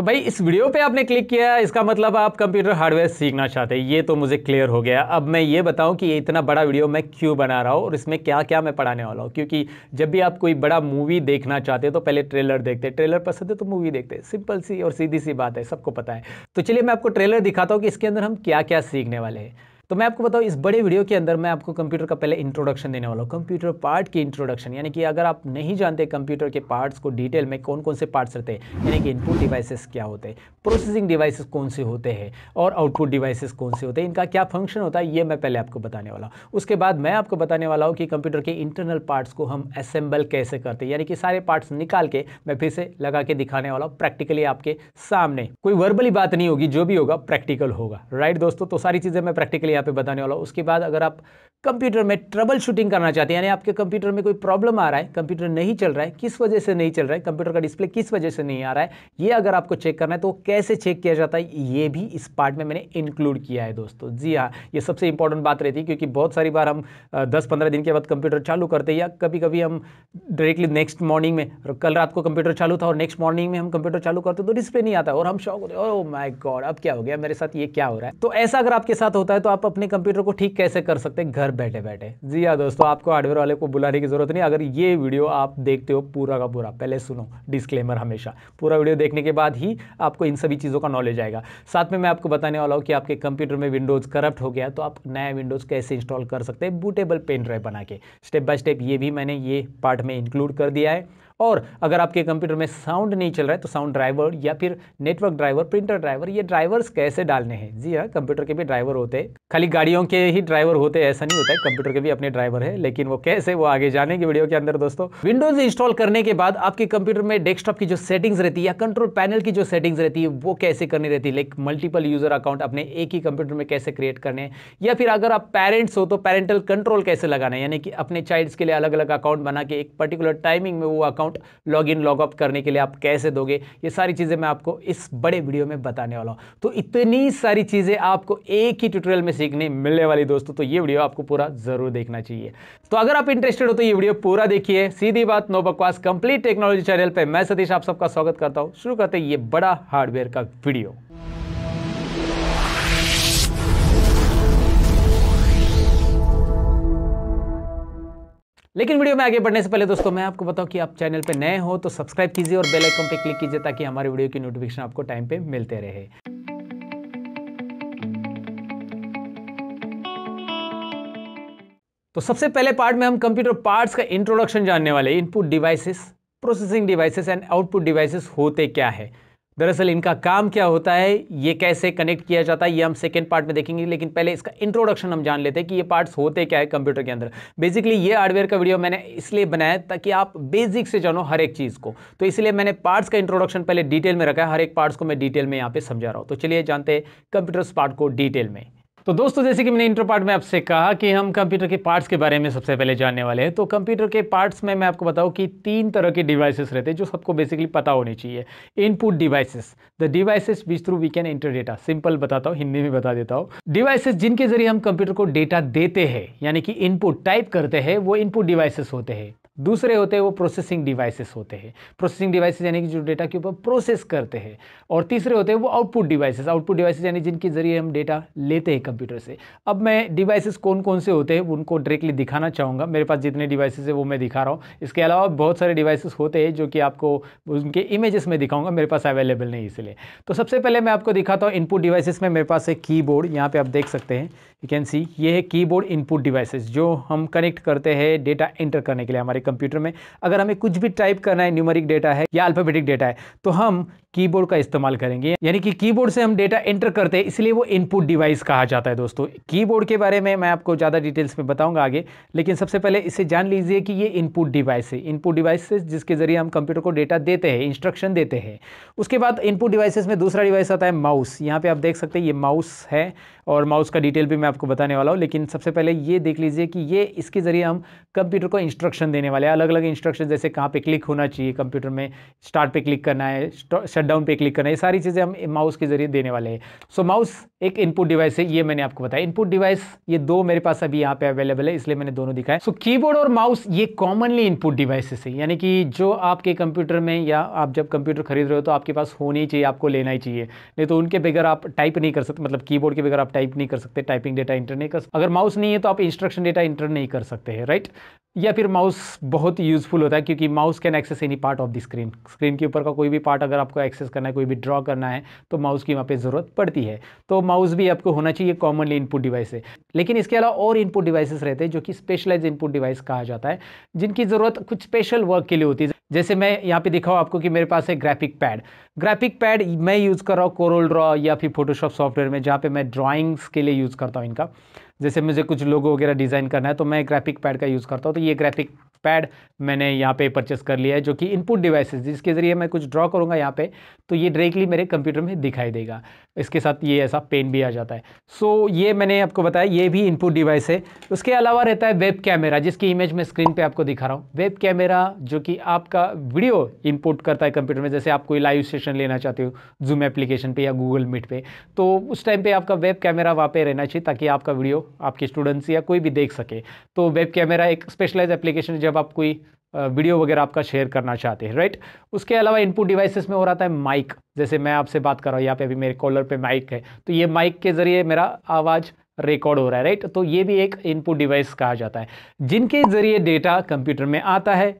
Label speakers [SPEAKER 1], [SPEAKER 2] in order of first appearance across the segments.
[SPEAKER 1] तो भाई इस वीडियो पे आपने क्लिक किया इसका मतलब आप कंप्यूटर हार्डवेयर सीखना चाहते हैं ये तो मुझे क्लियर हो गया अब मैं ये बताऊं कि ये इतना बड़ा वीडियो मैं क्यों बना रहा हूँ और इसमें क्या क्या मैं पढ़ाने वाला हूँ क्योंकि जब भी आप कोई बड़ा मूवी देखना चाहते हो तो पहले ट्रेलर देखते हैं ट्रेलर पसंद है तो मूवी देखते हैं सिंपल सी और सीधी सी बात है सबको पता है तो चलिए मैं आपको ट्रेलर दिखाता हूँ कि इसके अंदर हम क्या क्या सीखने वाले हैं तो मैं आपको बताऊँ इस बड़े वीडियो के अंदर मैं आपको कंप्यूटर का पहले इंट्रोडक्शन देने वाला हूँ कंप्यूटर पार्ट की इंट्रोडक्शन यानी कि अगर आप नहीं जानते कंप्यूटर के पार्ट्स को डिटेल में कौन कौन से पार्ट्स रहते हैं यानी कि इनपुट डिवाइसेस क्या होते हैं प्रोसेसिंग डिवाइसेस कौन से होते हैं और आउटपुट डिवाइसेस कौन से होते हैं इनका क्या फंक्शन होता है ये मैं पहले आपको बताने वाला हूँ उसके बाद मैं आपको बताने वाला हूँ कि कंप्यूटर के इंटरनल पार्ट्स को हम असेंबल कैसे करते हैं यानी कि सारे पार्ट्स निकाल के मैं फिर से लगा के दिखाने वाला हूँ प्रैक्टिकली आपके सामने कोई वर्बली बात नहीं होगी जो भी होगा प्रैक्टिकल होगा राइट दोस्तों तो सारी चीज़ें मैं प्रैक्टिकली यहाँ पे बताने वाला हूँ उसके बाद अगर आप कंप्यूटर में ट्रबल शूटिंग करना चाहते हैं यानी आपके कंप्यूटर में कोई प्रॉब्लम आ रहा है कंप्यूटर नहीं चल रहा है किस वजह से नहीं चल रहा है कंप्यूटर का डिस्प्ले किस वजह से नहीं आ रहा है ये अगर आपको चेक करना है तो कैसे चेक किया जाता है ये भी इस पार्ट में मैंने इंक्लूड किया है दोस्तों जी हाँ ये सबसे इंपॉर्टेंट बात रहती है क्योंकि बहुत सारी बार हम दस पंद्रह दिन के बाद कंप्यूटर चालू करते हैं या कभी कभी हम डायरेक्टली नेक्स्ट मॉर्निंग में कल रात को कंप्यूटर चालू था और नेक्स्ट मॉर्निंग में हम कंप्यूटर चालू करते तो डिस्प्ले नहीं आता और हम शौक होते ओ माई गॉड अब क्या हो गया मेरे साथ ये क्या हो रहा है तो ऐसा अगर आपके साथ होता है तो आप अपने कंप्यूटर को ठीक कैसे कर सकते हैं घर बैठे बैठे जी हाँ दोस्तों आपको हार्डवेयर वाले को बुलाने की ज़रूरत नहीं अगर ये वीडियो आप देखते हो पूरा का पूरा पहले सुनो डिस्क्लेमर हमेशा पूरा वीडियो देखने के बाद ही आपको इन सभी चीज़ों का नॉलेज आएगा साथ में मैं आपको बताने वाला हूँ कि आपके कंप्यूटर में विंडोज़ करप्ट हो गया तो आप नया विंडोज़ कैसे इंस्टॉल कर सकते हैं बूटेबल पेन ड्राइव बना के स्टेप बाय स्टेप ये भी मैंने ये पार्ट में इंक्लूड कर दिया है और अगर आपके कंप्यूटर में साउंड नहीं चल रहा है तो साउंड ड्राइवर या फिर नेटवर्क ड्राइवर प्रिंटर ड्राइवर ये ड्राइवर्स कैसे डालने हैं जी हाँ कंप्यूटर के भी ड्राइवर होते हैं खाली गाड़ियों के ही ड्राइवर होते ऐसा नहीं होता है कंप्यूटर के भी अपने ड्राइवर है लेकिन वो कैसे वो आगे जानेंगे वीडियो के अंदर दोस्तों विंडोज इंस्टॉल करने के बाद आपके कंप्यूटर में डेस्कटॉप की जो सेटिंग्स रहती है या कंट्रोल पैनल की जो सेटिंग्स रहती है वो कैसे करनी रहती है लाइक मल्टीपल यूजर अकाउंट अपने एक ही कंप्यूटर में कैसे क्रिएट करने हैं या फिर अगर आप पेरेंट्स हो तो पेरेंटल कंट्रोल कैसे लगाना है यानी कि अपने चाइल्ड्स के लिए अलग अलग अकाउंट बना के एक पर्टिकुलर टाइमिंग में वो account account log in log out करने के लिए आप कैसे दोगे ये सारी चीज़ें मैं आपको इस बड़े वीडियो में बताने वाला हूँ तो इतनी सारी चीज़ें आपको एक ही ट्यूटोरियल में सीखने मिलने वाली दोस्तों तो ये वीडियो आपको पूरा ज़रूर देखना चाहिए तो अगर आप इंटरेस्टेड हो तो ये वीडियो पूरा देखिए सीधी बात नो बकवास कंप्लीट टेक्नोलॉजी चैनल पर मैं सतीश आप सबका स्वागत करता हूँ शुरू करते ये बड़ा हार्डवेयर का वीडियो लेकिन वीडियो में आगे बढ़ने से पहले दोस्तों मैं आपको बताऊं कि आप चैनल पर नए हो तो सब्सक्राइब कीजिए और बेल आइकन पर क्लिक कीजिए ताकि हमारे वीडियो की नोटिफिकेशन आपको टाइम पे मिलते रहे तो सबसे पहले पार्ट में हम कंप्यूटर पार्ट्स का इंट्रोडक्शन जानने वाले input devices processing devices and output devices होते क्या है दरअसल इनका काम क्या होता है ये कैसे कनेक्ट किया जाता है ये हम सेकेंड पार्ट में देखेंगे लेकिन पहले इसका इंट्रोडक्शन हम जान लेते हैं कि ये पार्ट्स होते क्या है कंप्यूटर के अंदर बेसिकली ये हार्डवेयर का वीडियो मैंने इसलिए बनाया ताकि आप बेसिक से जानो हर एक चीज़ को तो इसलिए मैंने पार्ट्स का इंट्रोडक्शन पहले डिटेल में रखा है हर एक पार्ट्स को मैं डिटेल में यहाँ पर समझा रहा हूँ तो चलिए जानते हैं कंप्यूटर्स पार्ट को डिटेल में तो दोस्तों जैसे कि मैंने इंटर पार्ट में आपसे कहा कि हम कंप्यूटर के पार्ट्स के बारे में सबसे पहले जानने वाले हैं तो कंप्यूटर के पार्ट्स में मैं आपको बताऊं कि तीन तरह के डिवाइसेस रहते हैं जो सबको बेसिकली पता होनी चाहिए input devices the devices which through we can enter data simple बताता हूँ हिंदी में बता देता हूँ डिवाइसेज जिनके जरिए हम कंप्यूटर को डेटा देते हैं यानी कि इनपुट टाइप करते हैं वो इनपुट डिवाइसेस होते हैं दूसरे होते हैं वो प्रोसेसिंग डिवाइसेस होते हैं प्रोसेसिंग डिवाइसेस यानी कि जो डेटा के ऊपर प्रोसेस करते हैं और तीसरे होते हैं वो आउटपुट डिवाइसेस आउटपुट डिवाइसेस यानी जिनके ज़रिए हम डेटा लेते हैं कंप्यूटर से अब मैं डिवाइसेस कौन कौन से होते हैं उनको डायरेक्टली दिखाना चाहूँगा मेरे पास जितने डिवाइसेज है वो मैं दिखा रहा हूँ इसके अलावा बहुत सारे डिवाइसेज होते हैं जो कि आपको उनके इमेजेस में दिखाऊंगा मेरे पास अवेलेबल नहीं इसलिए तो सबसे पहले मैं आपको दिखाता हूँ इनपुट डिवाइसेस में मेरे पास है बोर्ड यहाँ पे आप देख सकते हैं यू कैन सी ये है बोर्ड इनपुट डिवाइसेज जो हम कनेक्ट करते हैं डेटा एंटर करने के लिए हमारे हमारे कंप्यूटर में अगर हमें कुछ भी टाइप करना है न्यूमरिक डेटा है या अल्फ़ाबेटिक डेटा है तो हम कीबोर्ड का इस्तेमाल करेंगे यानी कि कीबोर्ड से हम डेटा एंटर करते हैं इसलिए वो इनपुट डिवाइस कहा जाता है दोस्तों कीबोर्ड के बारे में मैं आपको ज़्यादा डिटेल्स में बताऊंगा आगे लेकिन सबसे पहले इसे जान लीजिए कि ये इनपुट डिवाइस है इनपुट डिवाइस जिसके जरिए हम कंप्यूटर को डेटा देते हैं इंस्ट्रक्शन देते हैं उसके बाद इनपुट डिवाइसेस में दूसरा डिवाइस आता है माउस यहाँ पर आप देख सकते हैं ये माउस है और माउस का डिटेल भी मैं आपको बताने वाला हूँ लेकिन सबसे पहले ये देख लीजिए कि ये इसके ज़रिए हम कंप्यूटर को इंस्ट्रक्शन देने वाले अलग अलग इंस्ट्रक्शन जैसे कहाँ पर क्लिक होना चाहिए कंप्यूटर में स्टार्ट पर क्लिक करना है शटडाउन पे क्लिक करना ये सारी चीज़ें हम माउस के जरिए देने वाले हैं सो माउस एक इनपुट डिवाइस है ये मैंने आपको बताया इनपुट डिवाइस ये दो मेरे पास अभी यहाँ पे अवेलेबल है इसलिए मैंने दोनों दिखाया सो कीबोर्ड और माउस ये कॉमनली इनपुट डिवाइसेस है यानी कि जो आपके कंप्यूटर में या आप जब कंप्यूटर खरीद रहे हो तो आपके पास होनी चाहिए आपको लेना ही चाहिए नहीं तो उनके बगैर आप टाइप नहीं कर सकते मतलब की के बगैर आप टाइप नहीं कर सकते टाइपिंग डेटा इंटर नहीं कर सकते अगर माउस नहीं है तो आप इंस्ट्रक्शन डेटा इंटर नहीं कर सकते हैं राइट या फिर माउस बहुत यूजफुल होता है क्योंकि mouse can access any part of the screen screen के ऊपर का कोई भी पार्ट अगर आपको एक्सेस करना है कोई भी ड्रॉ करना है तो माउस की वहाँ पर ज़रूरत पड़ती है तो माउस भी आपको होना चाहिए कॉमनली इनपुट डिवाइस है लेकिन इसके अलावा और इनपुट डिवाइसेस रहते हैं जो कि स्पेशलाइज इनपुट डिवाइस कहा जाता है जिनकी ज़रूरत कुछ स्पेशल वर्क के लिए होती है जैसे मैं यहाँ पे दिखाऊँ आपको कि मेरे पास है ग्राफिक पैड ग्राफिक पैड मैं यूज़ कर रहा हूँ कोरोल ड्रॉ या फिर फोटोशॉप सॉफ्टवेयर में जहाँ पे मैं ड्राइंग्स के लिए यूज़ करता हूँ इनका जैसे मुझे कुछ लोगो वगैरह डिज़ाइन करना है तो मैं ग्राफिक पैड का यूज़ करता हूँ तो ये ग्राफिक पैड मैंने यहाँ पे परचेस कर लिया है जो कि इनपुट डिवाइसेस जिसके ज़रिए मैं कुछ ड्रॉ करूँगा यहाँ पे तो ये डायरेक्टली मेरे कंप्यूटर में दिखाई देगा इसके साथ ये ऐसा पेन भी आ जाता है सो so, ये मैंने आपको बताया ये भी इनपुट डिवाइस है उसके अलावा रहता है वेब कैमरा जिसकी इमेज मैं स्क्रीन पर आपको दिखा रहा हूँ वेब कैमरा जो कि आपका वीडियो इनपुट करता है कंप्यूटर में जैसे आप कोई लाइव सेशन लेना चाहते हो जूम एप्लीकेशन पर या गूगल मीट पर तो उस टाइम पर आपका वेब कैमरा वहाँ पर रहना चाहिए ताकि आपका वीडियो आपके स्टूडेंट्स या कोई भी देख सके तो वेब कैमरा एक स्पेशलाइज एप्लीकेशन जब आप कोई वीडियो वगैरह आपका शेयर करना चाहते हैं राइट उसके अलावा इनपुट डिवाइसेस में हो रहा था माइक जैसे मैं आपसे बात कर रहा हूँ यहाँ पे अभी मेरे कॉलर पे माइक है तो ये माइक के ज़रिए मेरा आवाज़ रिकॉर्ड हो रहा है राइट तो ये भी एक इनपुट डिवाइस कहा जाता है जिनके ज़रिए डेटा कंप्यूटर में आता है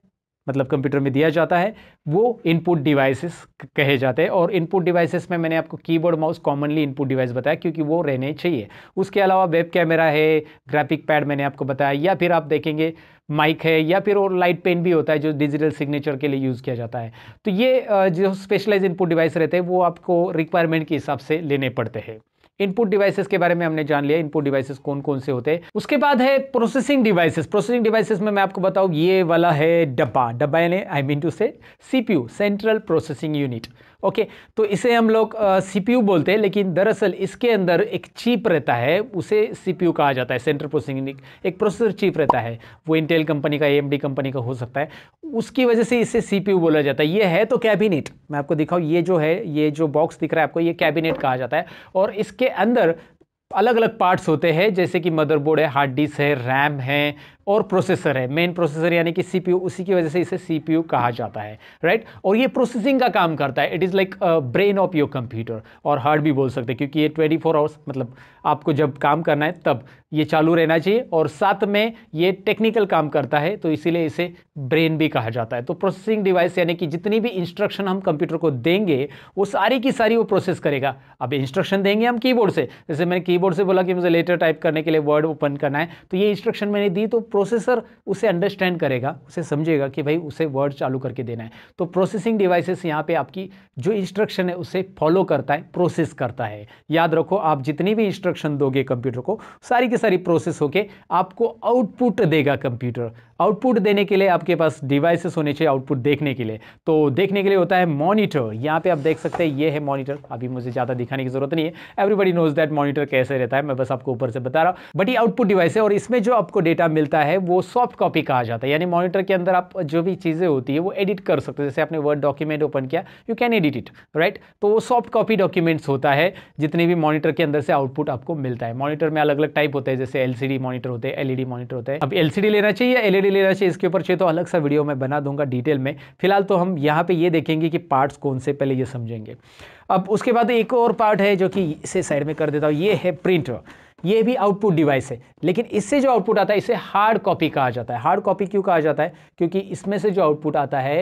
[SPEAKER 1] मतलब कंप्यूटर में दिया जाता है वो इनपुट डिवाइसेस कहे जाते हैं और इनपुट डिवाइसेस में मैंने आपको keyboard mouse commonly input device बताया क्योंकि वो रहने चाहिए उसके अलावा वेब कैमरा है ग्राफिक पैड मैंने आपको बताया या फिर आप देखेंगे माइक है या फिर और लाइट पेन भी होता है जो डिजिटल सिग्नेचर के लिए यूज़ किया जाता है तो ये जो स्पेशलाइज इनपुट डिवाइस रहते हैं वो आपको रिक्वायरमेंट के हिसाब से लेने पड़ते हैं इनपुट डिवाइसेस के बारे में हमने जान लिया इनपुट डिवाइसेस कौन कौन से होते हैं उसके बाद है प्रोसेसिंग डिवाइसेस प्रोसेसिंग डिवाइसेस में मैं आपको बताऊँ ये वाला है डब्बा डब्बा यानी I mean to say CPU central processing unit okay तो इसे हम लोग सीपीयू बोलते हैं लेकिन दरअसल इसके अंदर एक चीप रहता है उसे सीपीयू कहा जाता है सेंट्रल प्रोसेसिंग यूनिट एक प्रोसेसर चिप रहता है वो इंटेल कंपनी का एएमडी कंपनी का हो सकता है उसकी वजह से इसे सीपीयू बोला जाता है ये है तो कैबिनेट मैं आपको दिखाऊँ ये जो है ये जो बॉक्स दिख रहा है आपको ये कैबिनेट कहा जाता है और इसके अंदर अलग अलग पार्ट्स होते हैं जैसे कि मदरबोर्ड है हार्ड डिस्क है रैम है और प्रोसेसर है मेन प्रोसेसर यानी कि सीपीयू उसी की वजह से इसे सीपीयू कहा जाता है राइट right? और ये प्रोसेसिंग का काम करता है it is like brain of your computer और हार्ड भी बोल सकते हैं क्योंकि ये ट्वेंटी फोर आवर्स मतलब आपको जब काम करना है तब ये चालू रहना चाहिए और साथ में ये टेक्निकल काम करता है तो इसीलिए इसे ब्रेन भी कहा जाता है तो प्रोसेसिंग डिवाइस यानी कि जितनी भी इंस्ट्रक्शन हम कंप्यूटर को देंगे वो सारी की सारी वो प्रोसेस करेगा अब इंस्ट्रक्शन देंगे हम कीबोर्ड से जैसे मैंने कीबोर्ड से बोला कि मुझे लेटर टाइप करने के लिए वर्ड ओपन करना है तो ये इंस्ट्रक्शन मैंने दी तो प्रोसेसर उसे अंडरस्टैंड करेगा उसे समझेगा कि भाई उसे वर्ड चालू करके देना है तो प्रोसेसिंग डिवाइसेस यहाँ पे आपकी जो इंस्ट्रक्शन है उसे फॉलो करता है प्रोसेस करता है याद रखो आप जितनी भी इंस्ट्रक्शन इंस्ट्रक्शन दोगे कंप्यूटर को सारी की सारी प्रोसेस होके आपको आउटपुट देगा कंप्यूटर आउटपुट देने के लिए आपके पास डिवाइसेस होने चाहिए आउटपुट देखने के लिए तो देखने के लिए होता है मॉनिटर यहाँ पे आप देख सकते हैं ये है मॉनिटर अभी मुझे ज़्यादा दिखाने की जरूरत नहीं है एवरीबडी नोज दैट मॉनिटर कैसे रहता है मैं बस आपको ऊपर से बता रहा हूँ बट ये आउटपुट डिवाइस है और इसमें जो आपको डेटा मिलता है वो सॉफ्ट कॉपी कहा जाता है यानी मॉनिटर के अंदर आप जो भी चीज़ें होती है वो एडिट कर सकते हैं जैसे आपने वर्ड डॉक्यूमेंट ओपन किया you can edit it right तो वो सॉफ्ट कॉपी डॉक्यूमेंट्स होता है जितने भी मॉनिटर के अंदर से आउटपुट आपको मिलता है मॉनिटर में अलग अलग टाइप होते हैं जैसे एलसीडी मॉनिटर होते हैं एलईडी मॉनिटर e होते हैं अब एल लेना चाहिए या एलईडी मिली राशि इसके ऊपर चाहिए तो अलग सा वीडियो मैं बना दूंगा डिटेल में फिलहाल तो हम यहाँ पे ये देखेंगे कि पार्ट्स कौन से पहले ये समझेंगे अब उसके बाद एक और पार्ट है जो कि इसे साइड में कर देता हूँ ये है प्रिंटर ये भी आउटपुट डिवाइस है लेकिन इससे जो आउटपुट आता है इसे हार्ड कॉपी कहा जाता है हार्ड कॉपी क्यों कहा जाता है क्योंकि इसमें से जो आउटपुट आता है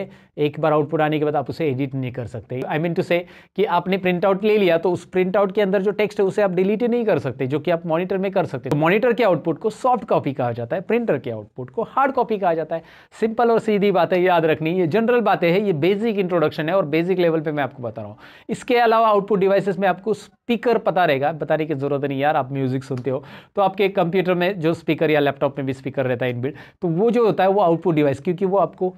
[SPEAKER 1] एक बार आउटपुट आने के बाद आप उसे एडिट नहीं कर सकते आई मीन टू से कि आपने प्रिंट आउट ले लिया तो उस प्रिंट आउट के अंदर जो टेक्स्ट है उसे आप डिलीट नहीं कर सकते जो कि आप मॉनिटर में कर सकते तो मॉनिटर के आउटपुट को सॉफ्ट कॉपी कहा जाता है प्रिंटर के आउटपुट को हार्ड कॉपी कहा जाता है सिंपल और सीधी बातें याद रखनी ये जनरल बातें हैं ये बेसिक इंट्रोडक्शन है और बेसिक लेवल पर मैं आपको बता रहा हूँ इसके अलावा आउटपुट डिवाइसेस में आपको स्पीकर पता रहेगा बताने की जरूरत नहीं यार आप म्यूजिक सुनते हो तो आपके कंप्यूटर में जो स्पीकर या लैपटॉप में भी स्पीकर रहता है इनबिल्ड तो वो जो होता है वो आउटपुट डिवाइस क्योंकि वो आपको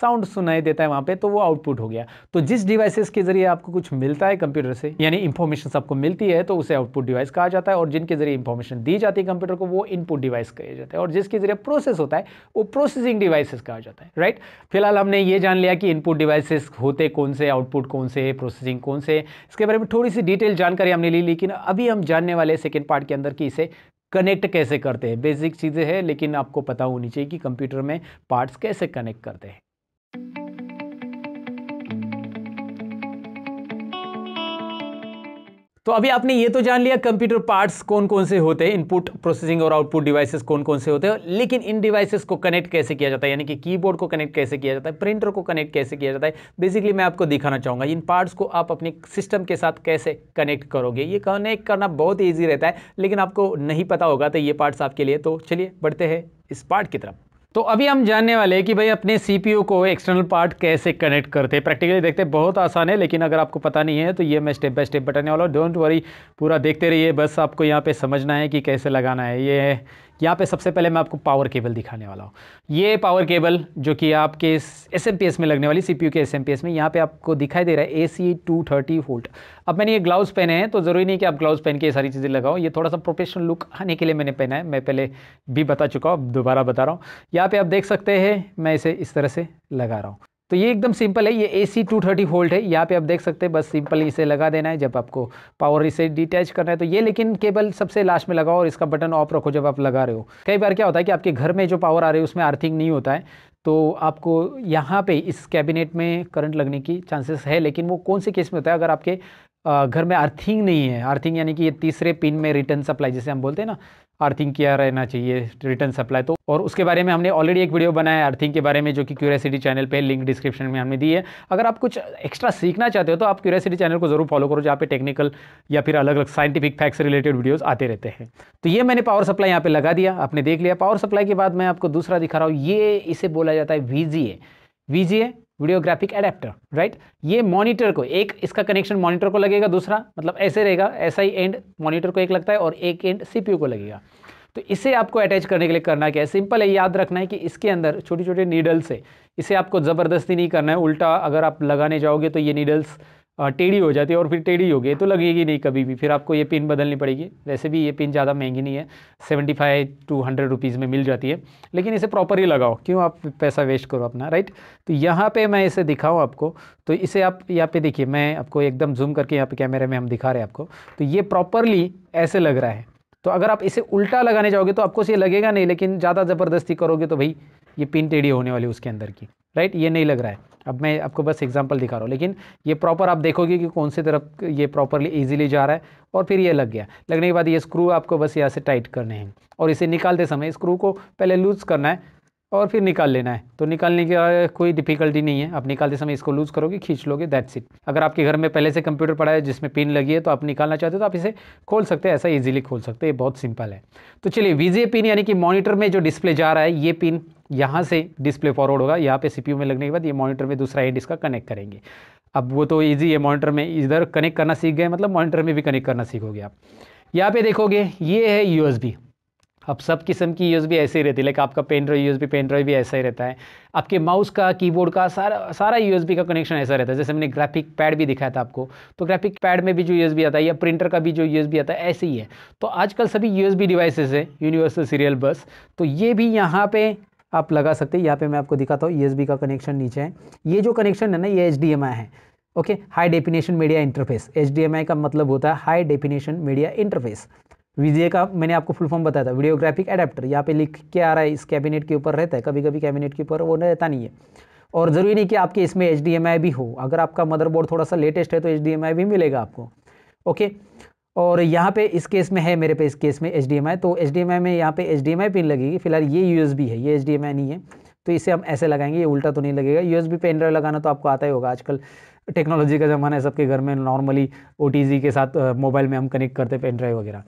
[SPEAKER 1] साउंड सुनाई देता है वहाँ पे तो वो आउटपुट हो गया तो जिस डिवाइसेस के जरिए आपको कुछ मिलता है कंप्यूटर से यानी इंफॉर्मेशन आपको मिलती है तो उसे आउटपुट डिवाइस कहा जाता है और जिनके जरिए इंफॉर्मेशन दी जाती है कंप्यूटर को वो इनपुट डिवाइस कहा जाता है और जिसके जरिए प्रोसेस होता है वो प्रोसेसिंग डिवाइसेस कहा जाता है राइट फिलहाल हमने ये जान लिया कि इनपुट डिवाइसेस होते कौन से आउटपुट कौन से प्रोसेसिंग कौन से इसके बारे में थोड़ी सी डिटेल जानकारी हमने ली लेकिन अभी हम जानने वाले सेकेंड पार्ट के अंदर कि इसे कनेक्ट कैसे करते हैं बेसिक चीज़ें हैं लेकिन आपको पता होनी चाहिए कि कंप्यूटर में पार्ट्स कैसे कनेक्ट करते हैं तो अभी आपने ये तो जान लिया कंप्यूटर पार्ट्स कौन कौन से होते हैं इनपुट प्रोसेसिंग और आउटपुट डिवाइसेस कौन कौन से होते हैं लेकिन इन डिवाइसेस को कनेक्ट कैसे किया जाता है यानी कि कीबोर्ड को कनेक्ट कैसे किया जाता है प्रिंटर को कनेक्ट कैसे किया जाता है बेसिकली मैं आपको दिखाना चाहूँगा इन पार्ट्स को आप अपने सिस्टम के साथ कैसे कनेक्ट करोगे ये कनेक्ट करना बहुत ईजी रहता है लेकिन आपको नहीं पता होगा तो ये पार्ट्स आपके लिए तो चलिए बढ़ते हैं इस पार्ट की तरफ तो अभी हम जानने वाले हैं कि भाई अपने सीपीयू को एक्सटर्नल पार्ट कैसे कनेक्ट करते हैं प्रैक्टिकली देखते हैं बहुत आसान है लेकिन अगर आपको पता नहीं है तो ये मैं स्टेप बाय स्टेप बताने वाला हूँ डोंट वरी पूरा देखते रहिए बस आपको यहाँ पे समझना है कि कैसे लगाना है ये यहाँ पे सबसे पहले मैं आपको पावर केबल दिखाने वाला हूँ ये पावर केबल जो कि आपके एस एम पी एस में लगने वाली सी पी यू के एस एम पी एस में यहाँ पे आपको दिखाई दे रहा है A C two thirty volt अब मैंने ये ग्लाउज पहने हैं तो ज़रूरी नहीं कि आप ग्लाउज पहन के ये सारी चीज़ें लगाओ ये थोड़ा सा प्रोफेशनल लुक आने के लिए मैंने पहना है मैं पहले भी बता चुका हूँ दोबारा बता रहा हूँ यहाँ पर आप देख सकते हैं मैं इसे इस तरह से लगा रहा हूँ तो ये एकदम सिंपल है ये A C two thirty hold है यहाँ पे आप देख सकते हैं बस सिंपल इसे लगा देना है जब आपको पावर इसे डिटैच करना है तो ये लेकिन केबल सबसे लास्ट में लगाओ और इसका बटन ऑफ रखो जब आप लगा रहे हो कई बार क्या होता है कि आपके घर में जो पावर आ रही है उसमें आर्थिंग नहीं होता है तो आपको यहाँ पे इस कैबिनेट में करंट लगने की चांसेस है लेकिन वो कौन से केस में होता है अगर आपके घर में अर्थिंग नहीं है अर्थिंग यानी कि ये तीसरे पिन में रिटर्न सप्लाई जैसे हम बोलते हैं ना अर्थिंग किया रहना चाहिए रिटर्न सप्लाई तो और उसके बारे में हमने ऑलरेडी एक वीडियो बनाया अर्थिंग के बारे में जो कि क्यूरियसिटी चैनल पे लिंक डिस्क्रिप्शन में हमने दी है अगर आप कुछ एक्स्ट्रा सीखना चाहते हो तो आप क्यूरियसिटी चैनल को जरूर फॉलो करो जहाँ पे टेक्निकल या फिर अलग अलग साइंटिफिक फैक्स से रिलेटेड वीडियोज़ आते रहते हैं तो ये मैंने पावर सप्लाई यहाँ पर लगा दिया आपने देख लिया पावर सप्लाई के बाद मैं आपको दूसरा दिखा रहा हूँ ये इसे बोला जाता है V G video graphic adapter right ये मॉनिटर को एक इसका कनेक्शन मॉनिटर को लगेगा दूसरा मतलब ऐसे रहेगा ऐसा ही एंड मॉनिटर को एक लगता है और एक एंड सीपीयू को लगेगा तो इसे आपको अटैच करने के लिए करना क्या है सिंपल है याद रखना है कि इसके अंदर छोटे छोटे नीडल्स है इसे आपको ज़बरदस्ती नहीं करना है उल्टा अगर आप लगाने जाओगे तो ये नीडल्स हाँ, टेढ़ी हो जाती है और फिर टेढ़ी हो गई तो लगेगी नहीं कभी भी फिर आपको ये पिन बदलनी पड़ेगी वैसे भी ये पिन ज़्यादा महंगी नहीं है seventy five to hundred rupees में मिल जाती है लेकिन इसे प्रॉपर ही लगाओ क्यों आप पैसा वेस्ट करो अपना राइट तो यहाँ पे मैं इसे दिखाऊँ आपको तो इसे आप यहाँ पे देखिए मैं आपको एकदम जूम करके यहाँ पे कैमरे में हम दिखा रहे हैं आपको तो ये प्रॉपरली ऐसे लग रहा है तो अगर आप इसे उल्टा लगाने जाओगे तो आपको ये लगेगा नहीं लेकिन ज़्यादा ज़बरदस्ती करोगे तो भाई ये पिन टेढ़ी होने वाली उसके अंदर की राइट ये नहीं लग रहा है अब मैं आपको बस एग्जांपल दिखा रहा हूँ लेकिन ये प्रॉपर आप देखोगे कि कौन सी तरफ ये प्रॉपरली इजीली जा रहा है और फिर ये लग गया लगने के बाद ये स्क्रू आपको बस यहाँ से टाइट करने हैं और इसे निकालते समय स्क्रू को पहले लूज़ करना है और फिर निकाल लेना है तो निकालने की कोई डिफिकल्टी नहीं है आप निकालते समय इसको लूज़ करोगे खींच लोगे दैट्स इट अगर आपके घर में पहले से कंप्यूटर पड़ा है जिसमें पिन लगी है तो आप निकालना चाहते हो तो आप इसे खोल सकते हैं ऐसा ईजिली खोल सकते हैं ये बहुत सिंपल है तो चलिए वीजे पिन यानी कि मॉनिटर में जो डिस्प्ले जा रहा है ये पिन यहाँ से डिस्प्ले फॉरवर्ड होगा यहाँ पे सी में लगने के बाद ये मॉनिटर में दूसरा एंड इसका कनेक्ट करेंगे अब वो तो ईजी है मॉनिटर में इधर कनेक्ट करना सीख गए मतलब मॉनिटर में भी कनेक्ट करना सीखोगे आप यहाँ पे देखोगे ये है यू अब सब किस्म की यूज़ भी ऐसे ही रहती है लाइक आपका पेन ड्राइव यूज़ भी पेन ड्राइव भी ऐसा ही रहता है आपके माउस का कीबोर्ड का सारा सारा यूएसबी का कनेक्शन ऐसा रहता है जैसे मैंने ग्राफिक पैड भी दिखाया था आपको तो ग्राफिक पैड में भी जो यूएसबी आता है या प्रिंटर का भी जो यूएसबी आता है ऐसे ही है तो आजकल सभी यूएसबी डिवाइसेस है यूनिवर्सल सीरियल बस तो ये भी यहाँ पे आप लगा सकते हैं यहाँ पे मैं आपको दिखाता हूँ यूएसबी का कनेक्शन नीचे है ये जो कनेक्शन है ना ये एच है okay high definition media interface H का मतलब होता है हाई डेफिनेशन मीडिया इंटरफेस विजय का मैंने आपको फुल फॉर्म बताया था वीडियोग्राफिक एडेप्टर यहाँ पे लिख के आ रहा है इस कैबिनेट के ऊपर रहता है कभी कभी कैबिनेट के ऊपर वो रहता नहीं है और ज़रूरी नहीं कि आपके इसमें एच भी हो अगर आपका मदरबोर्ड थोड़ा सा लेटेस्ट है तो एच भी मिलेगा आपको ओके और यहाँ पे इस केस में है मेरे पे इस केस में एच तो एच में यहाँ पे एच पिन लगेगी फिलहाल ये यू है ये एच नहीं है तो इसे हम ऐसे लगाएंगे ये उल्टा तो नहीं लगेगा यू पेन ड्राइव लगाना तो आपको आता ही होगा आजकल टेक्नोलॉजी का ज़माना है सबके घर में नॉर्मली ओ के साथ मोबाइल में हम कनेक्ट करते पेन ड्राइव वगैरह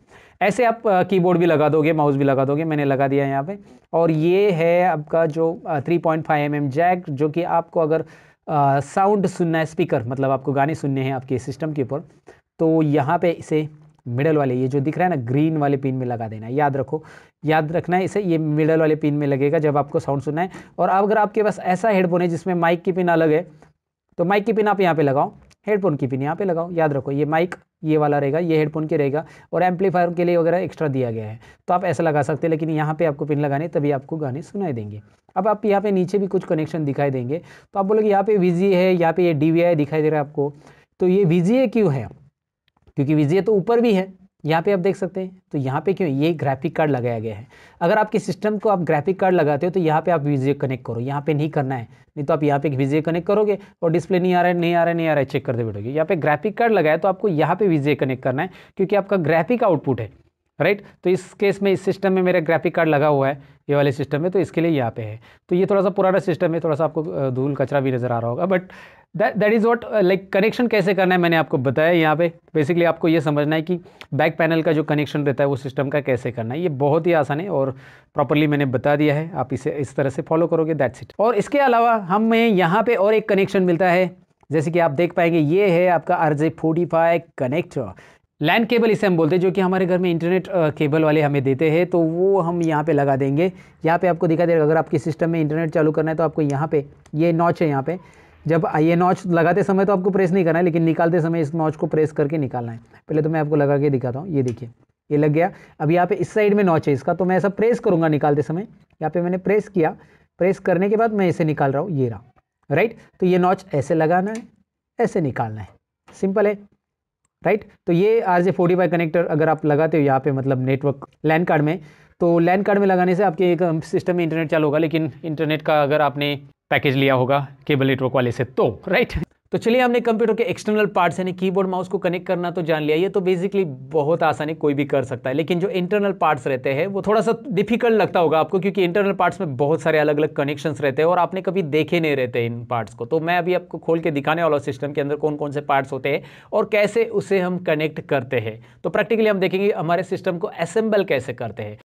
[SPEAKER 1] ऐसे आप कीबोर्ड भी लगा दोगे माउस भी लगा दोगे मैंने लगा दिया यहाँ पे और ये है आपका जो three point five M jack जो कि आपको अगर साउंड सुनना है स्पीकर मतलब आपको गाने सुनने हैं आपके सिस्टम के ऊपर तो यहाँ पे इसे मिडल वाले ये जो दिख रहा है ना ग्रीन वाले पिन में लगा देना है याद रखो याद रखना है इसे ये मिडल वाले पिन में लगेगा जब आपको साउंड सुनना है और अगर आपके पास ऐसा हेडफोन है जिसमें माइक की पिन अलग है तो माइक की पिन आप यहाँ पे लगाओ हेडफोन की पिन यहाँ पे लगाओ याद रखो ये माइक ये वाला रहेगा ये हेडफोन के रहेगा और एम्पलीफायर के लिए वगैरह एक्स्ट्रा दिया गया है तो आप ऐसा लगा सकते हैं लेकिन यहाँ पे आपको पिन लगाने तभी आपको गाने सुनाई देंगे अब आप यहाँ पे नीचे भी कुछ कनेक्शन दिखाई देंगे तो आप बोलोगे यहाँ पे विजी है यहाँ पे ये डी दिखाई दे रहा है आपको तो ये वी क्यों है क्योंकि वी तो ऊपर भी है यहाँ पे आप देख सकते हैं तो यहाँ पे क्यों ये ग्राफिक कार्ड लगाया गया है अगर आपके सिस्टम को आप ग्राफिक कार्ड लगाते हो तो यहाँ पे आप वीजियो कनेक्ट करो यहाँ पे नहीं करना है नहीं तो आप यहाँ पे वीजियो कनेक्ट करोगे और डिस्प्ले नहीं आ रहा है नहीं आ रहा है नहीं आ रहा है चेक करते बैठोगे यहाँ पे ग्राफिक कार्ड लगाया तो आपको यहाँ पे वीजियो कनेक्ट करना है क्योंकि आपका ग्राफिक आउटपुट है राइट तो इस केस में इस सिस्टम में मेरा ग्राफिक कार्ड लगा हुआ है ये वाले सिस्टम में तो इसके लिए यहाँ पे है तो ये थोड़ा सा पुराना सिस्टम है थोड़ा सा आपको धूल कचरा भी नज़र आ रहा होगा but that that is what like connection कैसे करना है मैंने आपको बताया यहाँ पे बेसिकली आपको ये समझना है कि बैक पैनल का जो कनेक्शन रहता है वो सिस्टम का कैसे करना है ये बहुत ही आसान है और प्रॉपरली मैंने बता दिया है आप इसे इस तरह से फॉलो करोगे दैट्स इट और इसके अलावा हमें यहाँ पे और एक कनेक्शन मिलता है जैसे कि आप देख पाएंगे ये है आपका R J forty five connect LAN cable इसे हम बोलते हैं जो कि हमारे घर में इंटरनेट केबल वाले हमें देते हैं तो वो हम यहाँ पे लगा देंगे यहाँ पे आपको दिखा देगा अगर आपके सिस्टम में इंटरनेट चालू करना है तो आपको यहाँ पे ये नॉच है यहाँ पे जब ये नॉच लगाते समय तो आपको प्रेस नहीं करना है लेकिन निकालते समय इस नॉच को प्रेस करके निकालना है पहले तो मैं आपको लगा के दिखाता हूँ ये देखिए ये लग गया अब यहाँ पे इस साइड में नॉच है इसका तो मैं ऐसा प्रेस करूँगा निकालते समय यहाँ पे मैंने प्रेस किया प्रेस करने के बाद मैं इसे निकाल रहा हूँ ये रहा राइट तो ये नॉच ऐसे लगाना है ऐसे निकालना है सिंपल है राइट तो ये R J forty five connector अगर आप लगाते हो यहाँ पे मतलब नेटवर्क लैन कार्ड में तो लैन कार्ड में लगाने से आपके एक सिस्टम में इंटरनेट चालू होगा लेकिन इंटरनेट का अगर आपने पैकेज लिया होगा केबल नेटवर्क वाले से तो राइट तो चलिए हमने कंप्यूटर के एक्सटर्नल पार्ट्स यानी कीबोर्ड माउस को कनेक्ट करना तो जान लिया ये तो बेसिकली बहुत आसानी कोई भी कर सकता है लेकिन जो इंटरनल पार्ट्स रहते हैं वो थोड़ा सा डिफिकल्ट लगता होगा आपको क्योंकि इंटरनल पार्ट्स में बहुत सारे अलग अलग कनेक्शंस रहते हैं और आपने कभी देखे नहीं रहते इन पार्ट्स को तो मैं अभी आपको खोल के दिखाने वाला सिस्टम के अंदर कौन कौन से पार्ट्स होते हैं और कैसे उसे हम कनेक्ट करते हैं तो प्रैक्टिकली हम देखेंगे हमारे सिस्टम को असेंबल कैसे करते हैं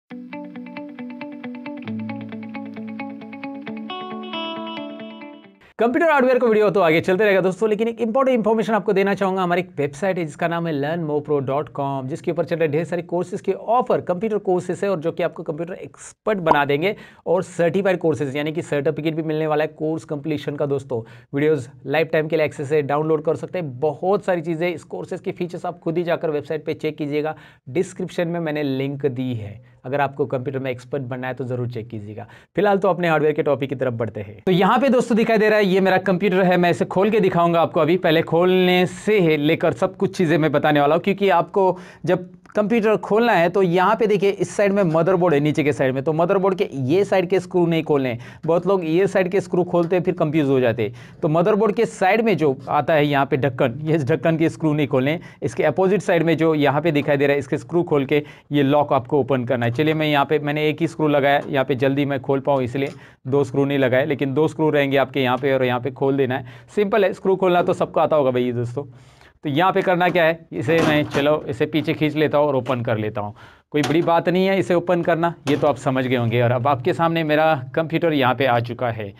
[SPEAKER 1] कंप्यूटर हार्डवेयर का वीडियो तो आगे चलते रहेगा दोस्तों लेकिन एक इंपॉर्टेंट इंफॉर्मेशन आपको देना चाहूँगा हमारी एक वेबसाइट है जिसका नाम है लर्न मोप्रो डॉट कॉम जिसके ऊपर चल रहे ढेर सारे कोर्सेज के ऑफर कंप्यूटर कोर्सेज है और जो कि आपको कंप्यूटर एक्सपर्ट बना देंगे और सर्टिफाइड कोर्सेज यानी कि सर्टिफिकेट भी मिलने वाला है कोर्स कंप्लीशन का दोस्तों वीडियोज लाइफ टाइम के लिए एक्सेस है डाउनलोड कर सकते हैं बहुत सारी चीज़ें इस कोर्सेज के फीचर्स आप खुद ही जाकर वेबसाइट पर चेक कीजिएगा डिस्क्रिप्शन में मैंने लिंक दी है अगर आपको कंप्यूटर में एक्सपर्ट बनना है तो ज़रूर चेक कीजिएगा फिलहाल तो अपने हार्डवेयर के टॉपिक की तरफ बढ़ते हैं तो यहाँ पे दोस्तों दिखाई दे रहा है ये मेरा कंप्यूटर है मैं इसे खोल के दिखाऊंगा आपको अभी पहले खोलने से लेकर सब कुछ चीज़ें मैं बताने वाला हूँ क्योंकि आपको जब कंप्यूटर खोलना है तो यहाँ पे देखिए इस साइड में मदरबोर्ड है नीचे के साइड में तो मदरबोर्ड के ये साइड के स्क्रू नहीं खोलने बहुत लोग ये साइड के स्क्रू खोलते हैं फिर कंफ्यूज हो जाते हैं तो मदरबोर्ड के साइड में जो आता है यहाँ पे ढक्कन ये ढक्कन के स्क्रू नहीं खोलने इसके अपोजिट साइड में जो यहाँ पे दिखाई दे रहा है इसके स्क्रू खोल के ये लॉक आपको ओपन करना है चलिए मैं यहाँ पे मैंने एक ही स्क्रू लगाया यहाँ पे जल्दी मैं खोल पाऊँ इसलिए दो स्क्रू नहीं लगाए लेकिन दो स्क्रू रहेंगे आपके यहाँ पे और यहाँ पे खोल देना है सिंपल है स्क्रू खोलना तो सबको आता होगा भैया दोस्तों तो यहाँ पे करना क्या है इसे मैं चलो इसे पीछे खींच लेता हूँ और ओपन कर लेता हूँ कोई बड़ी बात नहीं है इसे ओपन करना ये तो आप समझ गए होंगे और अब आपके सामने मेरा कंप्यूटर यहाँ पर आ चुका है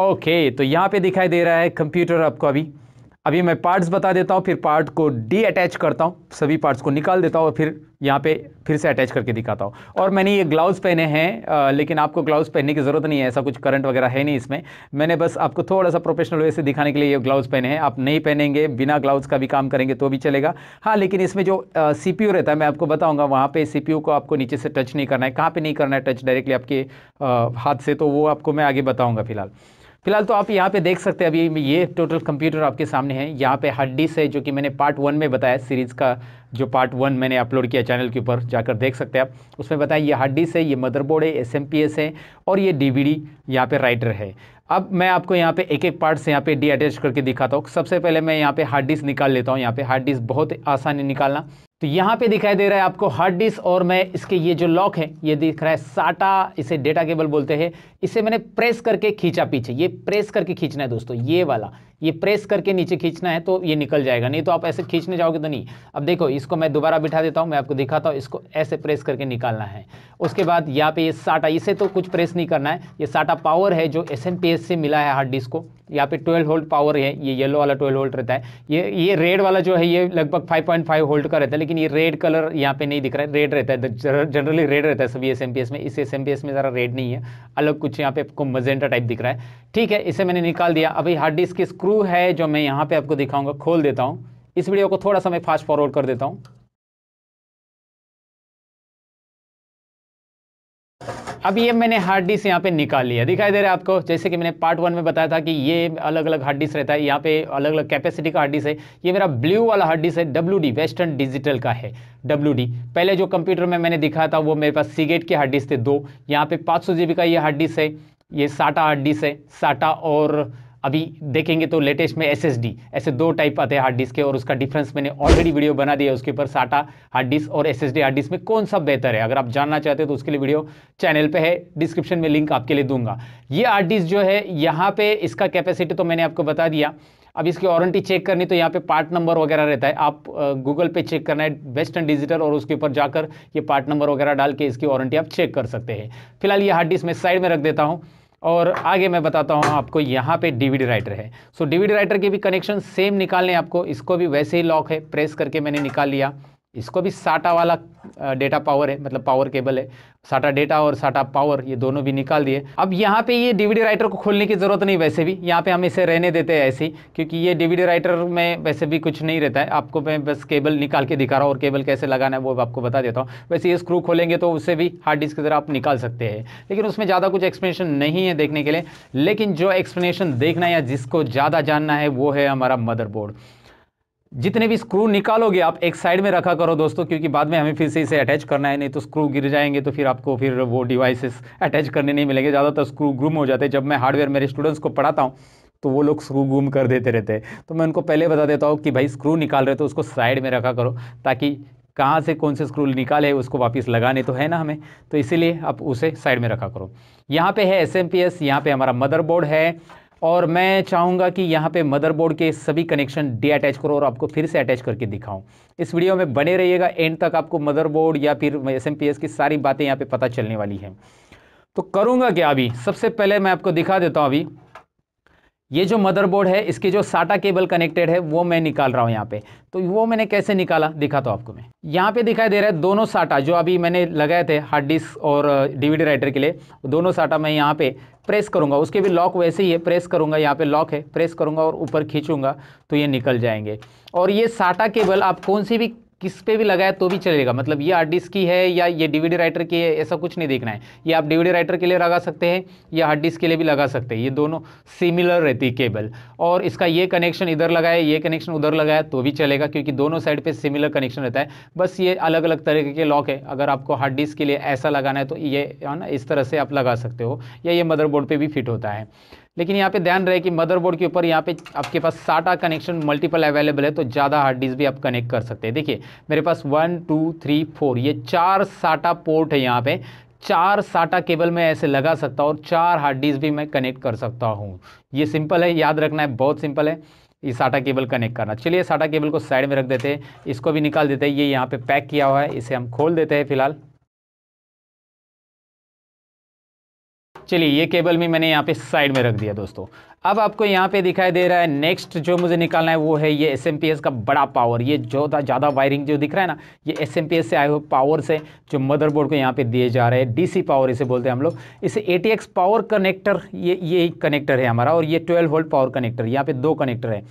[SPEAKER 1] ओके तो यहाँ पर दिखाई दे रहा है कंप्यूटर आपको अभी अभी मैं पार्ट्स बता देता हूँ फिर पार्ट को डी अटैच करता हूँ सभी पार्ट्स को निकाल देता हूँ और फिर यहाँ पे फिर से अटैच करके दिखाता हूँ और मैंने ये ग्लाउज पहने हैं लेकिन आपको ग्लाउज पहनने की ज़रूरत नहीं है ऐसा कुछ करंट वगैरह है नहीं इसमें मैंने बस आपको थोड़ा सा प्रोफेशनल वे से दिखाने के लिए ये ग्लाउज पहने हैं आप नहीं पहनेंगे बिना ग्लाउज का भी काम करेंगे तो भी चलेगा हाँ लेकिन इसमें जो सी रहता है मैं आपको बताऊँगा वहाँ पर सी को आपको नीचे से टच नहीं करना है कहाँ पर नहीं करना है टच डायरेक्टली आपके हाथ से तो वो आपको मैं आगे बताऊँगा फिलहाल फिलहाल तो आप यहाँ पे देख सकते हैं अभी ये टोटल कंप्यूटर आपके सामने है यहाँ पे हार्ड डिस्क है जो कि मैंने पार्ट वन में बताया सीरीज़ का जो पार्ट वन मैंने अपलोड किया चैनल के ऊपर जाकर देख सकते हैं आप उसमें बताया ये हार्ड डिस्क है ये मदरबोर्ड है एस एम पी एस है और ये डी वी डी यहाँ पर राइटर है अब मैं आपको यहाँ पे एक एक पार्ट से यहाँ पे डी अटैच करके दिखाता हूँ सबसे पहले मैं यहाँ पे हार्ड डिस्क निकाल लेता हूँ यहाँ पे हार्ड डिस्क बहुत आसानी निकालना तो यहाँ पे दिखाई दे रहा है आपको हार्ड डिस्क और मैं इसके ये जो लॉक है ये दिख रहा है साटा इसे डेटा केबल बोलते हैं इसे मैंने प्रेस करके खींचा पीछे ये प्रेस करके खींचना है दोस्तों ये वाला ये प्रेस करके नीचे खींचना है तो ये निकल जाएगा नहीं तो आप ऐसे खींचने जाओगे तो नहीं अब देखो इसको मैं दोबारा बिठा देता हूं मैं आपको दिखाता हूं इसको ऐसे प्रेस करके निकालना है उसके बाद यहाँ पे ये साटा इसे तो कुछ प्रेस नहीं करना है ये साटा पावर है जो एस से मिला है हार्ड डिस्क को यहाँ पे 12 होल्ड पावर है ये येलो वाला 12 होल्ड रहता है ये ये रेड वाला जो है ये लगभग 5.5 होल्ड का रहता है लेकिन ये रेड कलर यहाँ पे नहीं दिख रहा है रेड रहता है जनरली रेड रहता है सभी एस में इस एस में ज़रा रेड नहीं है अलग कुछ यहाँ पे आपको मजेंटा टाइप दिख रहा है ठीक है इसे मैंने निकाल दिया अभी हार्ड डिस्क की स्क्रू है जो मैं यहाँ पर आपको दिखाऊँगा खोल देता हूँ इस वीडियो को थोड़ा सा मैं फास्ट फॉरवर्ड कर देता हूँ अब ये मैंने हार्ड डिस्क यहाँ पे निकाल लिया दिखाई दे रहा है आपको जैसे कि मैंने पार्ट वन में बताया था कि ये अलग अलग हार्ड डिस्क रहता है यहाँ पे अलग अलग कैपेसिटी का हार्ड डिस्क है ये मेरा ब्लू वाला हार्ड डिस्क है डब्ल्यू वेस्टर्न डिजिटल का है डब्ल्यू पहले जो कंप्यूटर में मैंने दिखा था वो मेरे पास सीगेट के हार्ड डिस्क थे दो यहाँ पे पाँच सौ का ये हार्ड डिस्क है ये साटा हार्ड डिस्क है साटा और अभी देखेंगे तो लेटेस्ट में एस ऐसे दो टाइप आते हैं हार्ड डिस्क के और उसका डिफरेंस मैंने ऑलरेडी वीडियो बना दिया है उसके ऊपर साटा हार्ड डिस्क और एस हार्ड डिस्क में कौन सा बेहतर है अगर आप जानना चाहते हो तो उसके लिए वीडियो चैनल पर है डिस्क्रिप्शन में लिंक आपके लिए दूंगा ये हार्ड डिस्क जो है यहाँ पे इसका कैपेसिटी तो मैंने आपको बता दिया अब इसकी वारंटी चेक करनी तो यहाँ पे पार्ट नंबर वगैरह रहता है आप गूगल पे चेक करना है वेस्टर्न डिजिटल और उसके ऊपर जाकर ये पार्ट नंबर वगैरह डाल के इसकी वारंटी आप चेक कर सकते हैं फिलहाल ये हार्ड डिस्क मैं साइड में रख देता हूँ और आगे मैं बताता हूँ आपको यहाँ पे डीवीडी राइटर है सो डीवीडी राइटर के भी कनेक्शन सेम निकालने आपको इसको भी वैसे ही लॉक है प्रेस करके मैंने निकाल लिया इसको भी साटा वाला डेटा पावर है मतलब पावर केबल है साटा डेटा और साटा पावर ये दोनों भी निकाल दिए अब यहाँ पे ये डीवीडी राइटर को खोलने की ज़रूरत नहीं वैसे भी यहाँ पे हम इसे रहने देते हैं ऐसे ही क्योंकि ये डीवीडी राइटर में वैसे भी कुछ नहीं रहता है आपको मैं बस केबल निकाल के दिखा रहा हूँ और केबल कैसे लगाना है वो आपको बता देता हूँ वैसे ये स्क्रू खोलेंगे तो उसे भी हार्ड डिस्क की तरह आप निकाल सकते हैं लेकिन उसमें ज़्यादा कुछ एक्सप्लेनेशन नहीं है देखने के लिए लेकिन जो एक्सप्लेनेशन देखना या जिसको ज़्यादा जानना है वो है हमारा मदरबोर्ड जितने भी स्क्रू निकालोगे आप एक साइड में रखा करो दोस्तों क्योंकि बाद में हमें फिर से इसे अटैच करना है नहीं तो स्क्रू गिर जाएंगे तो फिर आपको फिर वो डिवाइसेस अटैच करने नहीं मिलेंगे ज़्यादातर स्क्रू गुम हो जाते हैं जब मैं हार्डवेयर मेरे स्टूडेंट्स को पढ़ाता हूँ तो वो लोग स्क्रू गुम कर देते रहते हैं तो मैं उनको पहले बता देता हूँ कि भाई स्क्रू निकाल रहे तो उसको साइड में रखा करो ताकि कहाँ से कौन से स्क्रू निकाले उसको वापस लगाने तो है ना हमें तो इसीलिए आप उसे साइड में रखा करो यहाँ पे है एस एम पी एस यहाँ पे हमारा मदरबोर्ड है और मैं चाहूँगा कि यहाँ पे मदरबोर्ड के सभी कनेक्शन डी अटैच करो और आपको फिर से अटैच करके दिखाऊं इस वीडियो में बने रहिएगा एंड तक आपको मदरबोर्ड या फिर एस की सारी बातें यहाँ पर पता चलने वाली हैं तो करूँगा क्या अभी सबसे पहले मैं आपको दिखा देता हूँ अभी ये जो मदरबोर्ड है इसके जो साटा केबल कनेक्टेड है वो मैं निकाल रहा हूँ यहाँ पे तो वो मैंने कैसे निकाला दिखा तो आपको मैं यहाँ पे दिखाई दे रहा है दोनों साटा जो अभी मैंने लगाए थे हार्ड डिस्क और डीवीडी राइटर के लिए दोनों साटा मैं यहाँ पे प्रेस करूँगा उसके भी लॉक वैसे ही है प्रेस करूँगा यहाँ पे लॉक है प्रेस करूँगा और ऊपर खींचूँगा तो ये निकल जाएंगे और ये साटा केबल आप कौन सी भी किस पे भी लगाया तो भी चलेगा मतलब ये हार्ड डिस्क की है या ये डीवीडी राइटर की है ऐसा कुछ नहीं देखना है ये आप डीवीडी राइटर के लिए लगा सकते हैं या हार्ड डिस्क के लिए भी लगा सकते हैं ये दोनों सिमिलर रहती है केबल और इसका ये कनेक्शन इधर लगाए ये कनेक्शन उधर लगाए तो भी चलेगा क्योंकि दोनों साइड पर सिमिलर कनेक्शन रहता है बस ये अलग अलग तरीके के लॉक है अगर आपको हार्ड डिस्क के लिए ऐसा लगाना है तो ये है ना इस तरह से आप लगा सकते हो या ये मदरबोर्ड पर भी फिट होता है लेकिन यहाँ पे ध्यान रहे कि मदरबोर्ड के ऊपर यहाँ पे आपके पास साटा कनेक्शन मल्टीपल अवेलेबल है तो ज़्यादा हार्ड डिस्क भी आप कनेक्ट कर सकते हैं देखिए मेरे पास वन टू थ्री फोर ये चार साटा पोर्ट है यहाँ पे चार साटा केबल मैं ऐसे लगा सकता हूँ और चार हार्ड डिस्क भी मैं कनेक्ट कर सकता हूँ ये सिंपल है याद रखना है बहुत सिंपल है ये साटा केबल कनेक्ट करना चलिए साटा केबल को साइड में रख देते हैं इसको भी निकाल देते हैं ये यहाँ पे पैक किया हुआ है इसे हम खोल देते हैं फिलहाल चलिए ये केबल भी मैंने यहाँ पे साइड में रख दिया दोस्तों अब आपको यहाँ पे दिखाई दे रहा है नेक्स्ट जो मुझे निकालना है वो है ये एस का बड़ा पावर ये जो ज़्यादा वायरिंग जो दिख रहा है ना ये एस से आए हुए पावर से जो मदरबोर्ड को यहाँ पे दिए जा रहे हैं डीसी पावर इसे बोलते हैं हम लोग इसे ए पावर कनेक्टर ये ये कनेक्टर है हमारा और ये ट्वेल्व वोल्ट पावर कनेक्टर यहाँ पे दो कनेक्टर है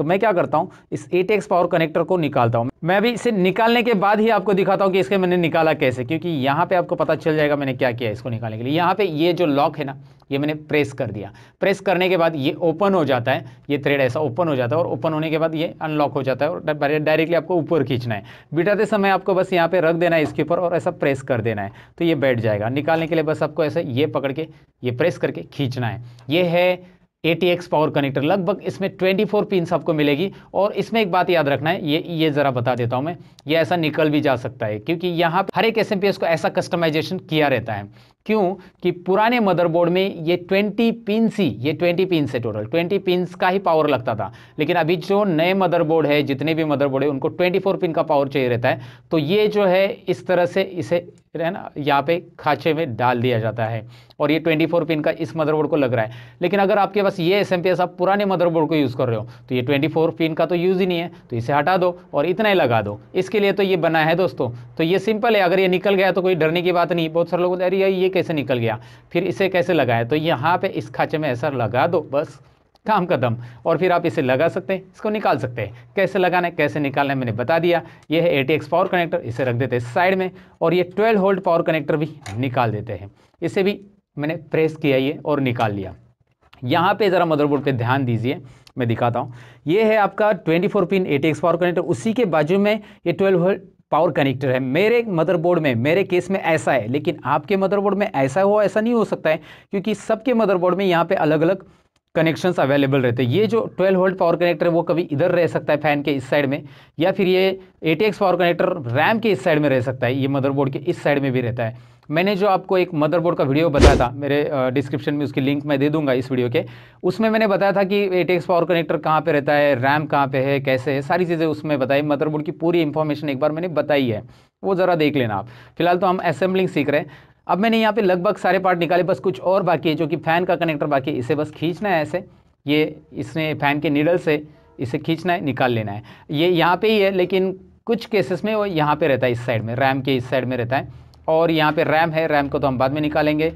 [SPEAKER 1] तो मैं क्या करता हूँ इस एट एक्स पावर कनेक्टर को निकालता हूँ मैं अभी इसे निकालने के बाद ही आपको दिखाता हूँ कि इसके मैंने निकाला कैसे क्योंकि यहाँ पे आपको पता चल जाएगा मैंने क्या किया इसको निकालने के लिए यहाँ पे ये जो लॉक है ना ये मैंने प्रेस कर दिया प्रेस करने के बाद ये ओपन हो जाता है ये थ्रेड ऐसा ओपन हो जाता है और ओपन होने के बाद ये अनलॉक हो जाता है और डायरेक्टली आपको ऊपर खींचना है बिठाते समय आपको बस यहाँ पे रख देना है इसके ऊपर और ऐसा प्रेस कर देना है तो ये बैठ जाएगा निकालने के लिए बस आपको ऐसे ये पकड़ के ये प्रेस करके खींचना है ये है A T X power connector लगभग इसमें 24 पिन आपको मिलेगी और इसमें एक बात याद रखना है ये ये ज़रा बता देता हूं मैं ये ऐसा निकल भी जा सकता है क्योंकि यहाँ हर एक एस को ऐसा कस्टमाइजेशन किया रहता है क्यों कि पुराने मदरबोर्ड में ये 20 पिन ही ये 20 पिन है टोटल 20 पिन का ही पावर लगता था लेकिन अभी जो नए मदरबोर्ड है जितने भी मदरबोर्ड है उनको 24 पिन का पावर चाहिए रहता है तो ये जो है इस तरह से इसे है ना यहाँ पे खाचे में डाल दिया जाता है और ये 24 पिन का इस मदरबोर्ड को लग रहा है लेकिन अगर आपके पास ये एस एम आप पुराने मदरबोर्ड को यूज़ कर रहे हो तो ये 24 पिन का तो यूज़ ही नहीं है तो इसे हटा दो और इतना ही लगा दो इसके लिए तो ये बना है दोस्तों तो ये सिंपल है अगर ये निकल गया तो कोई डरने की बात नहीं बहुत सारे लोग अरे ये कैसे निकल गया फिर इसे कैसे लगाया तो यहाँ पे इस खाँचे में ऐसा लगा दो बस काम का दम और फिर आप इसे लगा सकते हैं इसको निकाल सकते हैं कैसे लगाना है कैसे निकालना है मैंने बता दिया ये है एटीएक्स पावर कनेक्टर इसे रख देते हैं साइड में और ये ट्वेल्व होल्ड पावर कनेक्टर भी निकाल देते हैं इसे भी मैंने प्रेस किया ये और निकाल लिया यहाँ पर ज़रा मदरबोर्ड पे ध्यान दीजिए मैं दिखाता हूँ ये है आपका 24 पिन ए पावर कनेक्टर उसी के बाजू में ये 12 होल्ड पावर कनेक्टर है मेरे मदरबोर्ड में मेरे केस में ऐसा है लेकिन आपके मदरबोर्ड में ऐसा हो ऐसा नहीं हो सकता है क्योंकि सबके मदरबोर्ड में यहाँ पे अलग अलग कनेक्शंस अवेलेबल रहते हैं ये जो 12 वोल्ट पावर कनेक्टर है वो कभी इधर रह सकता है फैन के इस साइड में या फिर ये ए पावर कनेक्टर रैम के इस साइड में रह सकता है ये मदरबोर्ड के इस साइड में भी रहता है मैंने जो आपको एक मदरबोर्ड का वीडियो बताया था मेरे डिस्क्रिप्शन में उसकी लिंक मैं दे दूंगा इस वीडियो के उसमें मैंने बताया था कि एटेक्स पावर कनेक्टर कहाँ पे रहता है रैम कहाँ पे है कैसे है सारी चीज़ें उसमें बताई मदरबोर्ड की पूरी इन्फॉर्मेशन एक बार मैंने बताई है वो ज़रा देख लेना आप फिलहाल तो हम असेंबलिंग सीख रहे हैं अब मैंने यहाँ पे लगभग सारे पार्ट निकाले बस कुछ और बाकी है जो कि फ़ैन का कनेक्टर बाकी है इसे बस खींचना है ऐसे ये इसने फ़ैन के नीडल से इसे खींचना है निकाल लेना है ये यहाँ पे ही है लेकिन कुछ केसेस में वो यहाँ पे रहता है इस साइड में रैम के इस साइड में रहता है और यहाँ पे रैम है रैम को तो हम बाद में निकालेंगे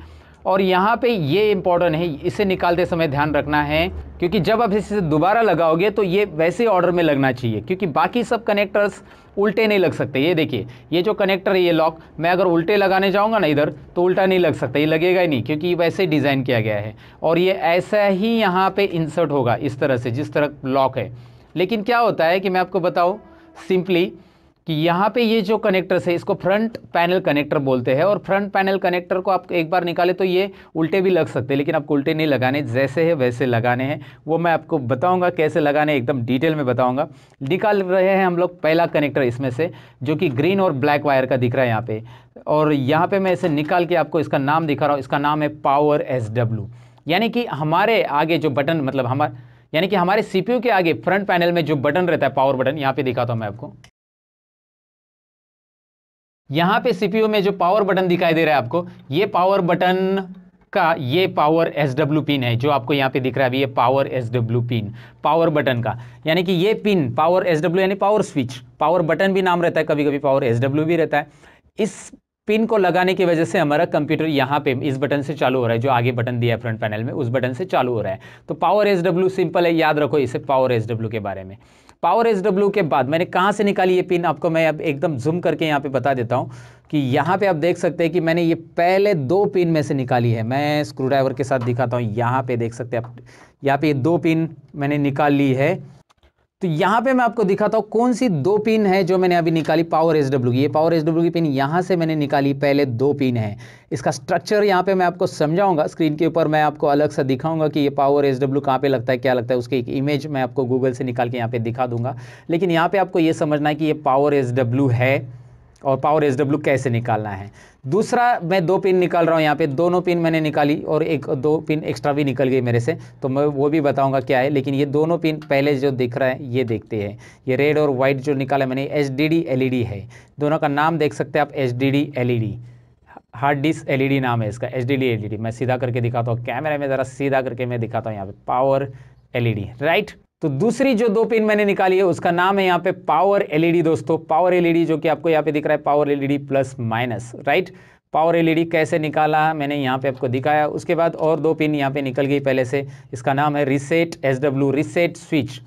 [SPEAKER 1] और यहाँ पे ये इम्पॉर्टेंट है इसे निकालते समय ध्यान रखना है क्योंकि जब आप इसे दोबारा लगाओगे तो ये वैसे ऑर्डर में लगना चाहिए क्योंकि बाकी सब कनेक्टर्स उल्टे नहीं लग सकते ये देखिए ये जो कनेक्टर है ये लॉक मैं अगर उल्टे लगाने जाऊँगा ना इधर तो उल्टा नहीं लग सकता ये लगेगा ही नहीं क्योंकि वैसे डिज़ाइन किया गया है और ये ऐसा ही यहाँ पर इंसर्ट होगा इस तरह से जिस तरह लॉक है लेकिन क्या होता है कि मैं आपको बताऊँ सिंपली कि यहाँ पे ये जो कनेक्टर्स है इसको फ्रंट पैनल कनेक्टर बोलते हैं और फ्रंट पैनल कनेक्टर को आप एक बार निकाले तो ये उल्टे भी लग सकते हैं लेकिन आपको उल्टे नहीं लगाने जैसे है वैसे लगाने हैं वो मैं आपको बताऊँगा कैसे लगाने एकदम डिटेल में बताऊँगा निकाल रहे हैं हम लोग पहला कनेक्टर इसमें से जो कि ग्रीन और ब्लैक वायर का दिख रहा है यहाँ पर और यहाँ पर मैं इसे निकाल के आपको इसका नाम दिखा रहा हूँ इसका नाम है पावर एस यानी कि हमारे आगे जो बटन मतलब हमारे यानी कि हमारे यू के आगे फ्रंट पैनल में जो बटन रहता है पावर बटन यहाँ पर दिखाता हूँ मैं आपको यहाँ पे सीपीयू में जो पावर बटन दिखाई दे रहा है आपको ये पावर बटन का ये पावर एस डब्ल्यू पिन है जो आपको यहाँ पे दिख रहा है ये power S W pin power button का यानी कि ये पिन पावर एस डब्ल्यू यानी पावर स्विच पावर बटन भी नाम रहता है कभी कभी पावर एस डब्ल्यू भी रहता है इस पिन को लगाने की वजह से हमारा कंप्यूटर यहाँ पे इस बटन से चालू हो रहा है जो आगे बटन दिया है फ्रंट पैनल में उस बटन से चालू हो रहा है तो पावर एस डब्ल्यू सिंपल है याद रखो इसे पावर एस डब्ल्यू के बारे में पावर एस डब्ल्यू के बाद मैंने कहाँ से निकाली ये पिन आपको मैं अब एकदम जूम करके यहाँ पे बता देता हूँ कि यहाँ पे आप देख सकते हैं कि मैंने ये पहले दो पिन में से निकाली है मैं स्क्रू ड्राइवर के साथ दिखाता हूँ यहाँ पे देख सकते हैं आप यहाँ पे ये दो पिन मैंने निकाल ली है तो यहाँ पे मैं आपको दिखाता हूँ कौन सी दो पिन है जो मैंने अभी निकाली पावर एस डब्ल्यू ये पावर एस डब्ल्यू की पिन यहाँ से मैंने निकाली पहले दो पिन है इसका स्ट्रक्चर यहाँ पे मैं आपको समझाऊंगा स्क्रीन के ऊपर मैं आपको अलग से दिखाऊंगा कि ये पावर एस डब्ल्यू कहाँ पर लगता है क्या लगता है उसकी एक इमेज मैं आपको गूगल से निकाल के यहाँ पर दिखा दूंगा लेकिन यहाँ पर आपको ये समझना है कि ये पावर एस डब्ल्यू है और पावर एस डब्ल्यू कैसे निकालना है दूसरा मैं दो पिन निकाल रहा हूँ यहाँ पे दोनों पिन मैंने निकाली और एक दो पिन एक्स्ट्रा भी निकल गई मेरे से तो मैं वो भी बताऊँगा क्या है लेकिन ये दोनों पिन पहले जो दिख रहा है ये देखते हैं ये रेड और वाइट जो निकाला मैंने एच डी e है दोनों का नाम देख सकते हैं आप H D hard disk LED नाम है इसका एच डी e मैं सीधा करके दिखाता हूँ कैमरे में ज़रा सीधा करके मैं दिखाता हूँ यहाँ पे पावर एलईडी राइट तो दूसरी जो दो पिन मैंने निकाली है उसका नाम है यहाँ पे पावर एलईडी e दोस्तों पावर एलईडी e जो कि आपको यहाँ पे दिख रहा है power LED plus minus right power LED कैसे निकाला मैंने यहाँ पे आपको दिखाया उसके बाद और दो पिन यहाँ पे निकल गई पहले से इसका नाम है reset S W reset switch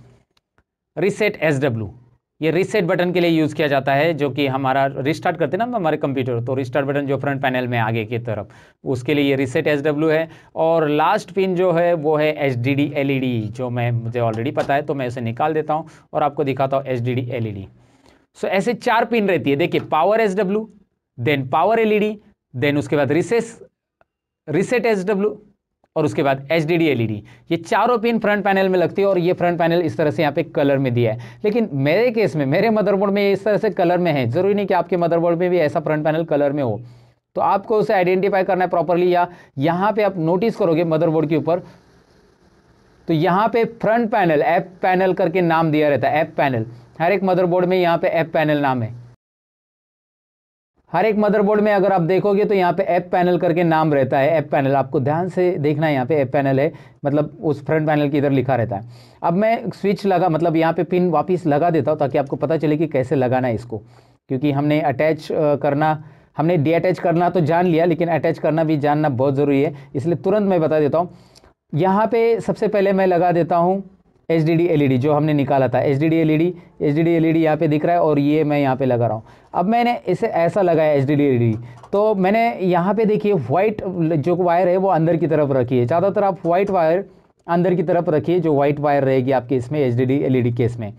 [SPEAKER 1] reset S W ये रीसेट बटन के लिए यूज़ किया जाता है जो कि हमारा रिस्टार्ट करते हैं ना हमारे कंप्यूटर तो रिस्टार्ट बटन जो फ्रंट पैनल में आगे की तरफ उसके लिए ये रीसेट एस डब्ल्यू है और लास्ट पिन जो है वो है H D D L E D जो मैं मुझे ऑलरेडी पता है तो मैं इसे निकाल देता हूँ और आपको दिखाता हूँ H D D L E D so ऐसे चार पिन रहती है देखिए power S W then power L E D then उसके बाद रिसेस रिसेट एस डब्ल्यू और उसके बाद एच डी एलईडी ये चारों पिन फ्रंट पैनल में लगती है और ये फ्रंट पैनल इस तरह से यहाँ पे कलर में दिया है लेकिन मेरे केस में मेरे मदरबोर्ड में इस तरह से कलर में है ज़रूरी नहीं कि आपके मदरबोर्ड में भी ऐसा फ्रंट पैनल कलर में हो तो आपको उसे आइडेंटिफाई करना है प्रॉपरली या यहाँ पे आप नोटिस करोगे मदरबोर्ड के ऊपर तो यहाँ पे फ्रंट पैनल एप पैनल करके नाम दिया रहता है एप पैनल हर एक मदरबोर्ड में यहाँ पे एप पैनल नाम है हर एक मदरबोर्ड में अगर आप देखोगे तो यहाँ पे ऐप पैनल करके नाम रहता है ऐप पैनल आपको ध्यान से देखना है यहाँ पे ऐप पैनल है मतलब उस फ्रंट पैनल की इधर लिखा रहता है अब मैं स्विच लगा मतलब यहाँ पे पिन वापस लगा देता हूँ ताकि आपको पता चले कि कैसे लगाना है इसको क्योंकि हमने अटैच करना हमने अटैच करना तो जान लिया लेकिन अटैच करना भी जानना बहुत ज़रूरी है इसलिए तुरंत मैं बता देता हूँ यहाँ पर सबसे पहले मैं लगा देता हूँ H D D L E D जो हमने निकाला था H D D L E D H D D L E D यहाँ पर दिख रहा है और ये मैं यहाँ पे लगा रहा हूँ अब मैंने इसे ऐसा लगाया H D D L E D तो मैंने यहाँ पे देखिए वाइट जो वायर है वो अंदर की तरफ रखी है ज़्यादातर आप वाइट वायर अंदर की तरफ रखिए जो वाइट वायर रहेगी आपके इसमें H D D L E D case में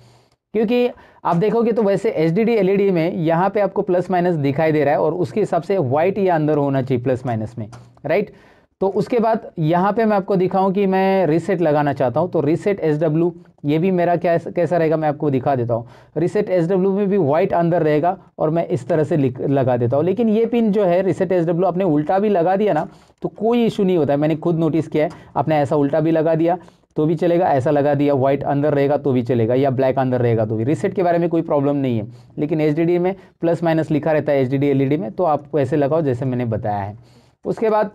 [SPEAKER 1] क्योंकि आप देखोगे तो वैसे H D D L E D में यहाँ पे आपको प्लस माइनस दिखाई दे रहा है और उसके हिसाब से वाइट या अंदर होना चाहिए प्लस माइनस में राइट तो उसके बाद यहाँ पे मैं आपको दिखाऊं कि मैं रीसेट लगाना चाहता हूँ तो रीसेट एस डब्ल्यू ये भी मेरा क्या कैसा रहेगा मैं आपको दिखा देता हूँ रीसेट एस डब्ल्यू में भी वाइट अंदर रहेगा और मैं इस तरह से लगा देता हूँ लेकिन ये पिन जो है रीसेट एस डब्ल्यू आपने उल्टा भी लगा दिया ना तो कोई इशू नहीं होता है मैंने खुद नोटिस किया है आपने ऐसा उल्टा भी लगा दिया तो भी चलेगा ऐसा लगा दिया व्हाइट अंदर रहेगा तो भी चलेगा या ब्लैक अंदर रहेगा तो भी रिसेट के बारे में कोई प्रॉब्लम नहीं है लेकिन एच में प्लस माइनस लिखा रहता है एच डी e में तो आप ऐसे लगाओ जैसे मैंने बताया है उसके बाद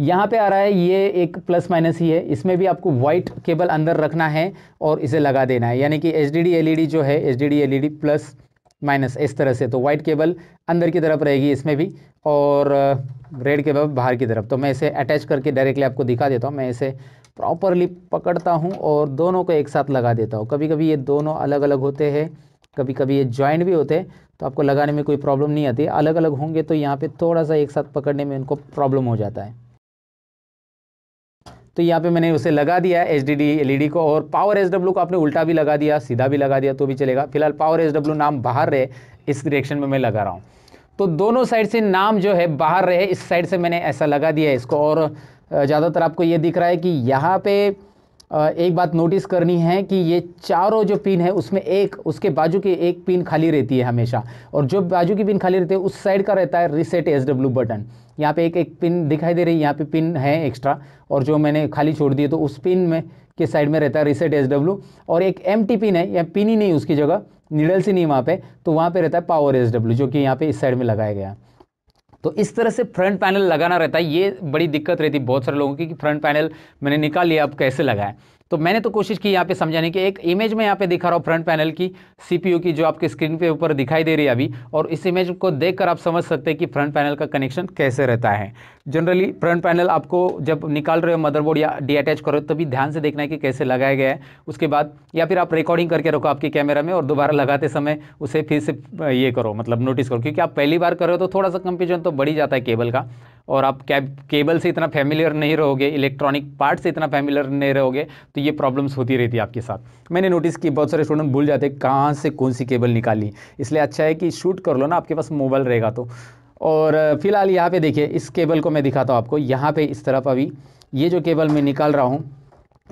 [SPEAKER 1] यहाँ पे आ रहा है ये एक प्लस माइनस ही है इसमें भी आपको वाइट केबल अंदर रखना है और इसे लगा देना है यानी कि एच डी e जो है एच डी प्लस माइनस इस तरह से तो वाइट केबल अंदर की तरफ रहेगी इसमें भी और रेड केबल बाहर की तरफ तो मैं इसे अटैच करके डायरेक्टली आपको दिखा देता हूँ मैं इसे प्रॉपरली पकड़ता हूँ और दोनों को एक साथ लगा देता हूँ कभी कभी ये दोनों अलग अलग होते हैं कभी कभी ये ज्वाइंट भी होते हैं तो आपको लगाने में कोई प्रॉब्लम नहीं आती अलग अलग होंगे तो यहाँ पे थोड़ा सा एक साथ पकड़ने में उनको प्रॉब्लम हो जाता है तो यहाँ पे मैंने उसे लगा दिया एच डी डी एल को और पावर एस डब्ल्यू को आपने उल्टा भी लगा दिया सीधा भी लगा दिया तो भी चलेगा फिलहाल पावर एस डब्ल्यू नाम बाहर रहे इस डायरेक्शन में मैं लगा रहा हूँ तो दोनों साइड से नाम जो है बाहर रहे इस साइड से मैंने ऐसा लगा दिया इसको और ज़्यादातर आपको ये दिख रहा है कि यहाँ पर एक बात नोटिस करनी है कि ये चारों जो पिन है उसमें एक उसके बाजू की एक पिन खाली रहती है हमेशा और जो बाजू की पिन खाली रहती है उस साइड का रहता है रिसेट एस डब्ल्यू बटन यहाँ पे एक एक पिन दिखाई दे रही है यहाँ पे पिन है एक्स्ट्रा और जो मैंने खाली छोड़ दिए तो उस पिन में के साइड में रहता है रिसेट एस डब्ल्यू और एक एम टी पिन है या पिन ही नहीं उसकी जगह निडल ही नहीं वहाँ पर तो वहाँ पर रहता है पावर एस डब्ल्यू जो कि यहाँ पर इस साइड में लगाया गया है तो इस तरह से फ्रंट पैनल लगाना रहता है ये बड़ी दिक्कत रहती है बहुत सारे लोगों की कि फ्रंट पैनल मैंने निकाल लिया अब कैसे लगाए तो मैंने तो कोशिश की यहाँ पे समझाने की एक इमेज में यहाँ पे दिखा रहा हूँ फ्रंट पैनल की सीपीयू की जो आपके स्क्रीन पे ऊपर दिखाई दे रही है अभी और इस इमेज को देखकर आप समझ सकते हैं कि फ्रंट पैनल का कनेक्शन कैसे रहता है जनरली फ्रंट पैनल आपको जब निकाल रहे हो मदरबोर्ड या डी अटैच करो तभी ध्यान से देखना है कि कैसे लगाया गया है उसके बाद या फिर आप रिकॉर्डिंग करके रखो आपके कैमरा में और दोबारा लगाते समय उसे फिर से ये करो मतलब नोटिस करो क्योंकि आप पहली बार कर रहे हो तो थोड़ा सा कंफ्यूजन तो बढ़ जाता है केबल का और आप कैब केबल से इतना फैमिलियर नहीं रहोगे इलेक्ट्रॉनिक पार्ट से इतना फैमिलियर नहीं रहोगे तो ये प्रॉब्लम्स होती रहती है आपके साथ मैंने नोटिस की बहुत सारे स्टूडेंट भूल जाते हैं कहाँ से कौन सी केबल निकाली इसलिए अच्छा है कि शूट कर लो ना आपके पास मोबाइल रहेगा तो और फिलहाल यहाँ पे देखिए इस केबल को मैं दिखाता हूँ आपको यहाँ पे इस तरफ अभी ये जो केबल मैं निकाल रहा हूँ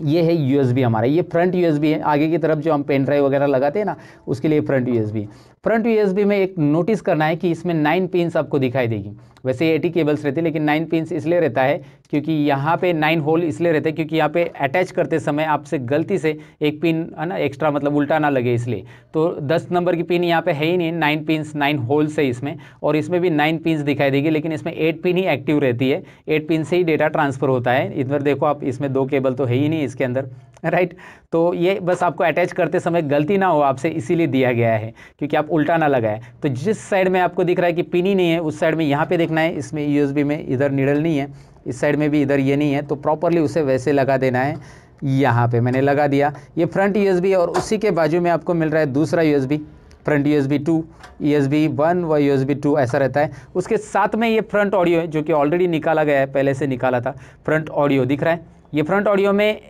[SPEAKER 1] ये है यूएसबी हमारा ये फ्रंट यूएसबी है आगे की तरफ जो हम पेन ड्राइव वगैरह लगाते हैं ना उसके लिए फ्रंट यूएसबी फ्रंट यूएसबी में एक नोटिस करना है कि इसमें नाइन पिन आपको दिखाई देगी वैसे एटी केबल्स रहते हैं लेकिन नाइन पिंस इसलिए रहता है क्योंकि यहाँ पे नाइन होल इसलिए रहते हैं क्योंकि यहाँ पे अटैच करते समय आपसे गलती से एक पिन है ना एक्स्ट्रा मतलब उल्टा ना लगे इसलिए तो दस नंबर की पिन यहाँ पे है ही नहीं नाइन पिंस नाइन होल्स है इसमें और इसमें भी नाइन पिंस दिखाई देगी लेकिन इसमें एट पिन ही एक्टिव रहती है एट पिन से ही डेटा ट्रांसफ़र होता है इधर देखो आप इसमें दो केबल तो है ही नहीं इसके अंदर राइट तो ये बस आपको अटैच करते समय गलती ना हो आपसे इसीलिए दिया गया है क्योंकि आप उल्टा ना लगाए तो जिस साइड में आपको दिख रहा है कि पिन ही नहीं है उस साइड में यहाँ पे देखना है इसमें यूएसबी में इधर निडल नहीं है इस साइड में भी इधर ये नहीं है तो प्रॉपरली उसे वैसे लगा देना है यहाँ पे मैंने लगा दिया ये फ्रंट यूएसबी और उसी के बाजू में आपको मिल रहा है दूसरा U front U S B two E S B one व यू एस बी टू ऐसा रहता है उसके साथ में ये फ्रंट ऑडियो है जो कि ऑलरेडी निकाला गया है पहले से निकाला था फ्रंट ऑडियो दिख रहा है ये फ्रंट ऑडियो में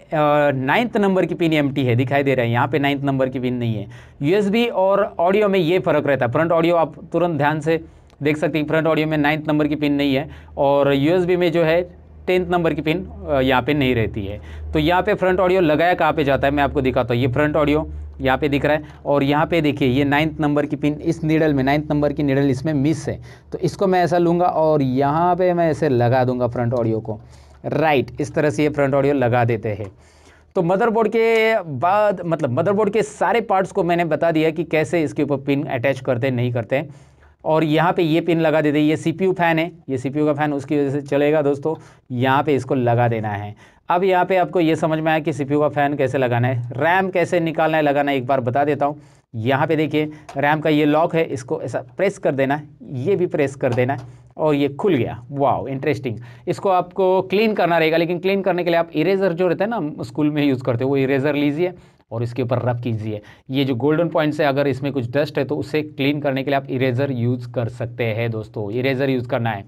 [SPEAKER 1] नाइन्थ नंबर की पिन एम्प्टी है दिखाई दे रहा है यहाँ पे नाइन्थ नंबर की पिन नहीं है यूएसबी और ऑडियो में ये फ़र्क रहता है फ्रंट ऑडियो आप तुरंत ध्यान से देख सकते हैं फ्रंट ऑडियो में नाइन्थ नंबर की पिन नहीं है और यूएसबी में जो है टेंथ नंबर की पिन यहाँ पे नहीं रहती है तो यहाँ पे फ्रंट ऑडियो लगाया कहाँ पे जाता है मैं आपको दिखाता हूँ ये फ्रंट ऑडियो यहाँ पे दिख रहा है और यहाँ पे देखिए ये नाइन्थ नंबर की पिन इस नीडल में नाइन्थ नंबर की नीडल इसमें मिस है तो इसको मैं ऐसा लूँगा और यहाँ पर मैं ऐसे लगा दूँगा फ्रंट ऑडियो को राइट इस तरह से ये फ्रंट ऑडियो लगा देते हैं तो मदरबोर्ड के बाद मतलब मदरबोर्ड के सारे पार्ट्स को मैंने बता दिया कि कैसे इसके ऊपर पिन अटैच करते नहीं करते और यहाँ पे ये पिन लगा देते ये सी फैन है ये सीपीयू का फैन उसकी वजह से चलेगा दोस्तों यहाँ पे इसको लगा देना है अब यहाँ पे आपको ये समझ में आया कि सीपीयू का फैन कैसे लगाना है रैम कैसे निकालना है लगाना है एक बार बता देता हूँ यहाँ पे देखिए रैम का ये लॉक है इसको ऐसा प्रेस कर देना है ये भी प्रेस कर देना है और ये खुल गया वाह इंटरेस्टिंग इसको आपको क्लीन करना रहेगा लेकिन क्लीन करने के लिए आप इरेजर जो रहता है ना स्कूल में यूज़ करते हो वो इरेजर लीजिए और इसके ऊपर रब कीजिए ये जो गोल्डन पॉइंट है अगर इसमें कुछ डस्ट है तो उसे क्लीन करने के लिए आप इरेजर यूज़ कर सकते हैं दोस्तों इरेजर यूज़ करना है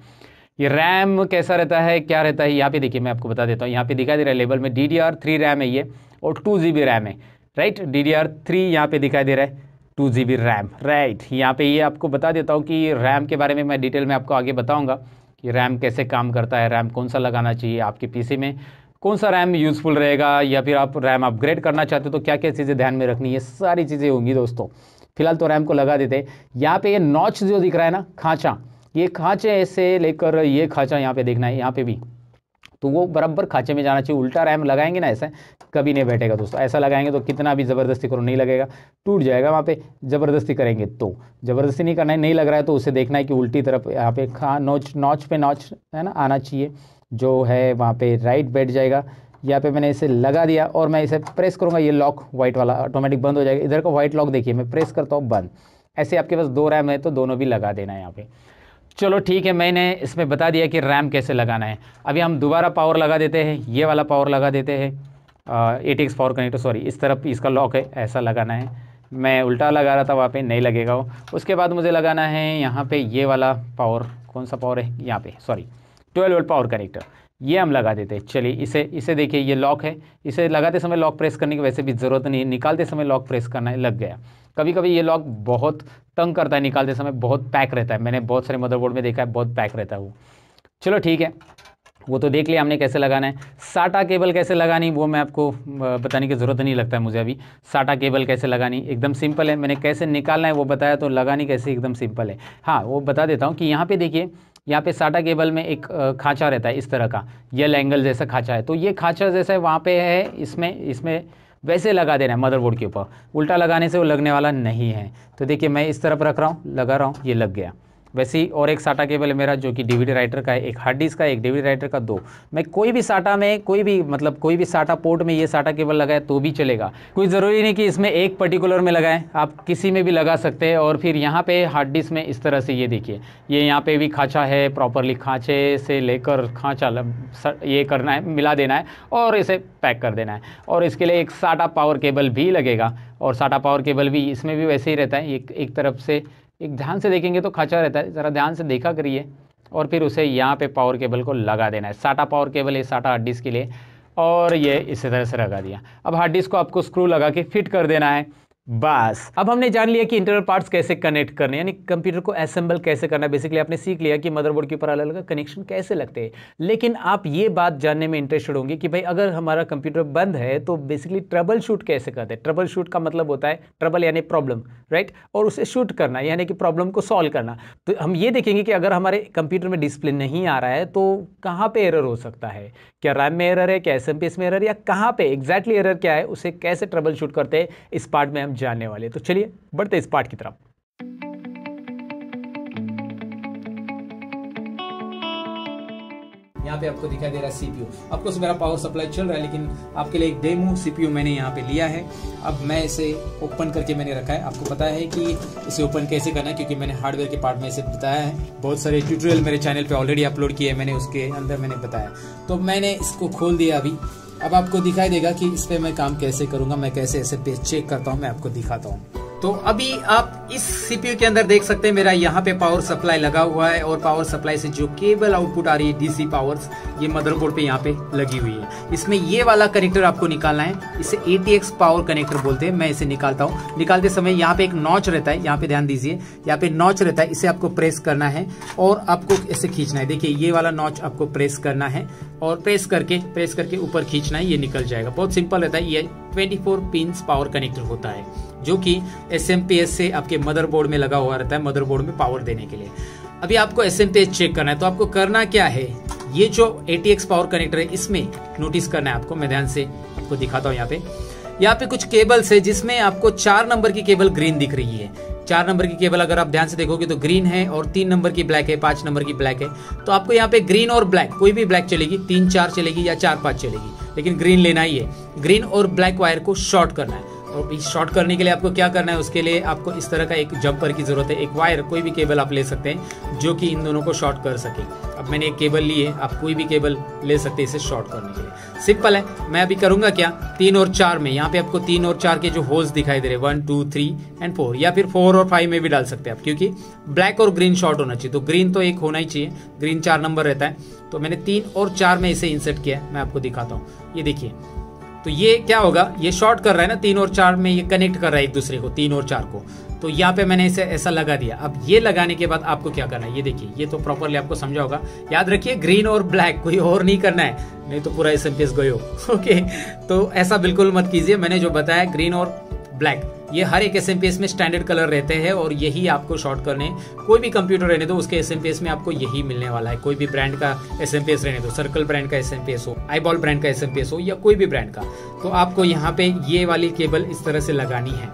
[SPEAKER 1] ये रैम कैसा रहता है क्या रहता है यहाँ पे देखिए मैं आपको बता देता हूँ यहाँ पे दिखाई दे रहा है लेबल में D D R three RAM है ये और टू जी बी रैम है right D D R three यहाँ पर दिखाई दे रहा है two G B RAM right यहाँ पे ये आपको बता देता हूँ कि रैम के बारे में मैं डिटेल में आपको आगे बताऊँगा कि रैम कैसे काम करता है रैम कौन सा लगाना चाहिए आपके पीसी में कौन सा रैम यूज़फुल रहेगा या फिर आप रैम अपग्रेड करना चाहते हो तो क्या क्या चीज़ें ध्यान में रखनी है सारी चीज़ें होंगी दोस्तों फिलहाल तो रैम को लगा देते यहाँ पे ये नॉच जो दिख रहा है ना खाँचा ये खाँचे ऐसे लेकर ये खाँचा यहाँ पे देखना है यहाँ पे भी तो वो बराबर खाचे में जाना चाहिए उल्टा रैम लगाएंगे ना ऐसे कभी नहीं बैठेगा दोस्तों ऐसा लगाएंगे तो कितना भी ज़बरदस्ती करो नहीं लगेगा टूट जाएगा वहाँ पे ज़बरदस्ती करेंगे तो ज़बरदस्ती नहीं करना है नहीं लग रहा है तो उसे देखना है कि उल्टी तरफ यहाँ पे खा नोच नोच पे नोच है ना आना चाहिए जो है वहाँ पे राइट बैठ जाएगा यहाँ पे मैंने इसे लगा दिया और मैं इसे प्रेस करूँगा ये लॉक व्हाइट वाला ऑटोमेटिक बंद हो जाएगा इधर का वाइट लॉक देखिए मैं प्रेस करता हूँ बंद ऐसे आपके पास दो रैम है तो दोनों भी लगा देना है यहाँ पे चलो ठीक है मैंने इसमें बता दिया कि रैम कैसे लगाना है अभी हम दोबारा पावर लगा देते हैं ये वाला पावर लगा देते हैं AT X power connector sorry इस तरफ इसका लॉक है ऐसा लगाना है मैं उल्टा लगा रहा था वहाँ पे नहीं लगेगा वो उसके बाद मुझे लगाना है यहाँ पे ये वाला पावर कौन सा पावर है यहाँ पे sorry twelve volt power connector ये हम लगा देते हैं चलिए इसे इसे देखिए ये लॉक है इसे लगाते समय लॉक प्रेस करने की वैसे भी ज़रूरत नहीं है निकालते समय लॉक प्रेस करना है लग गया कभी कभी ये लॉक बहुत तंग करता है निकालते समय बहुत पैक रहता है मैंने बहुत सारे मदरबोर्ड में देखा है बहुत पैक रहता है वो चलो ठीक है वो तो देख लिया हमने कैसे लगाना है साटा केबल कैसे लगानी वो मैं आपको बताने की ज़रूरत नहीं लगता है मुझे अभी साटा केबल कैसे लगानी एकदम सिंपल है मैंने कैसे निकालना है वो बताया तो लगानी कैसे एकदम सिंपल है हाँ वो बता देता हूँ कि यहाँ पे देखिए यहाँ पे साटा केबल में एक खांचा रहता है इस तरह का यल एंगल जैसा खांचा है तो ये खांचा जैसा है वहाँ पे है इसमें इसमें वैसे लगा देना है मदरबोर्ड के ऊपर उल्टा लगाने से वो लगने वाला नहीं है तो देखिए मैं इस तरफ रख रहा हूँ लगा रहा हूँ ये लग गया वैसे ही और एक साटा केबल है मेरा जो कि डीवीडी राइटर का है एक हार्ड डिस्क का एक डीवीडी राइटर का दो मैं कोई भी साटा में कोई भी मतलब कोई भी साटा पोर्ट में ये साटा केबल लगाए तो भी चलेगा कोई ज़रूरी नहीं कि इसमें एक पर्टिकुलर में लगाएं आप किसी में भी लगा सकते हैं और फिर यहाँ पे हार्ड डिस्क में इस तरह से ये देखिए ये यहाँ पे भी खाँचा है प्रॉपरली खाँचे से लेकर खाँचा ये करना है मिला देना है और इसे पैक कर देना है और इसके लिए एक साटा पावर केबल भी लगेगा और साटा पावर केबल भी इसमें भी वैसे ही रहता है एक एक तरफ से एक ध्यान से देखेंगे तो खर्चा रहता है ज़रा ध्यान से देखा करिए और फिर उसे यहाँ पे पावर केबल को लगा देना है साटा पावर केबल है साटा हार्ड डिस्क के लिए और ये इसी तरह से लगा दिया अब हार्ड डिस्क को आपको स्क्रू लगा के फिट कर देना है बस अब हमने जान लिया कि इंटरनल पार्ट्स कैसे कनेक्ट करने यानी कंप्यूटर को असेंबल कैसे करना बेसिकली आपने सीख लिया कि मदरबोर्ड के ऊपर अलग अलग कनेक्शन कैसे लगते हैं लेकिन आप ये बात जानने में इंटरेस्टेड होंगे कि भाई अगर हमारा कंप्यूटर बंद है तो बेसिकली ट्रबल शूट कैसे करते हैं ट्रबल शूट का मतलब होता है ट्रबल यानी प्रॉब्लम राइट और उसे शूट करना यानी कि प्रॉब्लम को सॉल्व करना तो हम ये देखेंगे कि अगर हमारे कंप्यूटर में डिस्प्ले नहीं आ रहा है तो कहाँ पर एरर हो सकता है क्या रैम में एरर है क्या एस में एरर या कहाँ पर एग्जैक्टली एरर क्या है उसे कैसे ट्रबल शूट करते हैं इस पार्ट में हम जानने वाले तो चलिए बढ़ते इस पार्ट की तरफ यहाँ पे आपको दिखाई दे रहा है सीपीयू अब कुछ मेरा पावर सप्लाई चल रहा है लेकिन आपके लिए एक डेमो सीपीयू मैंने यहाँ पे लिया है अब मैं इसे ओपन करके मैंने रखा है आपको पता है कि इसे ओपन कैसे करना है क्योंकि मैंने हार्डवेयर के पार्ट में इसे बताया है बहुत सारे ट्यूटोरियल मेरे चैनल पे ऑलरेडी अपलोड किए हैं मैंने उसके अंदर मैंने बताया तो मैंने इसको खोल दिया अभी अब आपको दिखाई देगा कि इस पर मैं काम कैसे करूंगा मैं कैसे ऐसे पेज चेक करता हूँ मैं आपको दिखाता हूँ तो अभी आप इस सीपीयू के अंदर देख सकते हैं मेरा यहाँ पे पावर सप्लाई लगा हुआ है और पावर सप्लाई से जो केबल आउटपुट आ रही है डीसी पावर्स ये मदरबोर्ड पे यहाँ पे लगी हुई है इसमें ये वाला कनेक्टर आपको निकालना है इसे एटीएक्स पावर कनेक्टर बोलते हैं मैं इसे निकालता हूँ निकालते समय यहाँ पे एक नॉच रहता है यहाँ पे ध्यान दीजिए यहाँ पे नॉच रहता है इसे आपको प्रेस करना है और आपको इसे खींचना है देखिए ये वाला नॉच आपको प्रेस करना है और प्रेस करके प्रेस करके ऊपर खींचना है ये निकल जाएगा बहुत सिंपल रहता है ये फोर पिन पावर कनेक्टर होता है जो कि एस से आपके मदरबोर्ड में लगा हुआ रहता है मदरबोर्ड में पावर देने के लिए अभी आपको एस चेक करना है तो आपको करना क्या है ये जो एटीएक्स पावर कनेक्टर है इसमें नोटिस करना है आपको मैं ध्यान से आपको दिखाता हूँ यहाँ पे यहाँ पे कुछ केबल्स है जिसमें आपको चार नंबर की केबल ग्रीन दिख रही है चार नंबर की केबल अगर आप ध्यान से देखोगे तो ग्रीन है और तीन नंबर की ब्लैक है पांच नंबर की ब्लैक है तो आपको यहाँ पे ग्रीन और ब्लैक कोई भी ब्लैक चलेगी तीन चार चलेगी या चार पांच चलेगी लेकिन ग्रीन लेना ही है ग्रीन और ब्लैक वायर को शॉर्ट करना है और शॉर्ट करने के लिए आपको क्या करना है उसके लिए आपको इस तरह का एक जम्पर की ज़रूरत है एक वायर कोई भी केबल आप ले सकते हैं जो कि इन दोनों को शॉर्ट कर सके अब मैंने एक केबल ली है आप कोई भी केबल ले सकते हैं इसे शॉर्ट करने के लिए सिंपल है मैं अभी करूंगा क्या तीन और चार में यहाँ पे आपको तीन और चार के जो होल्स दिखाई दे रहे one two three and four या फिर फोर और फाइव में भी डाल सकते हैं आप क्योंकि ब्लैक और ग्रीन शॉर्ट होना चाहिए तो ग्रीन तो एक होना ही चाहिए ग्रीन चार नंबर रहता है तो मैंने तीन और चार में इसे इंसर्ट किया है मैं आपको दिखाता हूँ ये देखिए तो ये क्या होगा ये शॉर्ट कर रहा है ना तीन और चार में ये कनेक्ट कर रहा है एक दूसरे को तीन और चार को तो यहाँ पे मैंने इसे ऐसा लगा दिया अब ये लगाने के बाद आपको क्या करना है ये देखिए ये तो प्रॉपरली आपको समझा होगा याद रखिए ग्रीन और ब्लैक कोई और नहीं करना है नहीं तो पूरा एस एम गए हो ओके तो ऐसा बिल्कुल मत कीजिए मैंने जो बताया ग्रीन और ब्लैक ये हर एक एस में स्टैंडर्ड कलर रहते हैं और यही आपको शॉर्ट करने कोई भी कंप्यूटर रहने दो उसके एस में आपको यही मिलने वाला है कोई भी ब्रांड का एस रहने दो सर्कल ब्रांड का एस हो आईबॉल ब्रांड का एस हो या कोई भी ब्रांड का तो आपको यहाँ पे ये वाली केबल इस तरह से लगानी है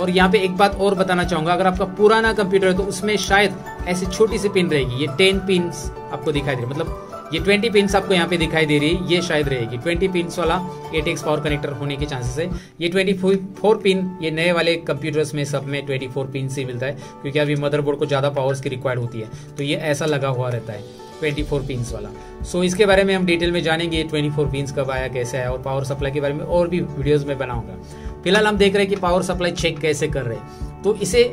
[SPEAKER 1] और यहाँ पे एक बात और बताना चाहूंगा अगर आपका पुराना कंप्यूटर है तो उसमें शायद ऐसी छोटी सी पिन रहेगी ये टेन पिन आपको दिखाई दे मतलब ये 20 पिन आपको यहाँ पे दिखाई दे रही है ये शायद रहेगी 20 पिन वाला एटीएक्स पावर कनेक्टर होने के चांसेस है ये 24 पिन ये नए वाले कंप्यूटर्स में सब में 24 पिन से मिलता है क्योंकि अभी मदरबोर्ड को ज़्यादा पावर्स की रिक्वायर्ड होती है तो ये ऐसा लगा हुआ रहता है 24 पिंस वाला सो so, इसके बारे में हम डिटेल में जानेंगे 24 पिंस कब आया कैसे आया और पावर सप्लाई के बारे में और भी वीडियोस में बनाऊंगा फिलहाल हम देख रहे हैं कि पावर सप्लाई चेक कैसे कर रहे हैं तो इसे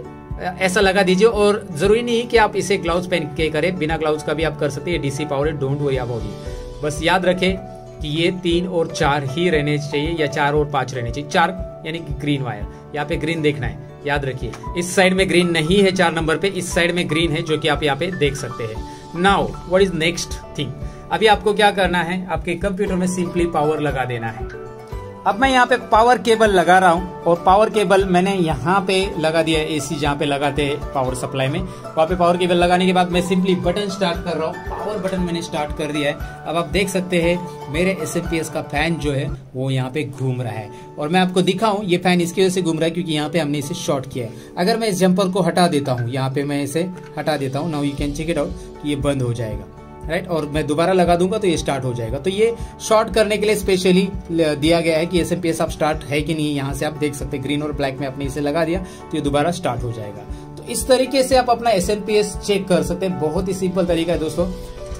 [SPEAKER 1] ऐसा लगा दीजिए और ज़रूरी नहीं कि आप इसे ग्लाउज पहन के करें बिना ग्लाउज का भी आप कर सकते हैं डीसी पावर है डोंट वरी अबाउट इट बस याद रखें कि ये तीन और चार ही रहने चाहिए या चार और पांच रहने चाहिए चार यानी कि ग्रीन वायर यहाँ पे ग्रीन देखना है याद रखिए इस साइड में ग्रीन नहीं है चार नंबर पे इस साइड में ग्रीन है जो कि आप यहाँ पे देख सकते हैं now what is next thing अभी आपको क्या करना है आपके कंप्यूटर में सिंपली पावर लगा देना है अब मैं यहाँ पे पावर केबल लगा रहा हूँ और पावर केबल मैंने यहाँ पे लगा दिया है एसी जहाँ पे लगाते हैं पावर सप्लाई में वहाँ पे पावर केबल लगाने के बाद मैं सिंपली बटन स्टार्ट कर रहा हूँ पावर बटन मैंने स्टार्ट कर दिया है अब आप देख सकते हैं मेरे एस का फैन जो है वो यहाँ पे घूम रहा है और मैं आपको दिखाऊँ ये फैन इसकी वजह से घूम रहा है क्योंकि यहाँ पे हमने इसे शॉर्ट किया है अगर मैं इस जम्पर को हटा देता हूँ यहाँ पे मैं इसे हटा देता हूँ now you can check it out ये बंद हो जाएगा राइट और मैं दोबारा लगा दूंगा तो ये स्टार्ट हो जाएगा तो ये शॉर्ट करने के लिए स्पेशली दिया गया है कि एस एम पी एस आप स्टार्ट है कि नहीं यहाँ से आप देख सकते ग्रीन और ब्लैक में आपने इसे लगा दिया तो ये दोबारा स्टार्ट हो जाएगा तो इस तरीके से आप अपना S M P S check कर सकते हैं बहुत ही सिंपल तरीका है दोस्तों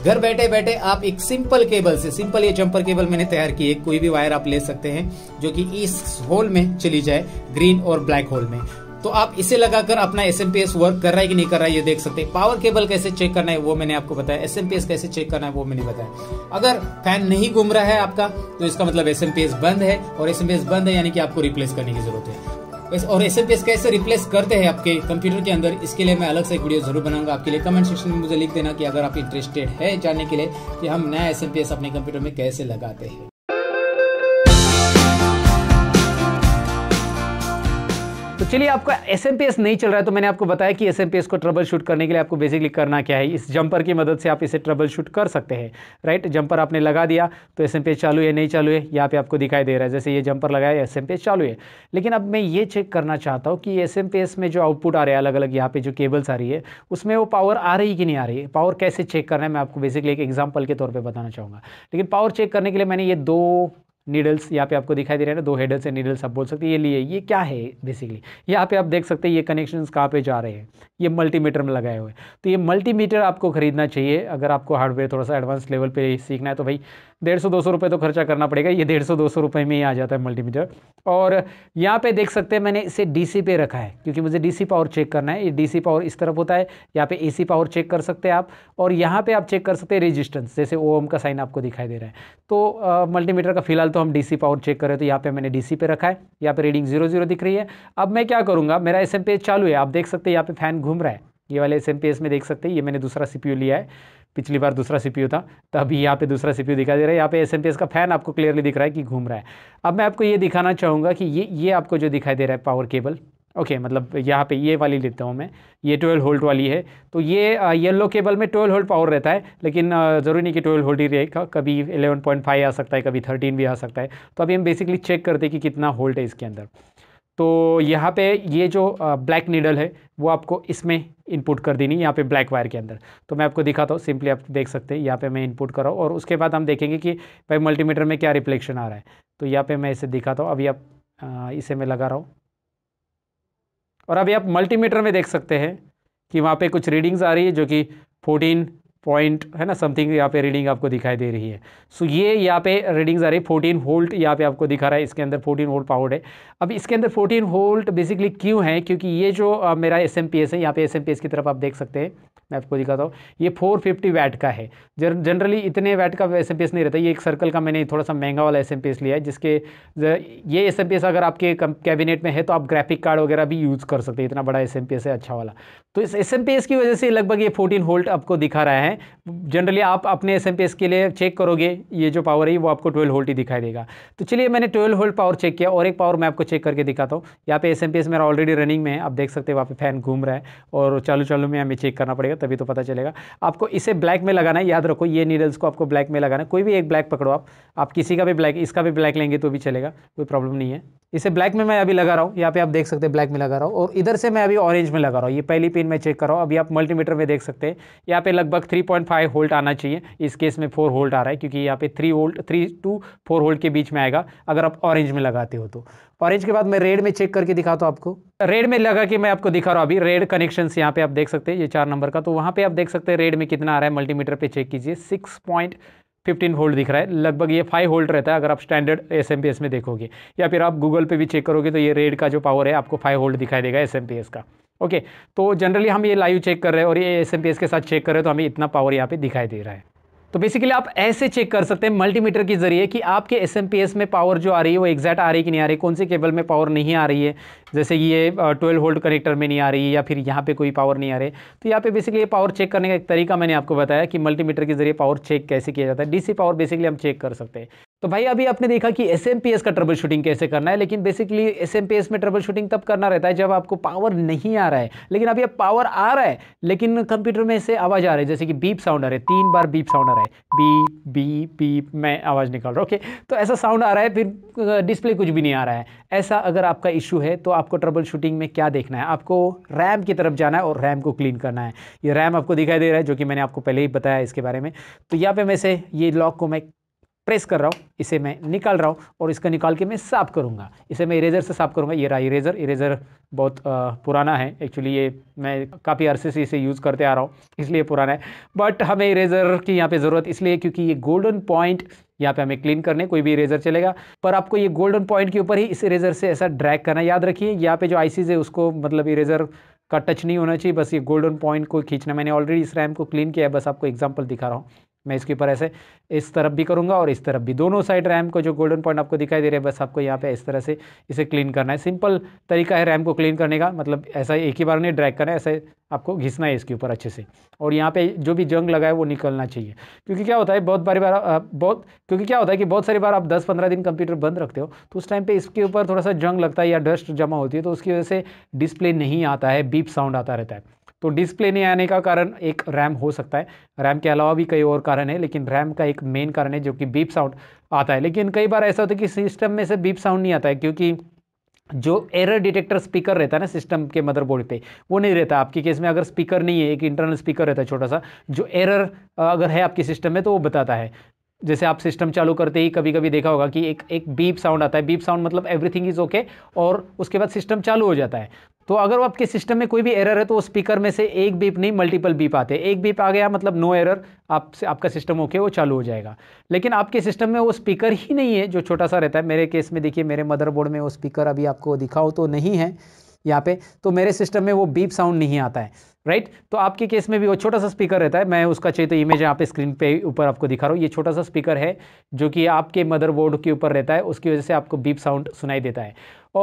[SPEAKER 1] घर बैठे बैठे आप एक सिंपल केबल से सिंपल ये जंपर केबल मैंने तैयार की है कोई भी वायर आप ले सकते हैं जो कि इस होल में चली जाए ग्रीन और ब्लैक होल में तो आप इसे लगाकर अपना एस वर्क कर रहा है कि नहीं कर रहा है ये देख सकते हैं पावर केबल कैसे चेक करना है वो मैंने आपको बताया एस कैसे चेक करना है वो मैंने बताया अगर फैन नहीं घूम रहा है आपका तो इसका मतलब एस बंद है और एस बंद है यानी कि आपको रिप्लेस करने की जरूरत है और एस एम कैसे रिप्लेस करते हैं आपके कंप्यूटर के अंदर इसके लिए मैं अलग से एक वीडियो जरूर बनाऊंगा आपके लिए कमेंट सेक्शन में मुझे लिख देना कि अगर आप इंटरेस्टेड है जानने के लिए कि हम नया एस एम अपने कंप्यूटर में कैसे लगाते हैं चलिए आपका एस एम पी एस नहीं चल रहा है तो मैंने आपको बताया कि एस एम पी एस को ट्रबल शूट करने के लिए आपको बेसिकली करना क्या है इस जंपर की मदद से आप इसे ट्रबल शूट कर सकते हैं राइट जंपर आपने लगा दिया तो एस एम पी एस चालू है नहीं चालू है यहाँ पे आपको दिखाई दे रहा है जैसे ये जंपर लगाया एस एम पी एस चालू है लेकिन अब मैं ये चेक करना चाहता हूँ कि एस एम पी एस में जो आउटपुट आ रहा है अलग अलग यहाँ पे जो केबल्स आ रही है उसमें वो पावर आ रही कि नहीं आ रही है पावर कैसे चेक करना है मैं आपको बेसिकली एक एग्जाम्पल के तौर पर बताना चाहूँगा लेकिन पावर चेक करने के लिए मैंने ये दो नीडल्स यहाँ पे आपको दिखाई दे रहे हैं ना दो हेडल्स है नीडल्स आप बोल सकते हैं ये लिए ये क्या है बेसिकली यहाँ पे आप देख सकते हैं ये कनेक्शन कहाँ पे जा रहे हैं ये मल्टीमीटर में लगाए हुए तो ये मल्टीमीटर आपको खरीदना चाहिए अगर आपको हार्डवेयर थोड़ा सा एडवांस लेवल पे सीखना है तो भाई डेढ़ सौ दो सौ रुपये तो खर्चा करना पड़ेगा ये डेढ़ सौ दो सौ रुपये में ही आ जाता है मल्टीमीटर और यहाँ पे देख सकते हैं मैंने इसे डीसी पे रखा है क्योंकि मुझे डीसी पावर चेक करना है ये डीसी पावर इस तरफ होता है यहाँ पे एसी पावर चेक कर सकते हैं आप और यहाँ पे आप चेक कर सकते हैं रेजिस्टेंस जैसे ओ का साइन आपको दिखाई दे रहा है तो मल्टीमीटर का फिलहाल तो हम डी पावर चेक करें तो यहाँ पर मैंने डी पे रखा है यहाँ पर रीडिंग जीरो दिख रही है अब मैं क्या करूँगा मेरा एस चालू है आप देख सकते हैं यहाँ पर फैन घूम रहा है ये वाले एस में देख सकते हैं ये मैंने दूसरा सी लिया है पिछली बार दूसरा सीपीयू था तो अभी यहाँ पे दूसरा सीपीयू दिखाई दे रहा है यहाँ पे एसएमपीएस का फैन आपको क्लियरली दिख रहा है कि घूम रहा है अब मैं आपको ये दिखाना चाहूँगा कि ये ये आपको जो दिखाई दे रहा है पावर केबल ओके okay, मतलब यहाँ पे ये वाली लेता हूँ मैं ये ट्वेल्व होल्ट वाली है तो ये येलो केबल में ट्वेल्व होल्ट पावर रहता है लेकिन ज़रूरी नहीं कि ट्वेल्व होल्ट ही रहेगा कभी एलेवन पॉइंट फाइव आ सकता है कभी थर्टीन भी आ सकता है तो अभी हम बेसिकली चेक करते हैं कि कितना होल्ट है इसके अंदर तो यहाँ पे ये जो ब्लैक नीडल है वो आपको इसमें इनपुट कर देनी यहाँ पे ब्लैक वायर के अंदर तो मैं आपको दिखाता हूँ सिंपली आप देख सकते हैं यहाँ पे मैं इनपुट कर रहा हूँ और उसके बाद हम देखेंगे कि भाई मल्टीमीटर में क्या रिफ्लेक्शन आ रहा है तो यहाँ पे मैं इसे दिखाता हूँ अभी आप इसे मैं लगा रहा हूँ और अभी आप मल्टीमीटर में देख सकते हैं कि वहाँ पर कुछ रीडिंग्स आ रही है जो कि फोर्टीन पॉइंट है ना समथिंग यहाँ पे रीडिंग आपको दिखाई दे रही है सो so, ये यहाँ पे रीडिंग्स आ रही है फोर्टीन वोल्ट यहाँ पे आपको दिखा रहा है इसके अंदर फोर्टीन वोल्ट पावर है अब इसके अंदर फोर्टीन वोल्ट बेसिकली क्यों है क्योंकि ये जो आ, मेरा एस है यहाँ पे एस की तरफ आप देख सकते हैं मैं आपको दिखाता हूँ ये 450 फिफ्टी वैट का है जनरली इतने वैट का एस एम नहीं रहता ये एक सर्कल का मैंने थोड़ा सा महंगा वाला एस एम लिया है जिसके ये एस एम अगर आपके कैबिनेट में है तो आप ग्राफिक कार्ड वगैरह भी यूज़ कर सकते हैं इतना बड़ा एस एम है अच्छा वाला तो इस एस एम की वजह से लगभग ये फोर्टीन होल्ट आपको दिखा रहा है जनरली आप अपने एस एम के लिए चेक करोगे ये जो पावर है वो आपको ट्वेल्व होल्ट ही दिखाई देगा तो चलिए मैंने ट्वेल्व होल्ट पावर चेक किया और एक पावर मैं आपको चेक करके दिखाता हूँ यहाँ पे एस मेरा ऑलरेडी रनिंग में है आप देख सकते हैं वहाँ पे फैन घूम रहा है और चालू चालू में हमें चेक करना पड़ेगा तभी तो पता चलेगा आपको इसे ब्लैक में लगाना है याद रखो ये नीडल्स को आपको ब्लैक में लगाना है कोई भी एक ब्लैक पकड़ो आप आप किसी का भी ब्लैक इसका भी ब्लैक लेंगे तो भी चलेगा कोई प्रॉब्लम नहीं है इसे ब्लैक में मैं अभी लगा रहा हूँ यहाँ पे आप देख सकते हैं ब्लैक में लगा रहा हूँ और इधर से मैं अभी ऑरेंज में लगा रहा हूँ ये पहली पिन मैं चेक कर रहा हूँ अभी आप मल्टीमीटर में देख सकते हैं यहाँ पे लगभग 3.5 पॉइंट होल्ट आना चाहिए इस केस में 4 होल्ट आ रहा है क्योंकि यहाँ पे 3 होल्ट 3 टू 4 होल्ट के बीच में आएगा अगर आप ऑरेंज में लगाते हो तो ऑरेंज के बाद मैं रेड में चेक करके दिखाता हूँ आपको रेड में लगा कि मैं आपको दिखा रहा हूँ अभी रेड कनेक्शन यहाँ पे आप देख सकते हैं ये चार नंबर का तो वहाँ पे आप देख सकते हैं रेड में कितना आ रहा है मल्टीमीटर पे चेक कीजिए सिक्स पॉइंट फिफ्टीन होल्ड दिख रहा है लगभग ये फाइव होल्ड रहता है अगर आप standard S M P S में देखोगे या फिर आप गूगल पे भी चेक करोगे तो ये रेड का जो पावर है आपको फाइव होल्ड दिखाई देगा एस एम पी एस का ओके तो जनरली हम ये लाइव चेक कर रहे हैं और ये एस एम पी एस के साथ चेक कर रहे हैं तो हमें इतना पावर यहाँ पे दिखाई दे रहा है तो बेसिकली आप ऐसे चेक कर सकते हैं मल्टीमीटर के जरिए कि आपके एस में पावर जो आ रही है वो एग्जैक्ट आ रही कि नहीं आ रही कौन से केबल में पावर नहीं आ रही है जैसे कि ये ट्वेल्व होल्ड कनेक्टर में नहीं आ रही है या फिर यहाँ पे कोई पावर नहीं आ रही तो यहाँ पे बेसिकली ये पावर चेक करने का एक तरीका मैंने आपको बताया कि मल्टीमीटर के जरिए पावर चेक कैसे किया जाता है डीसी पावर बेसिकली हम चेक कर सकते हैं तो भाई अभी आपने देखा कि एस का ट्रबल शूटिंग कैसे करना है लेकिन बेसिकली एस में ट्रबल शूटिंग तब करना रहता है जब आपको पावर नहीं आ रहा है लेकिन अभी अब पावर आ रहा है लेकिन कंप्यूटर में से आवाज़ आ रही है जैसे कि बीप साउंड आ रहा है तीन बार बीप साउंड आ रहा है बीप बीप बीप मैं आवाज़ निकाल रहा हूँ ओके तो ऐसा साउंड आ रहा है फिर डिस्प्ले कुछ भी नहीं आ रहा है ऐसा अगर आपका इशू है तो आपको ट्रबल शूटिंग में क्या देखना है आपको रैम की तरफ जाना है और रैम को क्लीन करना है ये रैम आपको दिखाई दे रहा है जो कि मैंने आपको पहले ही बताया इसके बारे में तो यहाँ पर मैं से ये लॉक को मैं प्रेस कर रहा हूँ इसे मैं निकाल रहा हूँ और इसका निकाल के मैं साफ़ करूँगा इसे मैं इरेजर से साफ़ करूँगा ये रहा इरेजर इरेजर बहुत आ, पुराना है एक्चुअली ये मैं काफ़ी अरसे से इसे यूज़ करते आ रहा हूँ इसलिए पुराना है बट हमें इरेजर की यहाँ पे ज़रूरत इसलिए क्योंकि ये गोल्डन पॉइंट यहाँ पे हमें क्लीन करने कोई भी इरेजर चलेगा पर आपको ये गोल्डन पॉइंट के ऊपर ही इस इरेजर से ऐसा ड्रैग करना याद रखिए यहाँ पर जो आई है उसको मतलब इरेजर का टच नहीं होना चाहिए बस ये गोल्डन पॉइंट को खींचना मैंने ऑलरेडी इस रैम को क्लीन किया है बस आपको एग्जाम्पल दिखा रहा हूँ मैं इसके ऊपर ऐसे इस तरफ भी करूँगा और इस तरफ भी दोनों साइड रैम को जो गोल्डन पॉइंट आपको दिखाई दे रहा है बस आपको यहाँ पे इस तरह से इसे क्लीन करना है सिंपल तरीका है रैम को क्लीन करने का मतलब ऐसा एक ही बार नहीं ड्रैग करना है ऐसे आपको घिसना है इसके ऊपर अच्छे से और यहाँ पे जो भी जंग लगा है वो निकलना चाहिए क्योंकि क्या होता है बहुत बारी बार बहुत क्योंकि क्या होता है कि बहुत सारी बार आप दस पंद्रह दिन कंप्यूटर बंद रखते हो तो उस टाइम पर इसके ऊपर थोड़ा सा जंग लगता है या डस्ट जमा होती है तो उसकी वजह से डिस्प्ले नहीं आता है बीप साउंड आता रहता है तो डिस्प्ले नहीं आने का कारण एक रैम हो सकता है रैम के अलावा भी कई और कारण है लेकिन रैम का एक मेन कारण है जो कि बीप साउंड आता है लेकिन कई बार ऐसा होता है कि सिस्टम में से बीप साउंड नहीं आता है क्योंकि जो एरर डिटेक्टर स्पीकर रहता है ना सिस्टम के मदरबोर्ड पे वो नहीं रहता आपके केस में अगर स्पीकर नहीं है एक इंटरनल स्पीकर रहता है छोटा सा जो एरर अगर है आपके सिस्टम में तो वो बताता है जैसे आप सिस्टम चालू करते ही कभी कभी देखा होगा कि एक एक बीप साउंड आता है बीप साउंड मतलब एवरीथिंग इज़ ओके और उसके बाद सिस्टम चालू हो जाता है तो अगर आपके सिस्टम में कोई भी एरर है तो वो स्पीकर में से एक बीप नहीं मल्टीपल बीप आते हैं एक बीप आ गया मतलब नो एरर आपसे आपका सिस्टम ओके वो चालू हो जाएगा लेकिन आपके सिस्टम में वो स्पीकर ही नहीं है जो छोटा सा रहता है मेरे केस में देखिए मेरे मदरबोर्ड में वो स्पीकर अभी आपको दिखाओ तो नहीं है यहाँ पे तो मेरे सिस्टम में वो बीप साउंड नहीं आता है राइट तो आपके केस में भी वो छोटा सा स्पीकर रहता है मैं उसका चाहिए तो इमेज यहाँ पे स्क्रीन पे ऊपर आपको दिखा रहा हूँ ये छोटा सा स्पीकर है जो कि आपके मदरबोर्ड के ऊपर रहता है उसकी वजह से आपको बीप साउंड सुनाई देता है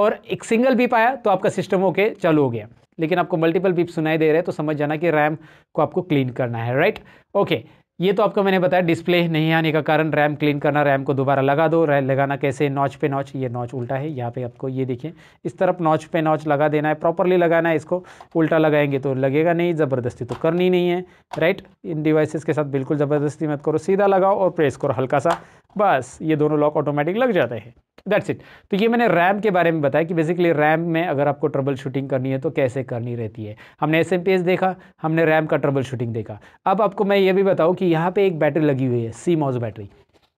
[SPEAKER 1] और एक सिंगल बीप आया तो आपका सिस्टम ओके चालू हो गया लेकिन आपको मल्टीपल बीप सुनाई दे रहे हैं तो समझ जाना कि रैम को आपको क्लीन करना है राइट ओके ये तो आपको मैंने बताया डिस्प्ले नहीं आने का कारण रैम क्लीन करना रैम को दोबारा लगा दो रैम लगाना कैसे नॉच पे नॉच ये नॉच उल्टा है यहाँ पे आपको ये देखिए इस तरफ नॉच पे नॉच लगा देना है प्रॉपरली लगाना है इसको उल्टा लगाएंगे तो लगेगा नहीं ज़बरदस्ती तो करनी नहीं है राइट इन डिवाइसेस के साथ बिल्कुल ज़बरदस्ती मत करो सीधा लगाओ और प्रेस करो हल्का सा बस ये दोनों लॉक ऑटोमेटिक लग जाते हैं दैट्स इट तो ये मैंने रैम के बारे में बताया कि बेसिकली रैम में अगर आपको ट्रबल शूटिंग करनी है तो कैसे करनी रहती है हमने एस देखा हमने रैम का ट्रबल शूटिंग देखा अब आपको मैं ये भी बताऊँ कि यहाँ पर एक बैटरी लगी हुई है सी बैटरी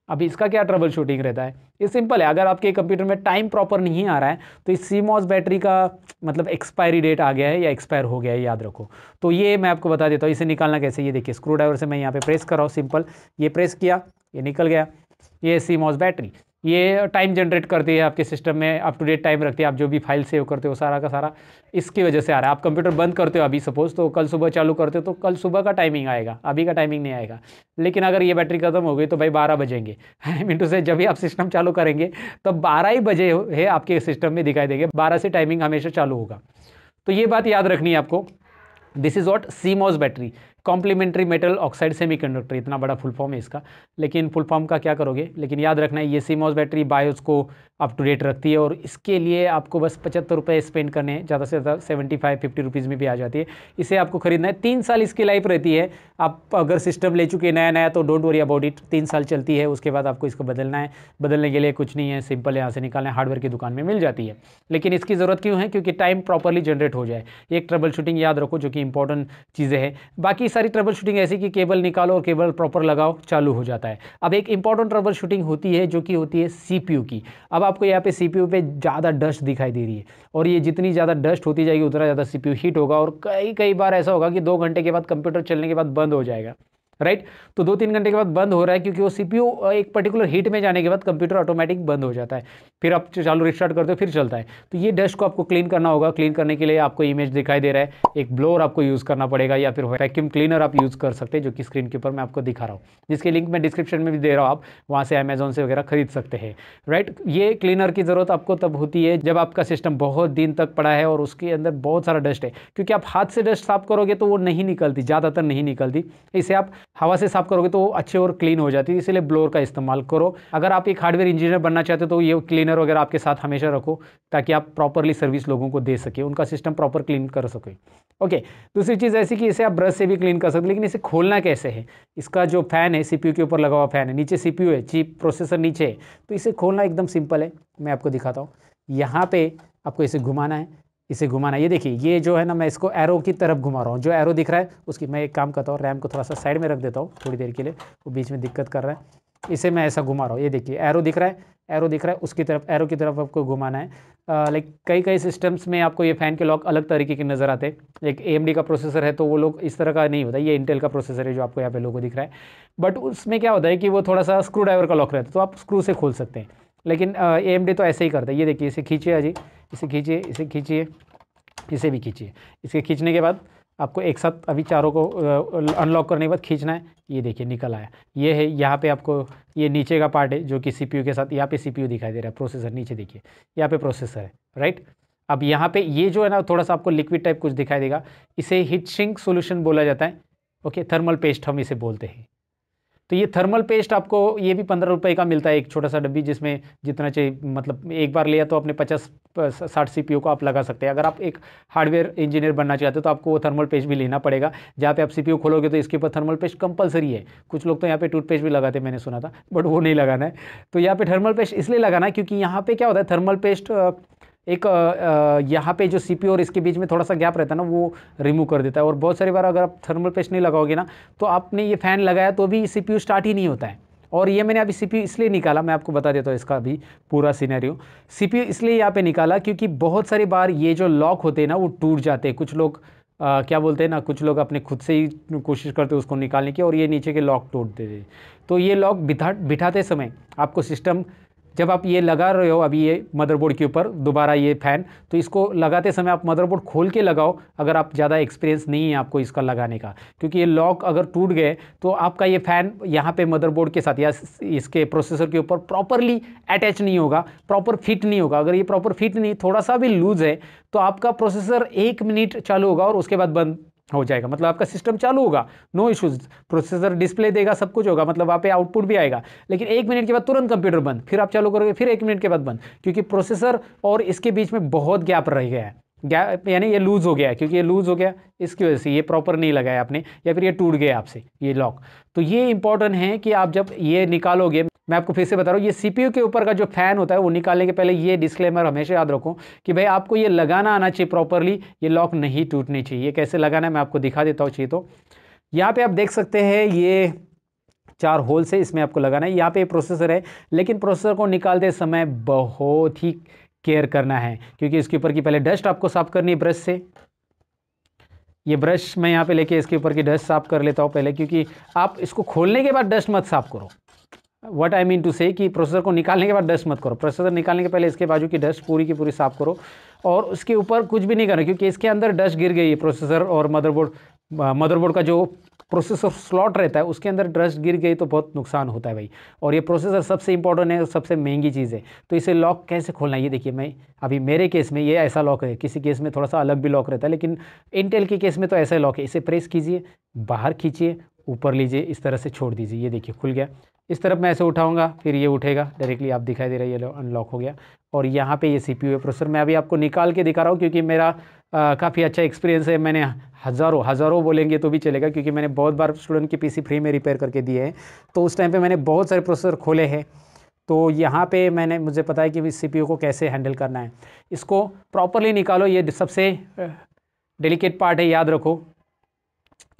[SPEAKER 1] अब इसका क्या ट्रबल शूटिंग रहता है ये सिंपल है अगर आपके कंप्यूटर में टाइम प्रॉपर नहीं आ रहा है तो इस सीमॉस बैटरी का मतलब एक्सपायरी डेट आ गया है या एक्सपायर हो गया है याद रखो तो ये मैं आपको बता देता हूँ इसे निकालना कैसे ये देखिए स्क्रू ड्राइवर से मैं यहाँ पे प्रेस कर रहा हूँ सिंपल ये प्रेस किया ये निकल गया ये सी मॉस बैटरी ये टाइम जनरेट करती है आपके सिस्टम में अप टू डेट टाइम रखती है आप जो भी फाइल सेव करते हो सारा का सारा इसकी वजह से आ रहा है आप कंप्यूटर बंद करते हो अभी सपोज़ तो कल सुबह चालू करते हो तो कल सुबह का टाइमिंग आएगा अभी का टाइमिंग नहीं आएगा लेकिन अगर ये बैटरी ख़त्म हो गई तो भाई बारह बजेंगे मिनटों से जब भी आप सिस्टम चालू करेंगे तो बारह ही बजे है आपके सिस्टम में दिखाई देंगे बारह से टाइमिंग हमेशा चालू होगा तो ये बात याद रखनी है आपको this is what CMOS battery complementary metal oxide semiconductor इतना बड़ा फुल फॉर्म है इसका लेकिन फुल फॉर्म का क्या करोगे लेकिन याद रखना है ये सीमॉस बैटरी बायोस को अप टू डेट रखती है और इसके लिए आपको बस पचहत्तर रुपये स्पेंड करने हैं ज़्यादा से ज़्यादा सेवेंटी फाइव फिफ्टी रुपीज़ में भी आ जाती है इसे आपको खरीदना है तीन साल इसकी लाइफ रहती है आप अगर सिस्टम ले चुके नया नया तो डोंट वरी अबाउट इट तीन साल चलती है उसके बाद आपको इसको बदलना है बदलने के लिए कुछ नहीं है सिंपल यहाँ से निकालना है हार्डवेयर की दुकान में मिल जाती है लेकिन इसकी ज़रूरत क्यों है क्योंकि टाइम प्रॉपरली जनरेट हो जाए एक ट्रबल शूटिंग याद रखो जो कि इंपॉर्टेंट चीज़ें हैं बाकी सारी ट्रबल शूटिंग ऐसी कि केबल निकालो और केबल प्रॉपर लगाओ चालू हो जाता है अब एक इंपॉर्टेंट ट्रबल शूटिंग होती है जो कि होती है सीपीयू की अब आपको यहाँ पे सीपीयू पे ज़्यादा डस्ट दिखाई दे रही है और ये जितनी ज़्यादा डस्ट होती जाएगी उतना ज़्यादा सीपीयू हीट होगा और कई कई बार ऐसा होगा कि दो घंटे के बाद कंप्यूटर चलने के बाद बंद हो जाएगा राइट तो दो तीन घंटे के बाद बंद हो रहा है क्योंकि वो सीपीयू एक पर्टिकुलर हीट में जाने के बाद कंप्यूटर ऑटोमेटिक बंद हो जाता है फिर आप चालू रिस्टार्ट करते हो फिर चलता है तो ये डस्ट को आपको क्लीन करना होगा क्लीन करने के लिए आपको इमेज दिखाई दे रहा है एक ब्लोअर आपको यूज़ करना पड़ेगा या फिर वैक्यूम क्लीनर आप यूज़ कर सकते हैं जो कि स्क्रीन के ऊपर मैं आपको दिखा रहा हूँ जिसके लिंक मैं डिस्क्रिप्शन में भी दे रहा हूँ आप वहाँ से अमेजोन से वगैरह खरीद सकते हैं राइट ये क्लीनर की ज़रूरत आपको तब होती है जब आपका सिस्टम बहुत दिन तक पड़ा है और उसके अंदर बहुत सारा डस्ट है क्योंकि आप हाथ से डस्ट साफ करोगे तो वो नहीं निकलती ज़्यादातर नहीं निकलती इसे आप हवा से साफ़ करोगे तो अच्छे और क्लीन हो जाती है इसलिए ब्लोअर का इस्तेमाल करो अगर आप एक हार्डवेयर इंजीनियर बनना चाहते हो तो ये क्लीनर वगैरह आपके साथ हमेशा रखो ताकि आप प्रॉपरली सर्विस लोगों को दे सके उनका सिस्टम प्रॉपर क्लीन कर सके ओके दूसरी चीज़ ऐसी कि इसे आप ब्रश से भी क्लीन कर सकते लेकिन इसे खोलना कैसे है इसका जो फैन है सी के ऊपर लगा हुआ फैन है नीचे सी है चीप प्रोसेसर नीचे है तो इसे खोलना एकदम सिंपल है मैं आपको दिखाता हूँ यहाँ पर आपको इसे घुमाना है इसे घुमाना ये देखिए ये जो है ना मैं इसको एरो की तरफ घुमा रहा हूँ जो एरो दिख रहा है उसकी मैं एक काम करता हूँ रैम को थोड़ा सा साइड में रख देता हूँ थोड़ी देर के लिए वो बीच में दिक्कत कर रहा है इसे मैं ऐसा घुमा रहा हूँ ये देखिए एरो दिख रहा है एरो दिख रहा है उसकी तरफ एरो की तरफ आपको घुमाना है लाइक कई कई सिस्टम्स में आपको ये फ़ैन के लॉक अलग तरीके के नज़र आते हैं एक ए का प्रोसेसर है तो वो लोग इस तरह का नहीं होता ये इंटेल का प्रोसेसर है जो आपको यहाँ पे को दिख रहा है बट उसमें क्या होता है कि वो थोड़ा सा स्क्रू ड्राइवर का लॉक रहता है तो आप स्क्रू से खोल सकते हैं लेकिन ए तो ऐसे ही करता है ये देखिए इसे खींचिए अजी इसे खींचिए इसे खींचिए इसे भी खींचिए इसके खींचने के बाद आपको एक साथ अभी चारों को अनलॉक करने के बाद खींचना है ये देखिए निकल आया ये है यहाँ पे आपको ये नीचे का पार्ट है जो कि सीपीयू के साथ यहाँ पे सीपीयू दिखाई दे रहा है प्रोसेसर नीचे देखिए यहाँ पे प्रोसेसर है राइट अब यहाँ पे ये जो है ना थोड़ा सा आपको लिक्विड टाइप कुछ दिखाई देगा इसे हिट सिंक सोल्यूशन बोला जाता है ओके थर्मल पेस्ट हम इसे बोलते हैं तो ये थर्मल पेस्ट आपको ये भी पंद्रह रुपये का मिलता है एक छोटा सा डब्बी जिसमें जितना चाहिए मतलब एक बार लिया तो अपने पचास साठ सी को आप लगा सकते हैं अगर आप एक हार्डवेयर इंजीनियर बनना चाहते हो तो आपको वो थर्मल पेस्ट भी लेना पड़ेगा जहाँ पे आप सी खोलोगे तो इसके ऊपर थर्मल पेस्ट कंपलसरी है कुछ लोग तो यहाँ पे टूथपेस्ट भी लगाते मैंने सुना था बट वो नहीं लगाना है तो यहाँ पर थर्मल पेस्ट इसलिए लगाना है क्योंकि यहाँ पर क्या होता है थर्मल पेस्ट एक यहाँ पे जो सीपीयू और इसके बीच में थोड़ा सा गैप रहता है ना वो रिमूव कर देता है और बहुत सारी बार अगर आप थर्मल पेस्ट नहीं लगाओगे ना तो आपने ये फ़ैन लगाया तो भी सी स्टार्ट ही नहीं होता है और ये मैंने अभी सी इसलिए निकाला मैं आपको बता देता हूँ इसका अभी पूरा सीनैरियो सी इसलिए यहाँ पर निकाला क्योंकि बहुत सारी बार ये जो लॉक होते हैं ना वो टूट जाते हैं कुछ लोग Uh, क्या बोलते हैं ना कुछ लोग अपने खुद से ही कोशिश करते हैं उसको निकालने की और ये नीचे के लॉक टूट देते तो ये लॉक बिठा बिठाते समय आपको सिस्टम जब आप ये लगा रहे हो अभी ये मदरबोर्ड के ऊपर दोबारा ये फ़ैन तो इसको लगाते समय आप मदरबोर्ड खोल के लगाओ अगर आप ज़्यादा एक्सपीरियंस नहीं है आपको इसका लगाने का क्योंकि ये लॉक अगर टूट गए तो आपका ये फ़ैन यहाँ पे मदरबोर्ड के साथ या इसके प्रोसेसर के ऊपर प्रॉपरली अटैच नहीं होगा प्रॉपर फिट नहीं होगा अगर ये प्रॉपर फिट नहीं थोड़ा सा भी लूज़ है तो आपका प्रोसेसर एक मिनट चालू होगा और उसके बाद बंद हो जाएगा मतलब आपका सिस्टम चालू होगा नो इश्यूज प्रोसेसर डिस्प्ले देगा सब कुछ होगा मतलब वहाँ पे आउटपुट भी आएगा लेकिन एक मिनट के बाद तुरंत कंप्यूटर बंद फिर आप चालू करोगे फिर एक मिनट के बाद बंद क्योंकि प्रोसेसर और इसके बीच में बहुत गैप रह गया है गैप यानी ये लूज़ हो गया है क्योंकि ये लूज़ हो गया इसकी वजह से ये प्रॉपर नहीं लगाया आपने या फिर ये टूट गया आपसे ये लॉक तो ये इंपॉर्टेंट है कि आप जब ये निकालोगे मैं आपको फिर से बता रहा हूँ ये सीपीयू के ऊपर का जो फैन होता है वो निकालने के पहले ये डिस्क्लेमर हमेशा याद रखो कि भाई आपको ये लगाना आना चाहिए प्रॉपरली ये लॉक नहीं टूटनी चाहिए ये कैसे लगाना है मैं आपको दिखा देता हूँ चाहिए तो यहाँ पे आप देख सकते हैं ये चार होल से इसमें आपको लगाना है यहाँ पे प्रोसेसर है लेकिन प्रोसेसर को निकालते समय बहुत ही केयर करना है क्योंकि इसके ऊपर की पहले डस्ट आपको साफ़ करनी है ब्रश से ये ब्रश मैं यहाँ पे लेके इसके ऊपर की डस्ट साफ़ कर लेता हूँ पहले क्योंकि आप इसको खोलने के बाद डस्ट मत साफ़ करो वट आई मीन टू से कि प्रोसेसर को निकालने के बाद डस्ट मत करो प्रोसेसर निकालने के पहले इसके बाजू की डस्ट पूरी की पूरी साफ़ करो और उसके ऊपर कुछ भी नहीं करो क्योंकि इसके अंदर डस्ट गिर गई है प्रोसेसर और मदरबोर्ड मदरबोर्ड का जो प्रोसेसर स्लॉट रहता है उसके अंदर डस्ट गिर गई तो बहुत नुकसान होता है भाई और ये प्रोसेसर सबसे इंपॉर्टेंट है और सबसे महंगी चीज़ है तो इसे लॉक कैसे खोलना है ये देखिए मैं अभी मेरे केस में ये ऐसा लॉक है किसी केस में थोड़ा सा अलग भी लॉक रहता है लेकिन इंटेल के केस में तो ऐसा लॉक है इसे प्रेस कीजिए बाहर खींचिए ऊपर लीजिए इस तरह से छोड़ दीजिए ये देखिए खुल गया इस तरफ मैं ऐसे उठाऊंगा फिर ये उठेगा डायरेक्टली आप दिखाई दे रहा है ये अनलॉक हो गया और यहाँ पे ये सी पी है प्रोसेसर मैं अभी आपको निकाल के दिखा रहा हूँ क्योंकि मेरा काफ़ी अच्छा एक्सपीरियंस है मैंने हज़ारों हज़ारों बोलेंगे तो भी चलेगा क्योंकि मैंने बहुत बार स्टूडेंट की पी फ्री में रिपेयर करके दिए हैं तो उस टाइम पर मैंने बहुत सारे प्रोसेसर खोले हैं तो यहाँ पे मैंने मुझे पता है कि इस सी को कैसे हैंडल करना है इसको प्रॉपरली निकालो ये सबसे डेलिकेट पार्ट है याद रखो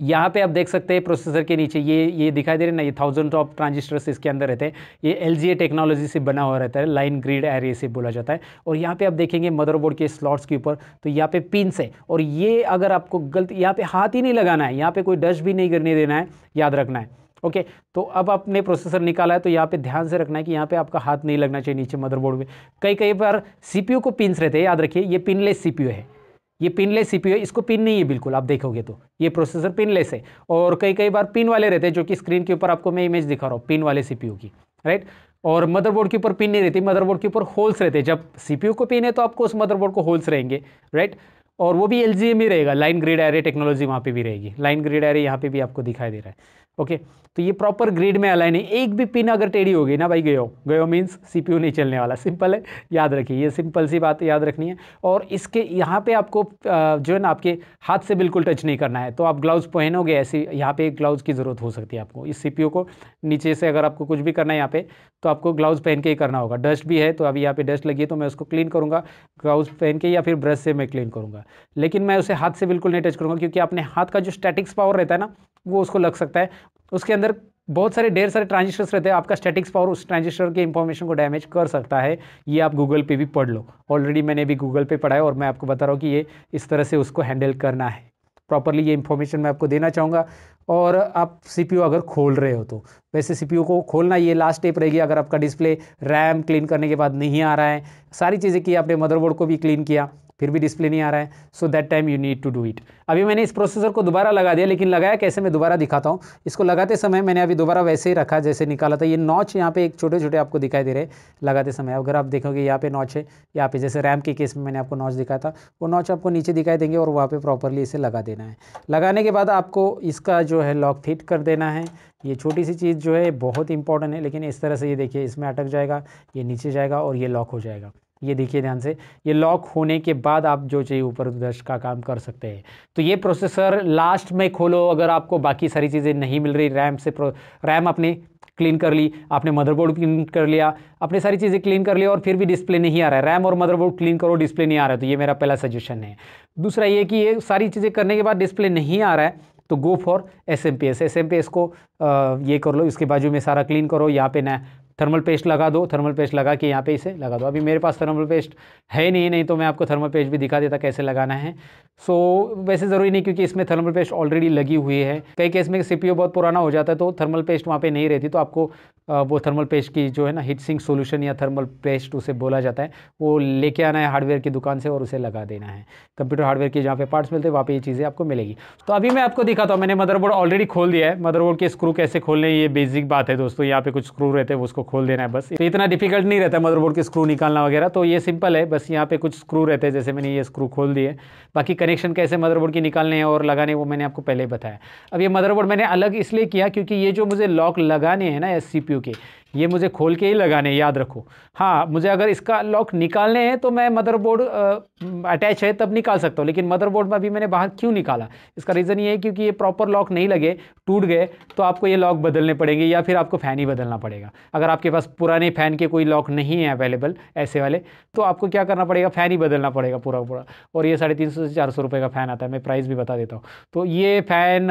[SPEAKER 1] यहाँ पे आप देख सकते हैं प्रोसेसर के नीचे ये ये दिखाई दे रहे ना ये थाउजेंड ऑफ ट्रांजिस्टर्स इसके अंदर रहते हैं ये एल टेक्नोलॉजी से बना हुआ रहता है लाइन ग्रिड एरिए से बोला जाता है और यहाँ पे आप देखेंगे मदरबोर्ड के स्लॉट्स के ऊपर तो यहाँ पे पिनस है और ये अगर आपको गलत यहाँ पे हाथ ही नहीं लगाना है यहाँ पे कोई डस्ट भी नहीं करने देना है याद रखना है ओके okay, तो अब आपने प्रोसेसर निकाला है तो यहाँ पे ध्यान से रखना है कि यहाँ पे आपका हाथ नहीं लगना चाहिए नीचे मदरबोर्ड में कई कई बार सीपीयू को पिंस रहते हैं याद रखिए ये पिनलेस सीपीयू है ये पिनलेस सीपीयू है इसको पिन नहीं है बिल्कुल आप देखोगे तो ये प्रोसेसर पिनलेस है और कई कई बार पिन वाले रहते हैं जो कि स्क्रीन के ऊपर आपको मैं इमेज दिखा रहा हूँ पिन वाले सीपीयू की राइट और मदरबोर्ड के ऊपर पिन नहीं रहती मदरबोर्ड के ऊपर होल्स रहते हैं जब सीपीयू को पिन है तो आपको उस मदरबोर्ड को होल्स रहेंगे राइट और वो भी एल ही e रहेगा लाइन ग्रिड एरे टेक्नोलॉजी वहाँ पर भी रहेगी लाइन ग्रिड एरे यहाँ पर भी आपको दिखाई दे रहा है ओके तो ये प्रॉपर ग्रिड में अलाइन है एक भी पिन अगर टेढ़ी हो गई ना भाई गयो गयो मीन्स सीपीयू नहीं चलने वाला सिंपल है याद रखिए ये सिंपल सी बात याद रखनी है और इसके यहाँ पे आपको जो है ना आपके हाथ से बिल्कुल टच नहीं करना है तो आप ग्लाउज पहनोगे ऐसी यहाँ पे ग्लाउज की ज़रूरत हो सकती है आपको इस सी को नीचे से अगर आपको कुछ भी करना है यहाँ पे तो आपको ग्लाउज पहन के ही करना होगा डस्ट भी है तो अभी यहाँ पर डस्ट लगी है तो मैं उसको क्लीन करूँगा ग्लाउज पहन के या फिर ब्रश से मैं क्लीन करूँगा लेकिन मैं उसे हाथ से बिल्कुल नहीं टच करूँगा क्योंकि अपने हाथ का जो स्टैटिक्स पावर रहता है ना वो उसको लग सकता है उसके अंदर बहुत सारे ढेर सारे ट्रांजिस्टर्स रहते हैं आपका स्टैटिक्स पावर उस ट्रांजिस्टर के इंफॉर्मेशन को डैमेज कर सकता है ये आप गूगल पे भी पढ़ लो ऑलरेडी मैंने भी गूगल पे पढ़ा है और मैं आपको बता रहा हूँ कि ये इस तरह से उसको हैंडल करना है प्रॉपरली ये इन्फॉर्मेशन मैं आपको देना चाहूँगा और आप सी अगर खोल रहे हो तो वैसे सी को खोलना ये लास्ट स्टेप रहेगी अगर आपका डिस्प्ले रैम क्लीन करने के बाद नहीं आ रहा है सारी चीज़ें की आपने मदरबोर्ड को भी क्लीन किया फिर भी डिस्प्ले नहीं आ रहा है so that time you need to do it अभी मैंने इस प्रोसेसर को दोबारा लगा दिया लेकिन लगाया कैसे मैं दोबारा दिखाता हूँ इसको लगाते समय मैंने अभी दोबारा वैसे ही रखा जैसे निकाला था ये नॉच यहाँ पे एक छोटे छोटे आपको दिखाई दे रहे लगाते समय अगर आप देखोगे यहाँ पे नॉच है यहाँ पे जैसे रैम के केस में मैंने आपको नॉच दिखाया था वो नॉच आपको नीचे दिखाई देंगे और वहाँ पर प्रॉपरली इसे लगा देना है लगाने के बाद आपको इसका जो है लॉक फिट कर देना है ये छोटी सी चीज़ जो है बहुत इंपॉर्टेंट है लेकिन इस तरह से ये देखिए इसमें अटक जाएगा ये नीचे जाएगा और ये लॉक हो जाएगा ये देखिए ध्यान से ये लॉक होने के बाद आप जो चाहिए ऊपर दर्श का काम कर सकते हैं तो ये प्रोसेसर लास्ट में खोलो अगर आपको बाकी सारी चीज़ें नहीं मिल रही रैम से रैम अपने क्लीन कर ली आपने मदरबोर्ड क्लीन कर लिया आपने सारी चीज़ें क्लीन कर लिया और फिर भी डिस्प्ले नहीं आ रहा है रैम और मदरबोर्ड क्लीन करो डिस्प्ले नहीं आ रहा है तो ये मेरा पहला सजेशन है दूसरा ये कि ये सारी चीज़ें करने के बाद डिस्प्ले नहीं आ रहा है तो go for S M P S S M P S को आ, ये कर लो इसके बाजू में सारा क्लीन करो यहाँ पे ना थर्मल पेस्ट लगा दो थर्मल पेस्ट लगा के यहाँ पे इसे लगा दो अभी मेरे पास थर्मल पेस्ट है नहीं नहीं तो मैं आपको थर्मल पेस्ट भी दिखा देता कैसे लगाना है सो so, वैसे ज़रूरी नहीं क्योंकि इसमें थर्मल पेस्ट ऑलरेडी लगी हुई है कई केस में सी बहुत पुराना हो जाता है तो थर्मल पेस्ट वहाँ पर नहीं रहती तो आपको वो थर्मल पेस्ट की जो है ना हीट सिंक सोल्यूशन या थर्मल पेस्ट उसे बोला जाता है वो लेके आना है हार्डवेयर की दुकान से और उसे लगा देना है कंप्यूटर हार्डवेयर के जहाँ पे पार्ट्स मिलते हैं वहाँ पे ये चीज़ें आपको मिलेगी तो अभी मैं आपको दिखाता हूँ मैंने मदरबोर्ड ऑलरेडी खोल दिया है मदरबोर्ड के स्क्रू कैसे खोलने ये बेसिक बात है दोस्तों यहाँ पे कुछ स्क्रू रहते हैं उसको खोल देना है बस तो इतना डिफिकल्ट नहीं रहता मदरबोर्ड के स्क्रू निकालना वगैरह तो ये सिंपल है बस यहाँ पे कुछ स्क्रू रहते हैं जैसे मैंने ये स्क्रू खोल दिए बाकी कनेक्शन कैसे मदरबोर्ड के निकालने हैं और लगाने वो मैंने आपको पहले बताया अब ये मदरबोर्ड मैंने अलग इसलिए किया क्योंकि ये जो मुझे लॉक लगाने हैं ना एस के ये मुझे खोल के ही लगाने याद रखो हाँ मुझे अगर इसका लॉक निकालने हैं तो मैं मदरबोर्ड अटैच है तब निकाल सकता हूँ लेकिन मदरबोर्ड में अभी मैंने बाहर क्यों निकाला इसका रीज़न ये है क्योंकि ये प्रॉपर लॉक नहीं लगे टूट गए तो आपको ये लॉक बदलने पड़ेंगे या फिर आपको फ़ैन ही बदलना पड़ेगा अगर आपके पास पुराने फ़ैन के कोई लॉक नहीं है अवेलेबल ऐसे वाले तो आपको क्या करना पड़ेगा फ़ैन ही बदलना पड़ेगा पूरा पूरा और ये साढ़े तीन सौ से चार सौ रुपये का फ़ैन आता है मैं प्राइस भी बता देता हूँ तो ये फ़ैन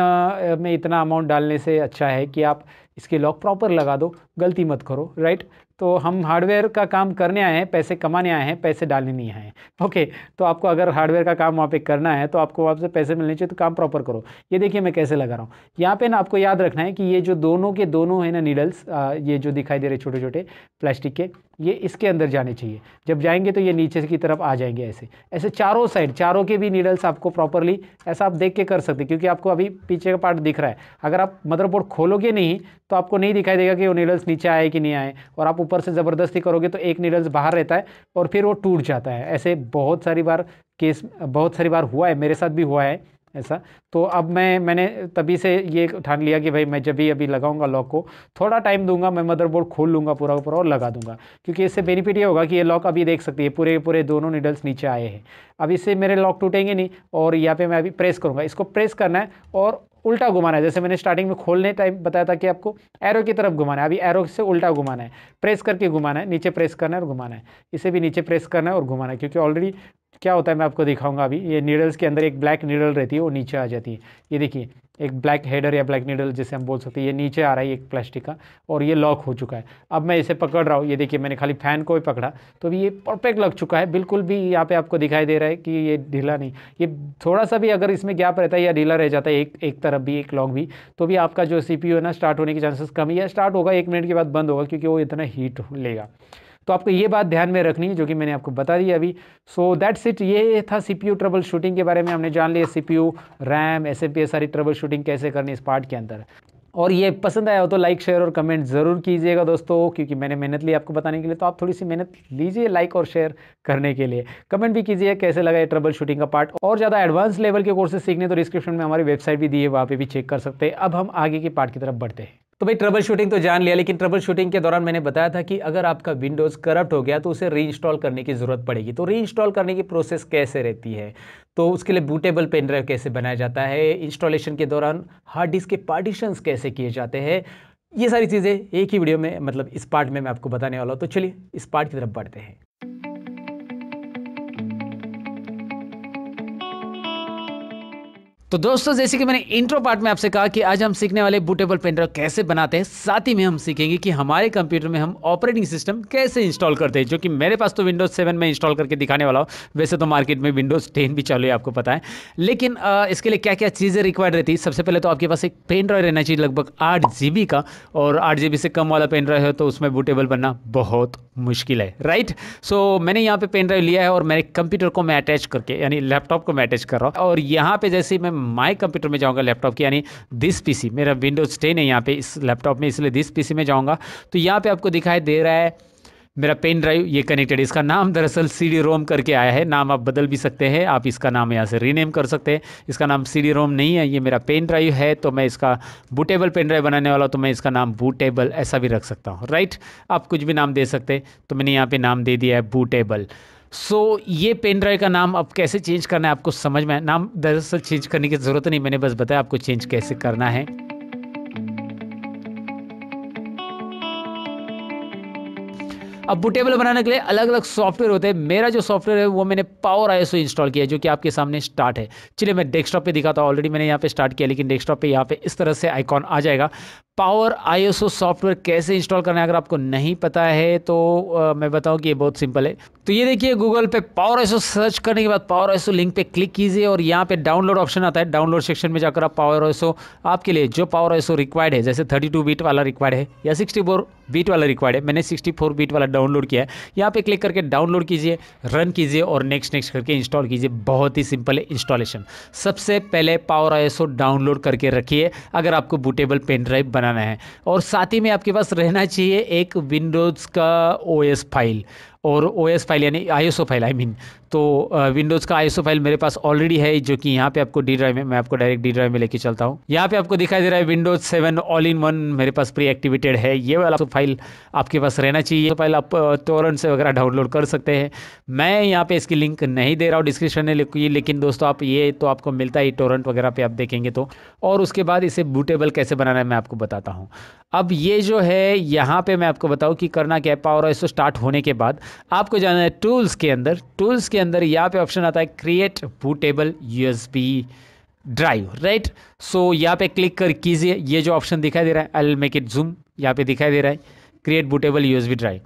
[SPEAKER 1] में इतना अमाउंट डालने से अच्छा है कि आप इसके लॉक प्रॉपर लगा दो गलती मत करो राइट तो हम हार्डवेयर का काम करने आए हैं पैसे कमाने आए हैं पैसे डालने नहीं आए हैं ओके तो आपको अगर हार्डवेयर का काम वहाँ पे करना है तो आपको वहाँ से पैसे मिलने चाहिए तो काम प्रॉपर करो ये देखिए मैं कैसे लगा रहा हूँ यहाँ पे ना आपको याद रखना है कि ये जो दोनों के दोनों है ना नीडल्स ये जो दिखाई दे रहे छोटे छोटे प्लास्टिक के ये इसके अंदर जाने चाहिए जब जाएंगे तो ये नीचे की तरफ आ जाएंगे ऐसे ऐसे चारों साइड चारों के भी नीडल्स आपको प्रॉपरली ऐसा आप देख के कर सकते हैं क्योंकि आपको अभी पीछे का पार्ट दिख रहा है अगर आप मदरबोर्ड खोलोगे नहीं तो आपको नहीं दिखाई देगा कि वो नीडल्स नीचे आए कि नहीं आए और आप ऊपर से ज़बरदस्ती करोगे तो एक नीडल्स बाहर रहता है और फिर वो टूट जाता है ऐसे बहुत सारी बार केस बहुत सारी बार हुआ है मेरे साथ भी हुआ है ऐसा तो अब मैं मैंने तभी से ये ठान लिया कि भाई मैं जब भी अभी लगाऊंगा लॉक को थोड़ा टाइम दूंगा मैं मदरबोर्ड खोल लूँगा पूरा पूरा और लगा दूंगा क्योंकि इससे बेनिफिट ये होगा कि ये लॉक अभी देख सकती है पूरे पूरे दोनों निडल्स नीचे आए हैं अब इससे मेरे लॉक टूटेंगे नहीं और यहाँ पर मैं अभी प्रेस करूँगा इसको प्रेस करना है और उल्टा घुमाना है जैसे मैंने स्टार्टिंग में खोलने टाइम बताया था कि आपको एरो की तरफ घुमाना है अभी एरो से उल्टा घुमाना है प्रेस करके घुमाना है नीचे प्रेस करना है और घुमाना है इसे भी नीचे प्रेस करना है और घुमाना है क्योंकि ऑलरेडी क्या होता है मैं आपको दिखाऊंगा अभी ये नीडल्स के अंदर एक ब्लैक नीडल रहती है वो नीचे आ जाती है ये देखिए एक ब्लैक हेडर या ब्लैक नीडल जिसे हम बोल सकते हैं ये नीचे आ रहा है एक प्लास्टिक का और ये लॉक हो चुका है अब मैं इसे पकड़ रहा हूँ ये देखिए मैंने खाली फैन को ही पकड़ा तो अभी ये परफेक्ट लग चुका है बिल्कुल भी यहाँ पे आपको दिखाई दे रहा है कि ये ढीला नहीं ये थोड़ा सा भी अगर इसमें गैप रहता है या ढीला रह जाता है एक एक तरफ भी एक लॉक भी तो भी आपका जो सी है ना स्टार्ट होने के चांसेस कम है या स्टार्ट होगा एक मिनट के बाद बंद होगा क्योंकि वो इतना हीट लेगा तो आपको ये बात ध्यान में रखनी है जो कि मैंने आपको बता दिया अभी सो दैट्स इट ये था सीपीयू ट्रबल शूटिंग के बारे में हमने जान लिया सीपीयू रैम एस सारी ट्रबल शूटिंग कैसे करनी इस पार्ट के अंदर और ये पसंद आया हो तो लाइक शेयर और कमेंट ज़रूर कीजिएगा दोस्तों क्योंकि मैंने मेहनत ली आपको बताने के लिए तो आप थोड़ी सी मेहनत लीजिए लाइक और शेयर करने के लिए कमेंट भी कीजिए कैसे लगा ये ट्रबल शूटिंग का पार्ट और ज़्यादा एडवांस लेवल के कोर्सेज सीखने तो डिस्क्रिप्शन में हमारी वेबसाइट भी दी है वहाँ पर भी चेक कर सकते हैं अब हम आगे के पार्ट की तरफ बढ़ते हैं तो भाई ट्रबल शूटिंग तो जान लिया लेकिन ट्रबल शूटिंग के दौरान मैंने बताया था कि अगर आपका विंडोज़ करप्ट हो गया तो उसे रीइंस्टॉल करने की ज़रूरत पड़ेगी तो रीइंस्टॉल करने की प्रोसेस कैसे रहती है तो उसके लिए बूटेबल पेन ड्राइव कैसे बनाया जाता है इंस्टॉलेशन के दौरान हार्ड डिस्क के पार्टीशंस कैसे किए जाते हैं ये सारी चीज़ें एक ही वीडियो में मतलब इस पार्ट में मैं आपको बताने वाला हूँ तो चलिए इस पार्ट की तरफ बढ़ते हैं तो दोस्तों जैसे कि मैंने इंट्रो पार्ट में आपसे कहा कि आज हम सीखने वाले बूटेबल पेन ड्राइव कैसे बनाते हैं साथ ही में हम सीखेंगे कि हमारे कंप्यूटर में हम ऑपरेटिंग सिस्टम कैसे इंस्टॉल करते हैं जो कि मेरे पास तो विंडोज 7 में इंस्टॉल करके दिखाने वाला हूँ वैसे तो मार्केट में विंडोज 10 भी चालू है आपको पता है लेकिन आ, इसके लिए क्या क्या चीज़ें रिक्वायर्ड रहती है सबसे पहले तो आपके पास एक पेन ड्राइव रहना चाहिए लगभग आठ का और आठ से कम वाला पेन ड्राइव है तो उसमें बूटेबल बनना बहुत मुश्किल है राइट सो मैंने यहाँ पे पेन ड्राइव लिया है और मेरे कंप्यूटर को मैं अटैच करके यानी लैपटॉप को मैं अटैच कर रहा हूँ और यहाँ पे जैसे मैं माय कंप्यूटर में जाऊंगा लैपटॉप की यानी दिस पीसी मेरा विंडोज़ टेन है यहाँ पे इस लैपटॉप में इसलिए दिस पीसी में जाऊंगा तो यहाँ पे आपको दिखाई दे रहा है मेरा पेन ड्राइव ये कनेक्टेड इसका नाम दरअसल सी डी रोम करके आया है नाम आप बदल भी सकते हैं आप इसका नाम यहाँ से रीनेम कर सकते हैं इसका नाम सी डी रोम नहीं है ये मेरा पेन ड्राइव है तो मैं इसका बूटेबल पेन ड्राइव बनाने वाला तो मैं इसका नाम बूटेबल ऐसा भी रख सकता हूँ राइट आप कुछ भी नाम दे सकते हैं तो मैंने यहाँ पर नाम दे दिया है बूटेबल सो so, ये पेन ड्राइव का नाम अब कैसे चेंज करना है आपको समझ में नाम दरअसल चेंज करने की ज़रूरत नहीं मैंने बस बताया आपको चेंज कैसे करना है अब बुटेबल बनाने के लिए अलग अलग सॉफ्टवेयर होते हैं मेरा जो सॉफ्टवेयर है वो मैंने पावर आई इंस्टॉल किया जो कि आपके सामने स्टार्ट है चलिए मैं डेस्कटॉप पे दिखाता हूँ ऑलरेडी मैंने यहाँ पे स्टार्ट किया लेकिन डेस्कटॉप पे यहाँ पे इस तरह से आइकॉन आ जाएगा पावर आई सॉफ्टवेयर कैसे इंस्टॉल करना है अगर आपको नहीं पता है तो आ, मैं बताऊं कि ये बहुत सिंपल है तो ये देखिए गूगल पे पावर आई सर्च करने के बाद पावर आई लिंक पे क्लिक कीजिए और यहाँ पे डाउनलोड ऑप्शन आता है डाउनलोड सेक्शन में जाकर आप पावर आई आपके लिए जो पावर आई रिक्वायर्ड है जैसे 32 बीट वाला रिक्वायर्ड है या 64 बीट वाला रिक्वायर्ड है मैंने 64 बीट वाला डाउनलोड किया है यहाँ पे क्लिक करके डाउनलोड कीजिए रन कीजिए और नेक्स्ट नेक्स्ट करके इंस्टॉल कीजिए बहुत ही सिंपल है इंस्टॉलेशन सबसे पहले पावर आई डाउनलोड करके रखिए अगर आपको बूटेबल पेन ड्राइव बना बनाना है और साथ ही में आपके पास रहना चाहिए एक विंडोज़ का ओ फाइल और ओ फाइल यानी I file I I mean mean. तो विंडोज़ का आईएसओ फाइल मेरे पास ऑलरेडी है जो कि यहाँ पे आपको डी ड्राइव में मैं आपको डायरेक्ट डी ड्राइव में लेके चलता हूँ यहाँ पे आपको दिखाई दे रहा है Windows seven all in one मेरे पास प्री एक्टिवेटेड है ये वाला तो फाइल आपके पास रहना चाहिए फाइल आप तोरन से वगैरह डाउनलोड कर सकते हैं मैं यहाँ पे इसकी लिंक नहीं दे रहा हूँ डिस्क्रिप्शन में लेकिन दोस्तों आप ये तो आपको मिलता ही टोरेंट वगैरह पे आप देखेंगे तो और उसके बाद इसे बूटेबल कैसे बनाना है मैं आपको बताता हूँ अब ये जो है यहाँ पे मैं आपको बताऊँ कि करना क्या पावर ऑइसो स्टार्ट होने के बाद आपको जाना है टूल्स के अंदर टूल्स के के अंदर यहाँ पे ऑप्शन आता है create bootable USB drive right so यहाँ पे क्लिक कर कीजिए ये जो ऑप्शन दिखाई दे रहा है आई मेक इट जूम यहाँ पे दिखाई दे रहा है क्रिएट बूटेबल यूएसबी ड्राइव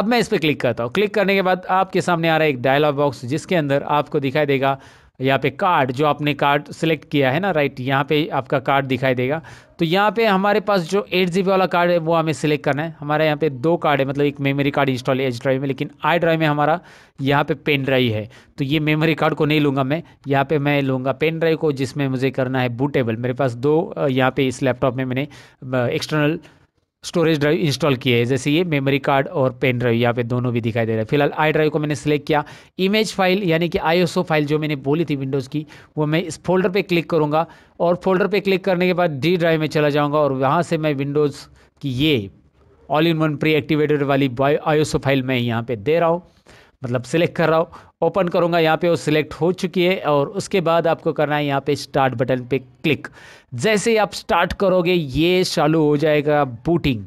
[SPEAKER 1] अब मैं इस पर क्लिक करता हूँ क्लिक करने के बाद आपके सामने आ रहा है एक डायलॉग बॉक्स जिसके अंदर आपको दिखाई देगा यहाँ पे कार्ड जो आपने कार्ड सेलेक्ट किया है ना राइट यहाँ पे आपका कार्ड दिखाई देगा तो यहाँ पे हमारे पास जो एट जी वाला कार्ड है वो हमें सेलेक्ट करना है हमारे यहाँ पे दो कार्ड है मतलब एक मेमोरी कार्ड इंस्टॉल है एच ड्राइव में लेकिन आई ड्राइव में हमारा यहाँ पे पेन ड्राइव है तो ये मेमोरी कार्ड को नहीं लूँगा मैं यहाँ पे मैं लूँगा पेन ड्राइव को जिसमें मुझे करना है बूटेबल मेरे पास दो यहाँ पे इस लैपटॉप में मैंने एक्सटर्नल स्टोरेज ड्राइव इंस्टॉल किए हैं जैसे ये मेमोरी कार्ड और पेन ड्राइव यहाँ पे दोनों भी दिखाई दे रहा है फिलहाल आई ड्राइव को मैंने सेलेक्ट किया इमेज फाइल यानी कि आईएसओ फाइल जो मैंने बोली थी विंडोज़ की वो मैं इस फोल्डर पे क्लिक करूँगा और फोल्डर पे क्लिक करने के बाद डी ड्राइव में चला जाऊँगा और वहाँ से मैं विंडोज़ की ये all in one pre activated वाली आई फाइल मैं यहाँ पर दे रहा हूँ मतलब सिलेक्ट कर रहा हूँ ओपन करूँगा यहाँ पे वो सिलेक्ट हो चुकी है और उसके बाद आपको करना है यहाँ पे स्टार्ट बटन पे क्लिक जैसे ही आप स्टार्ट करोगे ये चालू हो जाएगा बूटिंग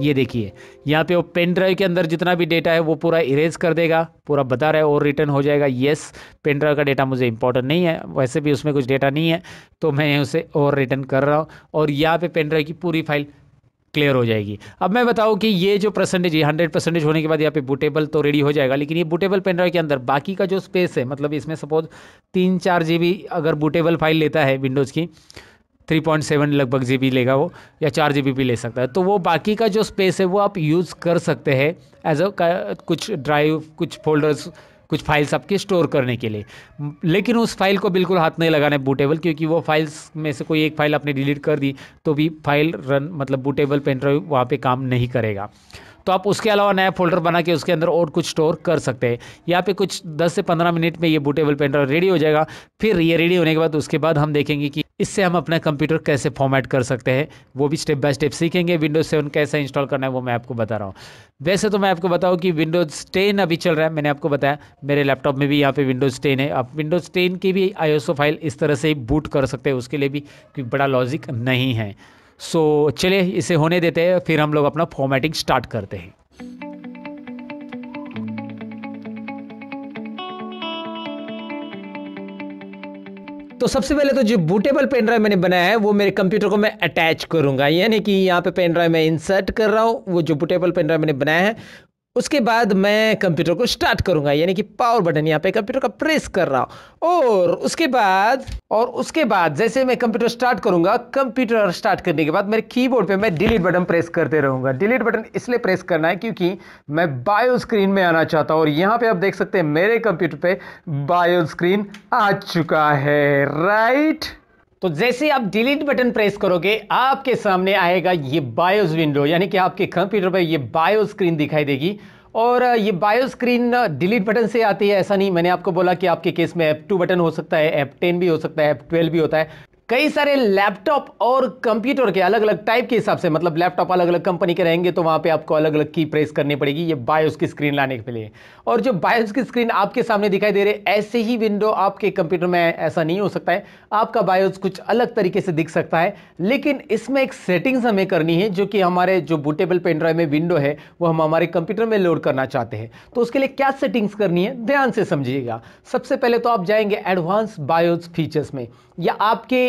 [SPEAKER 1] ये देखिए यहाँ पे वो पेन ड्राइव के अंदर जितना भी डेटा है वो पूरा इरेज कर देगा पूरा बता रहा है और रिटर्न हो जाएगा येस पेन ड्राइव का डेटा मुझे इंपॉर्टेंट नहीं है वैसे भी उसमें कुछ डेटा नहीं है तो मैं उसे और रिटर्न कर रहा हूँ और यहाँ पे पेन ड्राइव की पूरी फाइल क्लियर हो जाएगी अब मैं बताऊँ कि ये जो परसेंटेज है हंड्रेड परसेंटेज होने के बाद यहाँ पे बुटेबल तो रेडी हो जाएगा लेकिन ये बुटेबल पेन ड्राइव के अंदर बाकी का जो स्पेस है मतलब इसमें सपोज तीन चार जी अगर बुटेबल फाइल लेता है विंडोज़ की थ्री पॉइंट सेवन लगभग जी बी लेगा वो या चार जी भी ले सकता है तो वो बाकी का जो स्पेस है वो आप यूज़ कर सकते हैं एज अ कुछ ड्राइव कुछ फोल्डर्स कुछ फाइल्स आपके स्टोर करने के लिए लेकिन उस फाइल को बिल्कुल हाथ नहीं लगाना है बूटेबल क्योंकि वो फाइल्स में से कोई एक फाइल आपने डिलीट कर दी तो भी फाइल रन मतलब बूटेबल पेन ड्राइव वहाँ पर काम नहीं करेगा तो आप उसके अलावा नया फोल्डर बना के उसके अंदर और कुछ स्टोर कर सकते हैं यहाँ पे कुछ 10 से 15 मिनट में ये बूटेबल पेन ड्राइव रेडी हो जाएगा फिर ये रेडी होने के बाद उसके बाद हम देखेंगे कि इससे हम अपना कंप्यूटर कैसे फॉर्मेट कर सकते हैं वो भी स्टेप बाय स्टेप सीखेंगे विंडोज़ सेवन कैसे इंस्टॉल करना है वो मैं आपको बता रहा हूँ वैसे तो मैं आपको बताऊँ कि विंडोज़ टेन अभी चल रहा है मैंने आपको बताया मेरे लैपटॉप में भी यहाँ पे विंडोज़ टेन है आप विंडोज़ टेन की भी आई फाइल इस तरह से बूट कर सकते हैं उसके लिए भी क्योंकि बड़ा लॉजिक नहीं है सो so, चलिए इसे होने देते हैं फिर हम लोग अपना फॉर्मेटिंग स्टार्ट करते हैं तो सबसे पहले तो जो बूटेबल पेन ड्राइव मैंने बनाया है वो मेरे कंप्यूटर को मैं अटैच करूंगा यानी कि यहाँ पे पेन ड्राइव मैं इंसर्ट कर रहा हूँ वो जो बूटेबल पेन ड्राइव मैंने बनाया है उसके बाद मैं कंप्यूटर को स्टार्ट करूंगा यानी कि पावर बटन यहाँ पे कंप्यूटर का प्रेस कर रहा हूँ और उसके बाद और उसके बाद जैसे मैं कंप्यूटर स्टार्ट करूंगा कंप्यूटर स्टार्ट करने के बाद मेरे कीबोर्ड पे मैं डिलीट बटन प्रेस करते रहूंगा डिलीट बटन इसलिए प्रेस करना है क्योंकि मैं बायो स्क्रीन में आना चाहता हूँ और यहाँ पर आप देख सकते हैं मेरे कंप्यूटर पर बायो स्क्रीन आ चुका है राइट तो जैसे आप डिलीट बटन प्रेस करोगे आपके सामने आएगा ये बायोस विंडो यानी कि आपके कंप्यूटर पर ये बायो स्क्रीन दिखाई देगी और ये बायो स्क्रीन डिलीट बटन से आती है ऐसा नहीं मैंने आपको बोला कि आपके केस में एप टू बटन हो सकता है एप टेन भी हो सकता है एप ट्वेल्व भी होता है कई सारे लैपटॉप और कंप्यूटर के अलग अलग टाइप के हिसाब से मतलब लैपटॉप अलग अलग कंपनी के रहेंगे तो वहाँ पे आपको अलग अलग की प्रेस करनी पड़ेगी ये बायोस की स्क्रीन लाने के लिए और जो बायोस की स्क्रीन आपके सामने दिखाई दे रही ऐसे ही विंडो आपके कंप्यूटर में ऐसा नहीं हो सकता है आपका बायोस कुछ अलग तरीके से दिख सकता है लेकिन इसमें एक सेटिंग्स हमें करनी है जो कि हमारे जो बुटेबल पेनड्राइव में विंडो है वो हम हमारे कंप्यूटर में लोड करना चाहते हैं तो उसके लिए क्या सेटिंग्स करनी है ध्यान से समझिएगा सबसे पहले तो आप जाएंगे एडवांस बायोज फीचर्स में या आपके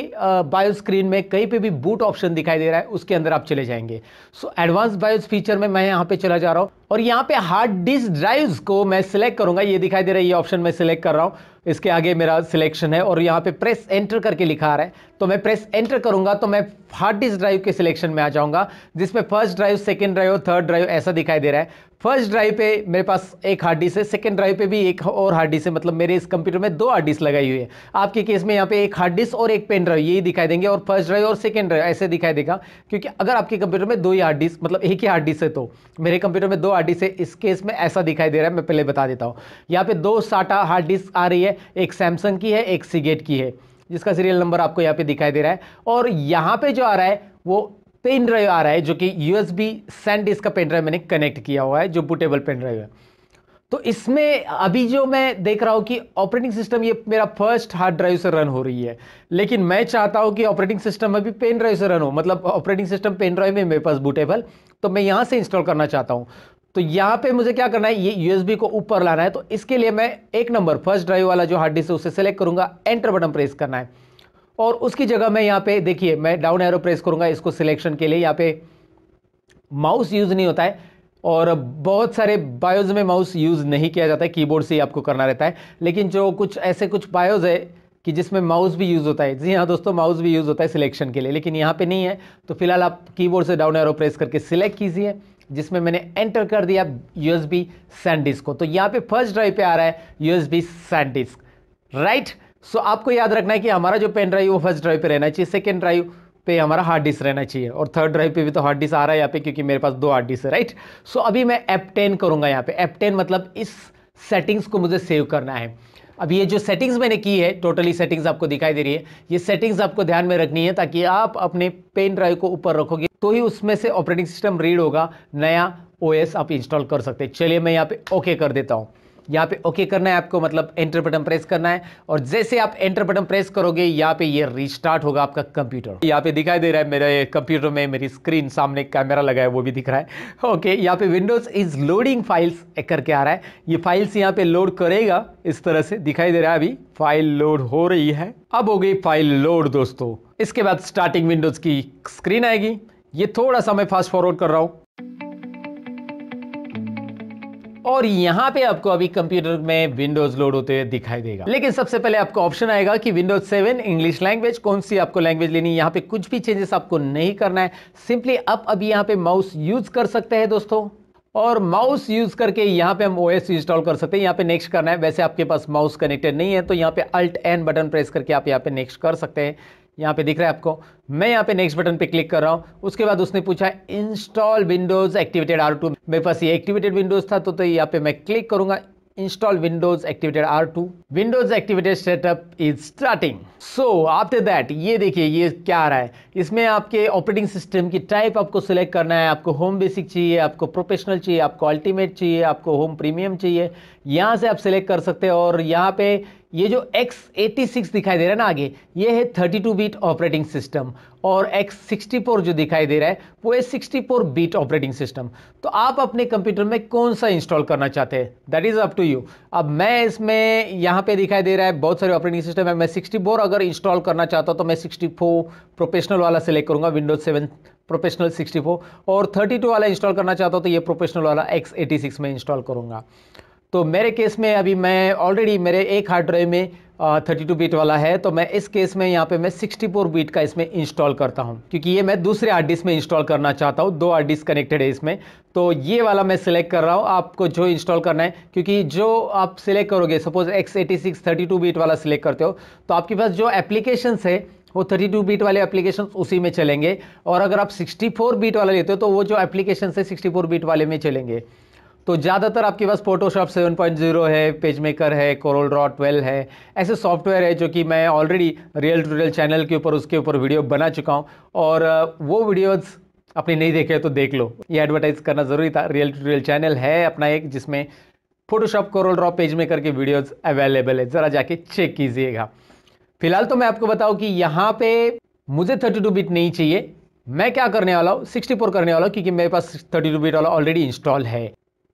[SPEAKER 1] बायो स्क्रीन में कहीं पे भी बूट ऑप्शन दिखाई दे रहा है उसके अंदर आप चले जाएंगे सो एडवांस बायोस फीचर में मैं यहाँ पे चला जा रहा हूँ और यहाँ पे हार्ड डिस्क ड्राइव्स को मैं सिलेक्ट करूंगा ये दिखाई दे रहा है ये ऑप्शन मैं सिलेक्ट कर रहा हूँ इसके आगे मेरा सिलेक्शन है और यहाँ पे प्रेस एंटर करके लिखा आ रहा है तो मैं प्रेस एंटर करूंगा तो मैं हार्ड डिस्क ड्राइव के सिलेक्शन में आ जाऊंगा जिसमें फर्स्ट ड्राइव सेकेंड ड्राइव और थर्ड ड्राइव ऐसा दिखाई दे रहा है फर्स्ट ड्राइव पे मेरे पास एक हार्ड डिस्क है सेकेंड ड्राइव पे भी एक और हार्ड डिस्क है मतलब मेरे इस कंप्यूटर में दो हार्ड डिस्क लगाई हुई है आपके केस में यहाँ पे एक हार्ड डिस्क और एक पेन ड्राइव यही दिखाई देंगे और फर्स्ट ड्राइव और सेकेंड ड्राइव ऐसे दिखाई देगा क्योंकि अगर आपके कंप्यूटर में दो ही हार्ड डिस्क मतलब एक ही हार्ड डिस्क है तो मेरे कंप्यूटर में दो हार्ड डिस्क है इस केस में ऐसा दिखाई दे रहा है मैं पहले बता देता हूँ यहाँ पे दो साटा हार्ड डिस्क आ रही है एक सैमसंग की है एक सीगेट की है जिसका सीरियल नंबर आपको यहाँ पे दिखाई दे रहा है और यहाँ पे जो आ रहा है वो पेन ड्राइव आ रहा है जो कि यूएसबी सैंड डिस्क का पेन ड्राइव मैंने कनेक्ट किया हुआ है जो बुटेबल पेन ड्राइव है तो इसमें अभी जो मैं देख रहा हूँ कि ऑपरेटिंग सिस्टम ये मेरा फर्स्ट हार्ड ड्राइव से रन हो रही है लेकिन मैं चाहता हूँ कि ऑपरेटिंग सिस्टम अभी पेन ड्राइव से रन हो मतलब ऑपरेटिंग सिस्टम पेन ड्राइव में मेरे पास बूटेबल तो मैं यहाँ से इंस्टॉल करना चाहता हूँ तो यहाँ पे मुझे क्या करना है ये यूएसबी को ऊपर लाना है तो इसके लिए मैं एक नंबर फर्स्ट ड्राइव वाला जो हार्ड डिस्क है उसे सेलेक्ट करूंगा एंटर बटन प्रेस करना है और उसकी जगह मैं यहां पे देखिए मैं डाउन एरो प्रेस करूंगा इसको सिलेक्शन के लिए यहाँ पे माउस यूज़ नहीं होता है और बहुत सारे बायोज में माउस यूज़ नहीं किया जाता है कीबोर्ड से ही आपको करना रहता है लेकिन जो कुछ ऐसे कुछ बायोज है कि जिसमें माउस भी यूज़ होता है जी हाँ दोस्तों माउस भी यूज़ होता है सिलेक्शन के लिए लेकिन यहाँ पे नहीं है तो फिलहाल आप कीबोर्ड से डाउन एरो प्रेस करके सिलेक्ट कीजिए जिसमें मैंने एंटर कर दिया U S B SanDisk disk को तो यहाँ पे फर्स्ट ड्राइव पे आ रहा है U S B SanDisk disk right so आपको याद रखना है कि हमारा जो पेन ड्राइव वो फर्स्ट ड्राइव पे रहना चाहिए सेकेंड ड्राइव पे हमारा हार्ड डिस्क रहना चाहिए और थर्ड ड्राइव पे भी तो हार्ड डिस्क आ रहा है यहाँ पे क्योंकि मेरे पास दो हार्ड डिस्क है राइट सो अभी मैं एप टेन करूँगा यहाँ पे एप टेन मतलब इस सेटिंग्स को मुझे सेव करना है अब ये जो सेटिंग्स मैंने की है टोटली सेटिंग्स आपको दिखाई दे रही है ये सेटिंग्स आपको ध्यान में रखनी है ताकि आप अपने पेन ड्राइव को ऊपर रखोगे तो ही उसमें से ऑपरेटिंग सिस्टम रीड होगा नया ओएस आप इंस्टॉल कर सकते हैं चलिए मैं यहाँ पे ओके कर देता हूँ यहाँ पे ओके करना है आपको मतलब एंटर बटन प्रेस करना है और जैसे आप एंटर बटन प्रेस करोगे यहाँ पे ये रिस्टार्ट होगा आपका कंप्यूटर यहाँ पे दिखाई दे रहा है मेरे कंप्यूटर में मेरी स्क्रीन सामने कैमरा लगा है वो भी दिख रहा है ओके यहाँ पे विंडोज इज लोडिंग फाइल्स करके आ रहा है ये फाइल्स यहाँ पे लोड करेगा इस तरह से दिखाई दे रहा है अभी फाइल लोड हो रही है अब हो गई फाइल लोड दोस्तों इसके बाद स्टार्टिंग विंडोज की स्क्रीन आएगी ये थोड़ा सा मैं फास्ट फॉरवर्ड कर रहा हूँ और यहाँ पे आपको अभी कंप्यूटर में विंडोज लोड होते हुए दिखाई देगा लेकिन सबसे पहले आपको ऑप्शन आएगा कि विंडोज सेवन इंग्लिश लैंग्वेज कौन सी आपको लैंग्वेज लेनी यहाँ पे कुछ भी चेंजेस आपको नहीं करना है सिंपली आप अभी यहाँ पे माउस यूज कर सकते हैं दोस्तों और माउस यूज करके यहाँ पे हम एस इंस्टॉल कर सकते हैं यहाँ पे नेक्स्ट करना है वैसे आपके पास माउस कनेक्टेड नहीं है तो यहाँ पे अल्ट एन बटन प्रेस करके आप यहाँ पे नेक्स्ट कर सकते हैं यहाँ पे दिख रहा है आपको मैं यहाँ पे नेक्स्ट बटन पे क्लिक कर रहा हूँ उसके बाद उसने पूछा install Windows activated R two मेरे पास ये एक्टिवेटेड विंडोज़ था तो, तो यहाँ पे मैं क्लिक करूंगा install Windows activated R two Windows activated setup is starting so after that ये देखिए ये क्या आ रहा है इसमें आपके ऑपरेटिंग सिस्टम की टाइप आपको सिलेक्ट करना है आपको होम बेसिक चाहिए आपको प्रोफेशनल चाहिए आपको अल्टीमेट चाहिए आपको होम प्रीमियम चाहिए यहाँ से आप सिलेक्ट कर सकते हैं और यहाँ पे ये जो X86 दिखाई दे रहा है ना आगे ये है 32 बीट ऑपरेटिंग सिस्टम और X64 जो दिखाई दे रहा है वो है 64 बीट ऑपरेटिंग सिस्टम तो आप अपने कंप्यूटर में कौन सा इंस्टॉल करना चाहते हैं that is up to you अब मैं इसमें यहाँ पे दिखाई दे रहा है बहुत सारे ऑपरेटिंग सिस्टम है मैं 64 अगर इंस्टॉल करना चाहता हूँ तो मैं 64 प्रोफेशनल वाला सेलेक्ट करूँगा विंडोज सेवन प्रोफेशनल 64 और 32 वाला इंस्टॉल करना चाहता हूँ तो ये प्रोफेशनल वाला X86 में इंस्टॉल करूँगा तो मेरे केस में अभी मैं ऑलरेडी मेरे एक हार्ड ड्राइव में थर्टी टू बीट वाला है तो मैं इस केस में यहाँ पे मैं सिक्सटी फोर बीट का इसमें इंस्टॉल करता हूँ क्योंकि ये मैं दूसरे हार्ड डिस्क में इंस्टॉल करना चाहता हूँ दो हार्ड डिस्क कनेक्टेड है इसमें तो ये वाला मैं सिलेक्ट कर रहा हूँ आपको जो इंस्टॉल करना है क्योंकि जो आप सिलेक्ट करोगे suppose X eighty six thirty two bit वाला सिलेक्ट करते हो तो आपके पास जो एप्लीकेशन है वो 32 बीट वाले एप्लीकेशन उसी में चलेंगे और अगर आप 64 बीट वाला लेते हो तो वो जो एप्लीकेशन है 64 बीट वाले में चलेंगे तो ज़्यादातर आपके पास फोटोशॉप 7.0 है पेज मेकर है कोरल ड्रॉ 12 है ऐसे सॉफ्टवेयर है जो कि मैं already real to real channel के ऊपर उसके ऊपर वीडियो बना चुका हूँ और वो वीडियोज़ अपने नहीं देखे तो देख लो ये एडवर्टाइज़ करना ज़रूरी था रियल टू रियल चैनल है अपना एक जिसमें Photoshop CorelDRAW PageMaker के वीडियोज़ अवेलेबल है ज़रा जाके चेक कीजिएगा फिलहाल तो मैं आपको बताऊँ कि यहाँ पर मुझे थर्टी बिट नहीं चाहिए मैं क्या करने वाला हूँ 64 करने वाला हूँ क्योंकि मेरे पास 32 बिट वाला ऑलरेडी इंस्टॉल है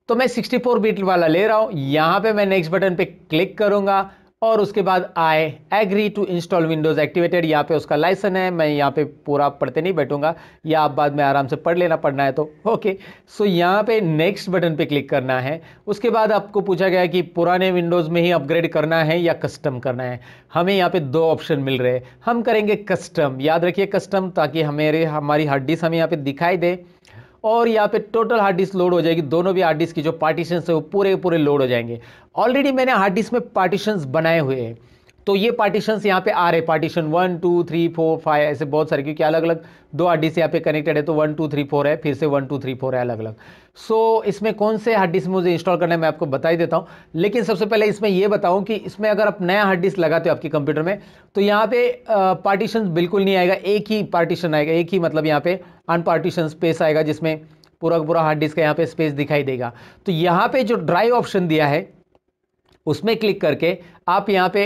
[SPEAKER 1] तो मैं 64 बीट वाला ले रहा हूँ यहाँ पे मैं नेक्स्ट बटन पे क्लिक करूँगा और उसके बाद I agree to install Windows activated यहाँ पे उसका लाइसेंस है मैं यहाँ पे पूरा पढ़ते नहीं बैठूंगा या आप बाद में आराम से पढ़ लेना पढ़ना है तो ओके सो यहाँ पे नेक्स्ट बटन पे क्लिक करना है उसके बाद आपको पूछा गया कि पुराने विंडोज़ में ही अपग्रेड करना है या कस्टम करना है हमें यहाँ पे दो ऑप्शन मिल रहे हैं हम करेंगे कस्टम याद रखिए कस्टम ताकि हमारे हमारी हड्डीस हमें यहाँ पर दिखाई दे और यहाँ पे टोटल हार्ड डिस्क लोड हो जाएगी दोनों भी हार्ड डिस्क की जो पार्टीशन है वो पूरे पूरे लोड हो जाएंगे ऑलरेडी मैंने हार्ड डिस्क में पार्टीशन बनाए हुए हैं तो ये पार्टीशन यहाँ पे आ रहे partition one two three four five ऐसे बहुत सारे क्योंकि अलग अलग दो हड्डी डिस्क यहाँ पे कनेक्टेड है तो वन टू थ्री फोर है फिर से वन टू थ्री फोर है अलग अलग सो so, इसमें कौन से हार्ड डिस्क मुझे इंस्टॉल करना है मैं आपको बता ही देता हूँ लेकिन सबसे पहले इसमें यह बताऊँ कि इसमें अगर आप नया हार्ड डिस्क लगाते हो आपके कंप्यूटर में तो यहाँ पे पार्टीशन बिल्कुल नहीं आएगा एक ही पार्टीशन आएगा एक ही मतलब यहाँ पे अनपार्टीशन स्पेस आएगा जिसमें पूरा पूरा हार्ड डिस्क का यहाँ पे स्पेस दिखाई देगा तो यहाँ पे जो ड्राइव ऑप्शन दिया है उसमें क्लिक करके आप यहाँ पे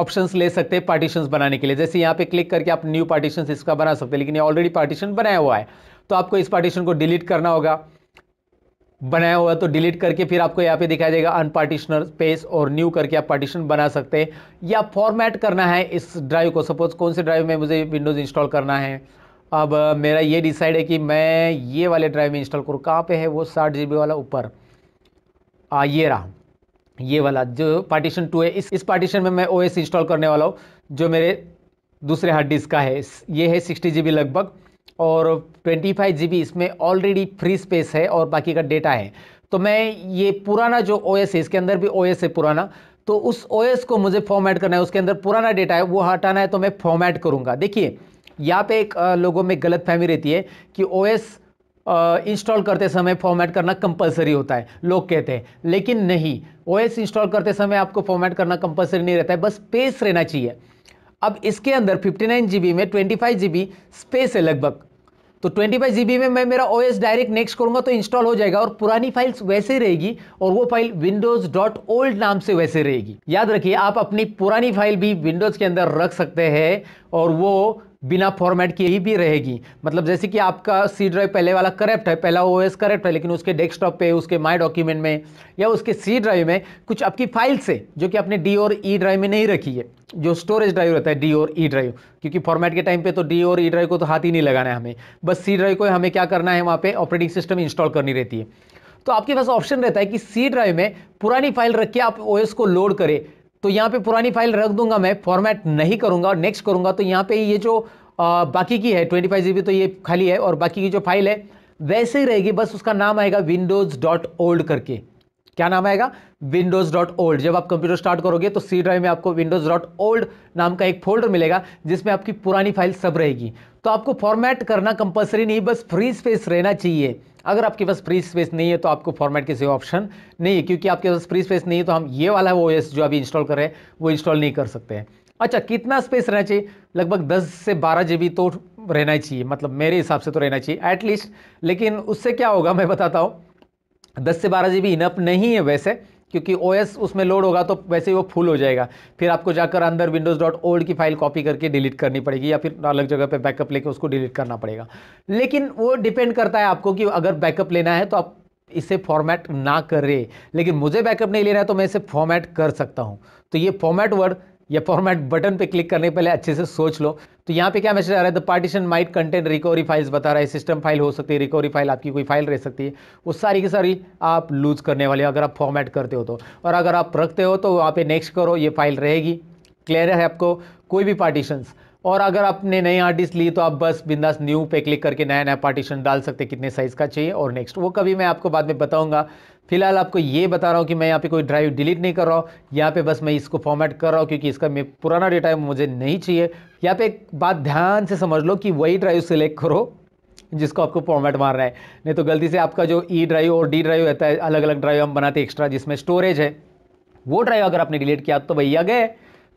[SPEAKER 1] ऑप्शंस ले सकते हैं पार्टीशंस बनाने के लिए जैसे यहाँ पे क्लिक करके आप न्यू पार्टीशंस इसका बना सकते हैं लेकिन ये ऑलरेडी पार्टीशन बनाया हुआ है तो आपको इस पार्टीशन को डिलीट करना होगा बनाया हुआ तो डिलीट करके फिर आपको यहाँ पे दिखाई देगा अनपार्टिशनर स्पेस और न्यू करके आप पार्टीशन बना सकते हैं या फॉर्मेट करना है इस ड्राइव को सपोज कौन से ड्राइव में मुझे विंडोज़ इंस्टॉल करना है अब मेरा ये डिसाइड है कि मैं ये वाले ड्राइव में इंस्टॉल करूँ कहाँ पे है वो साठ जी वाला ऊपर ये रहा ये वाला जो पार्टीशन टू है इस इस पार्टीशन में मैं ओ इंस्टॉल करने वाला हूँ जो मेरे दूसरे हार्ड डिस्क का है ये है सिक्सटी जी लगभग और फाइव जी इसमें ऑलरेडी फ्री स्पेस है और बाकी का डेटा है तो मैं ये पुराना जो ओ है इसके अंदर भी ओ है पुराना तो उस ओ को मुझे फॉर्मेट करना है उसके अंदर पुराना डेटा है वो हटाना है तो मैं फॉर्मेट करूँगा देखिए यहाँ पे एक लोगों में गलत फहमी रहती है कि ओ एस इंस्टॉल करते समय फॉर्मेट करना कंपलसरी होता है लोग कहते हैं लेकिन नहीं ओएस इंस्टॉल करते समय आपको फॉर्मेट करना कंपलसरी नहीं रहता है बस स्पेस रहना चाहिए अब इसके अंदर 59 जीबी में 25 जीबी स्पेस है लगभग तो 25 जीबी में मैं मेरा ओएस डायरेक्ट नेक्स्ट करूंगा तो इंस्टॉल हो जाएगा और पुरानी फाइल्स वैसे रहेगी और वो फाइल विंडोज डॉट ओल्ड नाम से वैसे रहेगी याद रखिए आप अपनी पुरानी फाइल भी विंडोज के अंदर रख सकते हैं और वो बिना फॉर्मेट के ही भी रहेगी मतलब जैसे कि आपका सी ड्राइव पहले वाला करेक्ट है पहला ओ एस करेक्ट है लेकिन उसके डेस्कटॉप पे उसके माई डॉक्यूमेंट में या उसके सी ड्राइव में कुछ आपकी फाइल्स है जो कि आपने डी और ई e ड्राइव में नहीं रखी है जो स्टोरेज ड्राइव रहता है डी और ई e ड्राइव क्योंकि फॉर्मेट के टाइम पे तो डी और ई e ड्राइव को तो हाथ ही नहीं लगाना है हमें बस सी ड्राइव को हमें क्या करना है वहाँ पे ऑपरेटिंग सिस्टम इंस्टॉल करनी रहती है तो आपके पास ऑप्शन रहता है कि सी ड्राइव में पुरानी फाइल रख के आप ओ को लोड करें तो यहाँ पे पुरानी फाइल रख दूंगा मैं फॉर्मेट नहीं करूंगा और नेक्स्ट करूंगा तो यहां पे ये जो आ, बाकी की है ट्वेंटी फाइव जीबी तो ये खाली है और बाकी की जो फाइल है वैसे ही रहेगी बस उसका नाम आएगा विंडोज डॉट ओल्ड करके क्या नाम आएगा विंडोज डॉट ओल्ड जब आप कंप्यूटर स्टार्ट करोगे तो सी ड्राइव में आपको विंडोज डॉट ओल्ड नाम का एक फोल्डर मिलेगा जिसमें आपकी पुरानी फाइल सब रहेगी तो आपको फॉर्मेट करना कंपलसरी नहीं बस फ्री स्पेस रहना चाहिए अगर आपके पास फ्री स्पेस नहीं है तो आपको फॉर्मेट के ऑप्शन नहीं है क्योंकि आपके पास फ्री स्पेस नहीं है तो हम ये वाला वो एस जो अभी इंस्टॉल कर रहे हैं वो इंस्टॉल नहीं कर सकते हैं अच्छा कितना स्पेस रहना चाहिए लगभग 10 से 12 जी तो रहना चाहिए मतलब मेरे हिसाब से तो रहना चाहिए एटलीस्ट लेकिन उससे क्या होगा मैं बताता हूँ 10 से 12 जी इनअप नहीं है वैसे क्योंकि ओएस उसमें लोड होगा तो वैसे ही वो फुल हो जाएगा फिर आपको जाकर अंदर विंडोज डॉट ओल्ड की फाइल कॉपी करके डिलीट करनी पड़ेगी या फिर अलग जगह पे बैकअप लेके उसको डिलीट करना पड़ेगा लेकिन वो डिपेंड करता है आपको कि अगर बैकअप लेना है तो आप इसे फॉर्मेट ना करें लेकिन मुझे बैकअप नहीं लेना है तो मैं इसे फॉर्मेट कर सकता हूँ तो ये फॉर्मेट वर्ड या फॉर्मेट बटन पर क्लिक करने पहले अच्छे से सोच लो तो यहाँ पे क्या मैसेज आ रहा है the partition might content recovery files बता रहा है सिस्टम फाइल हो सकती है रिकवरी फाइल आपकी कोई फाइल रह सकती है वो सारी की सारी आप लूज करने वाले अगर आप फॉर्मेट करते हो तो और अगर आप रखते हो तो वहाँ पे नेक्स्ट करो ये फाइल रहेगी क्लियर है आपको कोई भी पार्टीशंस और अगर आपने नई आर्टिस्ट ली तो आप बस बिंदास न्यू पे क्लिक करके नया नया पार्टीशन डाल सकते कितने साइज़ का चाहिए और नेक्स्ट वो कभी मैं आपको बाद में बताऊंगा फिलहाल आपको ये बता रहा हूँ कि मैं यहाँ पे कोई ड्राइव डिलीट नहीं कर रहा हूँ यहाँ पे बस मैं इसको फॉर्मेट कर रहा हूँ क्योंकि इसका मैं पुराना डेटा है मुझे नहीं चाहिए यहाँ पे एक बात ध्यान से समझ लो कि वही ड्राइव सेलेक्ट करो जिसको आपको फॉर्मेट मारना है नहीं तो गलती से आपका जो ई e ड्राइव और डी ड्राइव रहता है अलग अलग ड्राइव हम बनाते एक्स्ट्रा जिसमें स्टोरेज है वो ड्राइव अगर आपने डिलीट किया तो भैया गए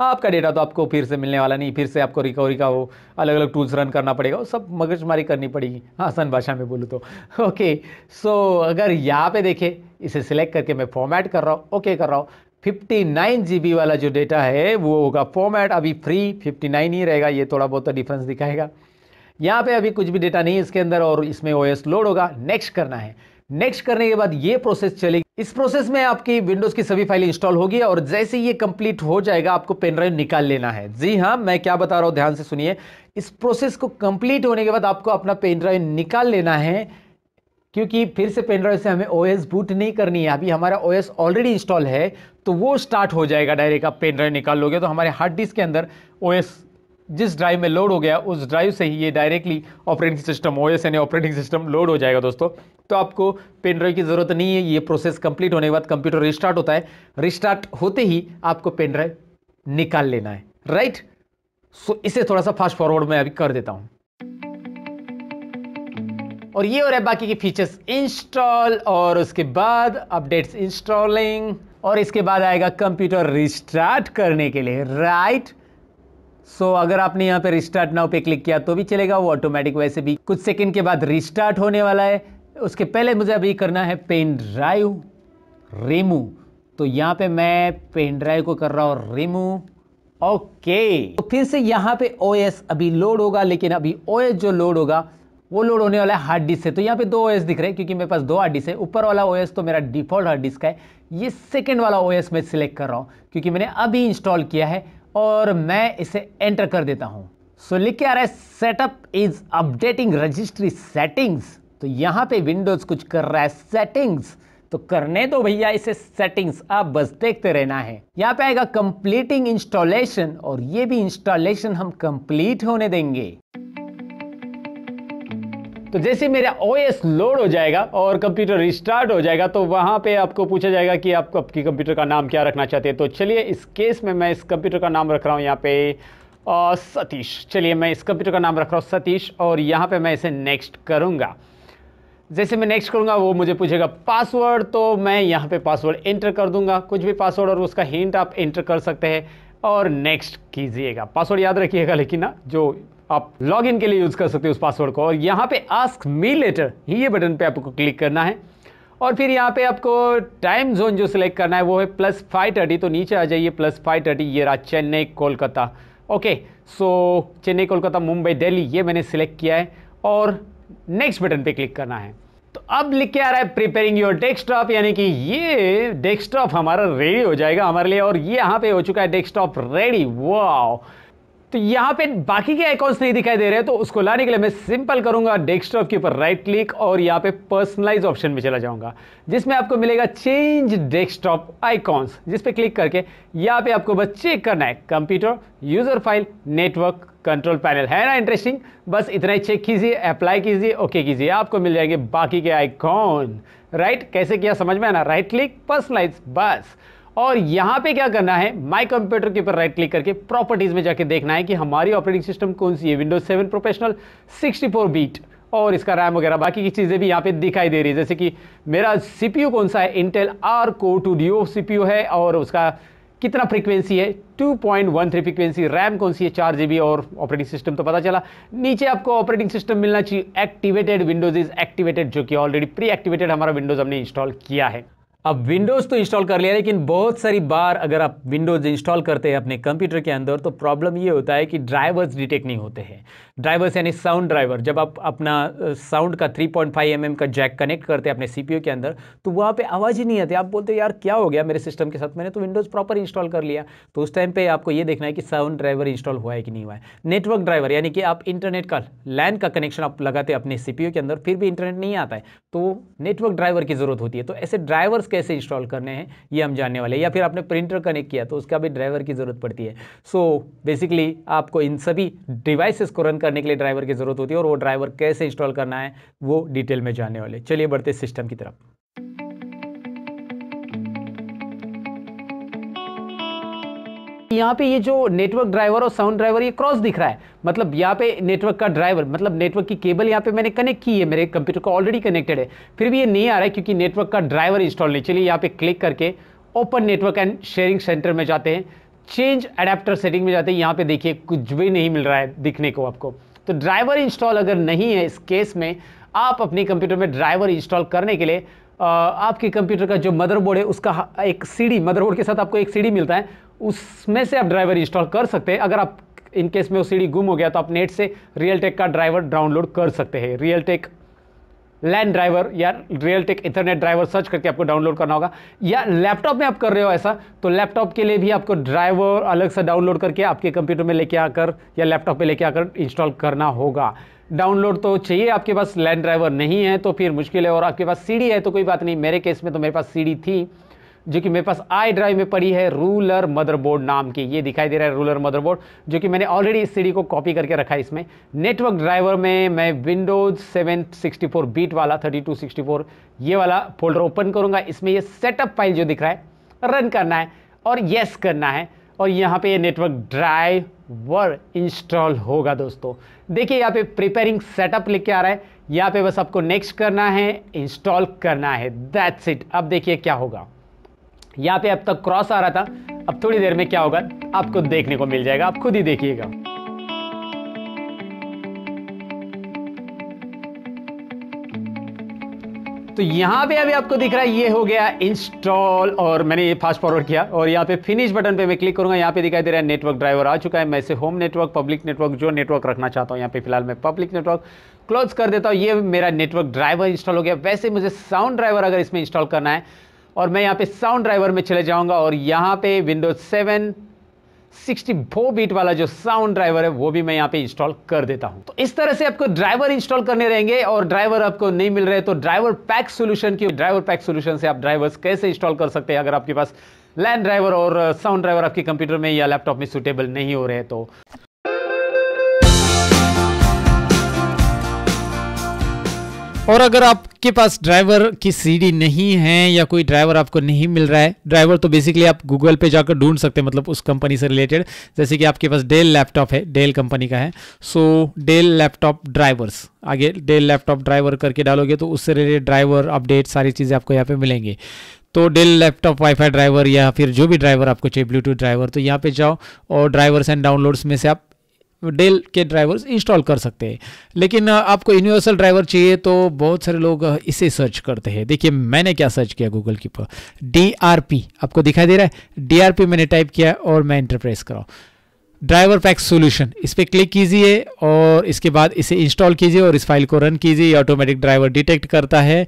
[SPEAKER 1] आपका डेटा तो आपको फिर से मिलने वाला नहीं फिर से आपको रिकवरी का वो अलग अलग टूल्स रन करना पड़ेगा वो सब मगजमारी करनी पड़ेगी आसान भाषा में बोलूँ तो ओके सो अगर यहाँ पर देखे इसे सिलेक्ट करके मैं फॉर्मेट कर रहा हूँ ओके कर रहा हूँ फिफ्टी नाइन जी वाला जो डेटा है वो होगा फॉर्मेट अभी फ्री नाइन ही रहेगा ये थोड़ा बहुत डिफरेंस तो दिखाएगा यहाँ पे अभी कुछ भी डेटा नहीं है इसके अंदर और इसमें ओएस लोड होगा नेक्स्ट करना है नेक्स्ट करने के बाद ये प्रोसेस चलेगी इस प्रोसेस में आपकी विंडोज की सभी फाइल इंस्टॉल होगी और जैसे ये कंप्लीट हो जाएगा आपको पेनड्राइव निकाल लेना है जी हाँ मैं क्या बता रहा हूँ ध्यान से सुनिए इस प्रोसेस को कंप्लीट होने के बाद आपको अपना पेनड्राइव निकाल लेना है क्योंकि फिर से पेनड्राइव से हमें ओ बूट नहीं करनी है अभी हमारा ओ ऑलरेडी इंस्टॉल है तो वो स्टार्ट हो जाएगा डायरेक्ट आप पेनड्राइव निकाल लोगे तो हमारे हार्ड डिस्क के अंदर ओएस जिस ड्राइव में लोड हो गया उस ड्राइव से ही ये directly operating system O S N operating system load हो जाएगा दोस्तों तो आपको पेन ड्राइव की ज़रूरत नहीं है ये प्रोसेस कंप्लीट होने के बाद कंप्यूटर रिस्टार्ट होता है रिस्टार्ट होते ही आपको पेन ड्राइव निकाल लेना है राइट सो इसे थोड़ा सा फास्ट फॉरवर्ड में अभी कर देता हूँ और ये हो रहा है बाकी के फीचर्स इंस्टॉल और उसके बाद अपडेट्स इंस्टॉलिंग और इसके बाद आएगा कंप्यूटर रिस्टार्ट करने के लिए राइट right? सो so, अगर आपने यहाँ पे रिस्टार्ट नाउ पे क्लिक किया तो भी चलेगा वो ऑटोमेटिक वैसे भी कुछ सेकंड के बाद रिस्टार्ट होने वाला है उसके पहले मुझे अभी करना है पेन ड्राइव रिमू तो यहाँ पे मैं पेन ड्राइव को कर रहा हूँ रिमू ओके तो फिर से यहाँ पे ओ अभी लोड होगा लेकिन अभी ओ जो लोड होगा वो लोड होने वाला है हार्ड डिस्क से तो यहाँ पे दो ओएस दिख रहे हैं क्योंकि मेरे पास दो हार्ड डिस्क है ऊपर वाला ओएस तो मेरा डिफॉल्ट हार्ड डिस्क है ये सेकंड वाला ओएस मैं सिलेक्ट कर रहा हूँ क्योंकि मैंने अभी इंस्टॉल किया है और मैं इसे एंटर कर देता हूँ सो लिख के आ रहा है setup is updating registry settings तो यहाँ पे विंडोज कुछ कर रहा है सेटिंग्स तो करने दो भैया इसे सेटिंग्स आप बस देखते रहना है यहाँ पे आएगा कंप्लीटिंग इंस्टॉलेशन और ये भी इंस्टॉलेशन हम कंप्लीट होने देंगे तो जैसे मेरा ओ लोड हो जाएगा और कंप्यूटर रिस्टार्ट हो जाएगा तो वहाँ पे आपको पूछा जाएगा कि आप आपकी कंप्यूटर का नाम क्या रखना चाहते हैं तो चलिए इस केस में मैं इस कंप्यूटर का नाम रख रहा हूँ यहाँ पे सतीश चलिए मैं इस कंप्यूटर का नाम रख रहा हूँ सतीश और यहाँ पर मैं इसे नेक्स्ट करूँगा जैसे मैं नेक्स्ट करूँगा वो मुझे पूछेगा पासवर्ड तो मैं यहाँ पे पासवर्ड एंटर कर दूँगा कुछ भी पासवर्ड और उसका हिंट आप एंटर कर सकते हैं और नेक्स्ट कीजिएगा पासवर्ड याद रखिएगा लेकिन ना जो आप लॉगिन के लिए यूज़ कर सकते हो उस पासवर्ड को और यहाँ पे आस्क मी लेटर ये बटन पे आपको क्लिक करना है और फिर यहाँ पे आपको टाइम जोन जो सिलेक्ट करना है वो है प्लस फाइव थर्टी तो नीचे आ जाइए प्लस फाइव थर्टी ये रहा चेन्नई कोलकाता ओके सो चेन्नई कोलकाता मुंबई दिल्ली ये मैंने सिलेक्ट किया है और नेक्स्ट बटन पर क्लिक करना है तो अब लिख के आ रहा है प्रिपेयरिंग योर डेस्कटॉप यानी कि ये डेस्कटॉप हमारा रेडी हो जाएगा हमारे लिए और ये यहाँ पे हो चुका है डेस्कटॉप रेडी वाओ तो यहां पे बाकी के आइकॉन्स नहीं दिखाई दे रहे तो उसको लाने के लिए मैं सिंपल करूंगा डेस्कटॉप के ऊपर राइट क्लिक और यहां पे पर्सनलाइज ऑप्शन में चला जाऊंगा जिसमें आपको मिलेगा चेंज डेस्कटॉप आइकॉन्स जिस पे क्लिक करके यहां पे आपको बस चेक करना है computer user file network control panel है ना इंटरेस्टिंग बस इतना ही चेक कीजिए अप्लाई कीजिए ओके कीजिए आपको मिल जाएंगे बाकी के आइकॉन राइट कैसे किया समझ में आना राइट क्लिक पर्सनलाइज बस और यहां पे क्या करना है माई कंप्यूटर के ऊपर राइट क्लिक करके प्रॉपर्टीज़ में जाके देखना है कि हमारी ऑपरेटिंग सिस्टम कौन सी है Windows seven professional sixty four bit और इसका रैम वगैरह बाकी की चीज़ें भी यहां पे दिखाई दे रही है जैसे कि मेरा सीपीयू कौन सा है इंटेल आर को टू डी सीपीयू है और उसका कितना फ्रीक्वेंसी है 2.13 फ्रीक्वेंसी रैम कौन सी है चार जीबी और ऑपरेटिंग सिस्टम तो पता चला नीचे आपको ऑपरेटिंग सिस्टम मिलना चाहिए एक्टिवेटेड विंडोज इज एक्टिवेटेड जो कि ऑलरेडी प्री एक्टिवेटेड हमारा विंडोज हमने इंस्टॉल किया है अब विंडोज़ तो इंस्टॉल कर लिया लेकिन बहुत सारी बार अगर आप विंडोज़ इंस्टॉल करते हैं अपने कंप्यूटर के अंदर तो प्रॉब्लम ये होता है कि ड्राइवर्स डिटेक्ट नहीं होते हैं ड्राइवर्स यानी साउंड ड्राइवर जब आप अपना साउंड का 3.5 पॉइंट mm का जैक कनेक्ट करते हैं अपने सीपीयू के अंदर तो वहाँ पे आवाज़ ही नहीं आती आप बोलते यार क्या हो गया मेरे सिस्टम के साथ मैंने तो विंडोज़ प्रॉपर इंस्टॉल कर लिया तो उस टाइम पर आपको ये देखना है कि साउंड ड्राइवर इंस्टॉल हुआ है कि नहीं हुआ है नेटवर्क ड्राइवर यानी कि आप इंटरनेट का लैन का कनेक्शन आप लगाते हैं अपने सी के अंदर फिर भी इंटरनेट नहीं आता है तो नेटवर्क ड्राइवर की ज़रूरत होती है तो ऐसे ड्राइवर्स कैसे इंस्टॉल करने हैं ये हम जानने वाले हैं या फिर आपने प्रिंटर कनेक्ट किया तो उसका भी ड्राइवर की ज़रूरत पड़ती है सो so, बेसिकली आपको इन सभी डिवाइसेस को रन करने के लिए ड्राइवर की ज़रूरत होती है और वो ड्राइवर कैसे इंस्टॉल करना है वो डिटेल में जानने वाले चलिए बढ़ते सिस्टम की तरफ यहाँ पे ये जो नेटवर्क ड्राइवर और साउंड ड्राइवर ये क्रॉस दिख रहा है मतलब यहाँ पे नेटवर्क का ड्राइवर मतलब नेटवर्क की केबल यहाँ पे मैंने कनेक्ट की है मेरे कंप्यूटर को ऑलरेडी कनेक्टेड है फिर भी ये नहीं आ रहा है क्योंकि नेटवर्क का ड्राइवर इंस्टॉल नहीं चलिए यहाँ पे क्लिक करके open network and sharing center में जाते हैं चेंज अडेप्टर सेटिंग में जाते हैं यहाँ पे देखिए कुछ भी नहीं मिल रहा है दिखने को आपको तो ड्राइवर इंस्टॉल अगर नहीं है इस केस में आप अपने कंप्यूटर में ड्राइवर इंस्टॉल करने के लिए आपके कंप्यूटर का जो मदरबोर्ड है उसका एक सीडी मदरबोर्ड के साथ आपको एक सीडी मिलता है उसमें से आप ड्राइवर इंस्टॉल कर सकते हैं अगर आप इन केस में वो सीडी गुम हो गया तो आप नेट से रियल टेक का ड्राइवर डाउनलोड कर सकते हैं रियल टेक लैन ड्राइवर या Realtek ethernet driver search करके आपको डाउनलोड करना होगा या लैपटॉप में आप कर रहे हो ऐसा तो लैपटॉप के लिए भी आपको ड्राइवर अलग से डाउनलोड करके आपके कंप्यूटर में लेके आकर या लैपटॉप में लेके आकर इंस्टॉल करना होगा डाउनलोड तो चाहिए आपके पास लैंड ड्राइवर नहीं है तो फिर मुश्किल है और आपके पास सीडी है तो कोई बात नहीं मेरे केस में तो मेरे पास सीडी थी जो कि मेरे पास आई ड्राइव में पड़ी है रूलर मदरबोर्ड नाम की ये दिखाई दे रहा है रूलर मदरबोर्ड जो कि मैंने ऑलरेडी इस सीडी को कॉपी करके रखा है इसमें नेटवर्क ड्राइवर में मैं विंडोज 764 बीट वाला 3264 ये वाला फोल्डर ओपन करूंगा इसमें ये सेटअप फाइल जो दिख रहा है रन करना है और येस करना है और यहाँ पे ये नेटवर्क ड्राइवर इंस्टॉल होगा दोस्तों देखिए यहाँ पे प्रिपेयरिंग सेटअप लिख के आ रहा है यहाँ पे बस आपको नेक्स्ट करना है इंस्टॉल करना है दैट्स इट अब देखिए क्या होगा यहाँ पे अब तक क्रॉस आ रहा था अब थोड़ी देर में क्या होगा आपको देखने को मिल जाएगा आप खुद ही देखिएगा तो यहां पे अभी आपको दिख रहा है ये हो गया इंस्टॉल और मैंने ये फास्ट फॉरवर्ड किया और यहाँ पे फिनिश बटन पे मैं क्लिक करूंगा यहाँ पे दिखाई दे रहा है नेटवर्क ड्राइवर आ चुका है मैं इसे होम नेटवर्क पब्लिक नेटवर्क जो नेटवर्क रखना चाहता हूँ यहाँ पे फिलहाल मैं पब्लिक नेटवर्क क्लोज कर देता हूँ ये मेरा नेटवर्क ड्राइवर इंस्टॉल हो गया वैसे मुझे साउंड ड्राइवर अगर इसमें इंस्टॉल करना है और मैं यहाँ पे साउंड ड्राइवर में चले जाऊँगा और यहाँ पे Windows seven sixty four bit वाला जो साउंड ड्राइवर है वो भी मैं यहाँ पे इंस्टॉल कर देता हूँ तो इस तरह से आपको ड्राइवर इंस्टॉल करने रहेंगे और ड्राइवर आपको नहीं मिल रहे तो ड्राइवर पैक सोल्यूशन की ड्राइवर पैक सोल्यूशन से आप ड्राइवर्स कैसे इंस्टॉल कर सकते हैं अगर आपके पास लैंड ड्राइवर और साउंड ड्राइवर आपके कंप्यूटर में या लैपटॉप में सुटेबल नहीं हो रहे तो और अगर आपके पास ड्राइवर की सीडी नहीं है या कोई ड्राइवर आपको नहीं मिल रहा है ड्राइवर तो बेसिकली आप गूगल पे जाकर ढूंढ सकते हैं मतलब उस कंपनी से रिलेटेड जैसे कि आपके पास डेल लैपटॉप है डेल कंपनी का है सो डेल लैपटॉप ड्राइवर्स आगे डेल लैपटॉप ड्राइवर करके डालोगे तो उससे रिलेटेड ड्राइवर अपडेट सारी चीज़ें आपको यहाँ पर मिलेंगे तो डेल लैपटॉप वाईफाई ड्राइवर या फिर जो भी ड्राइवर आपको चाहिए ब्लूटूथ ड्राइवर तो यहाँ पे जाओ और ड्राइवर्स एंड डाउनलोड्स में से आप डेल के ड्राइवर्स इंस्टॉल कर सकते हैं लेकिन आपको यूनिवर्सल ड्राइवर चाहिए तो बहुत सारे लोग इसे सर्च करते हैं देखिए मैंने क्या सर्च किया गूगल की पर डी आपको दिखाई दे रहा है डी मैंने टाइप किया और मैं इंटरप्रेस कराऊँ ड्राइवर पैक सॉल्यूशन इस पर क्लिक कीजिए और इसके बाद इसे इंस्टॉल कीजिए और इस फाइल को रन कीजिए ऑटोमेटिक ड्राइवर डिटेक्ट करता है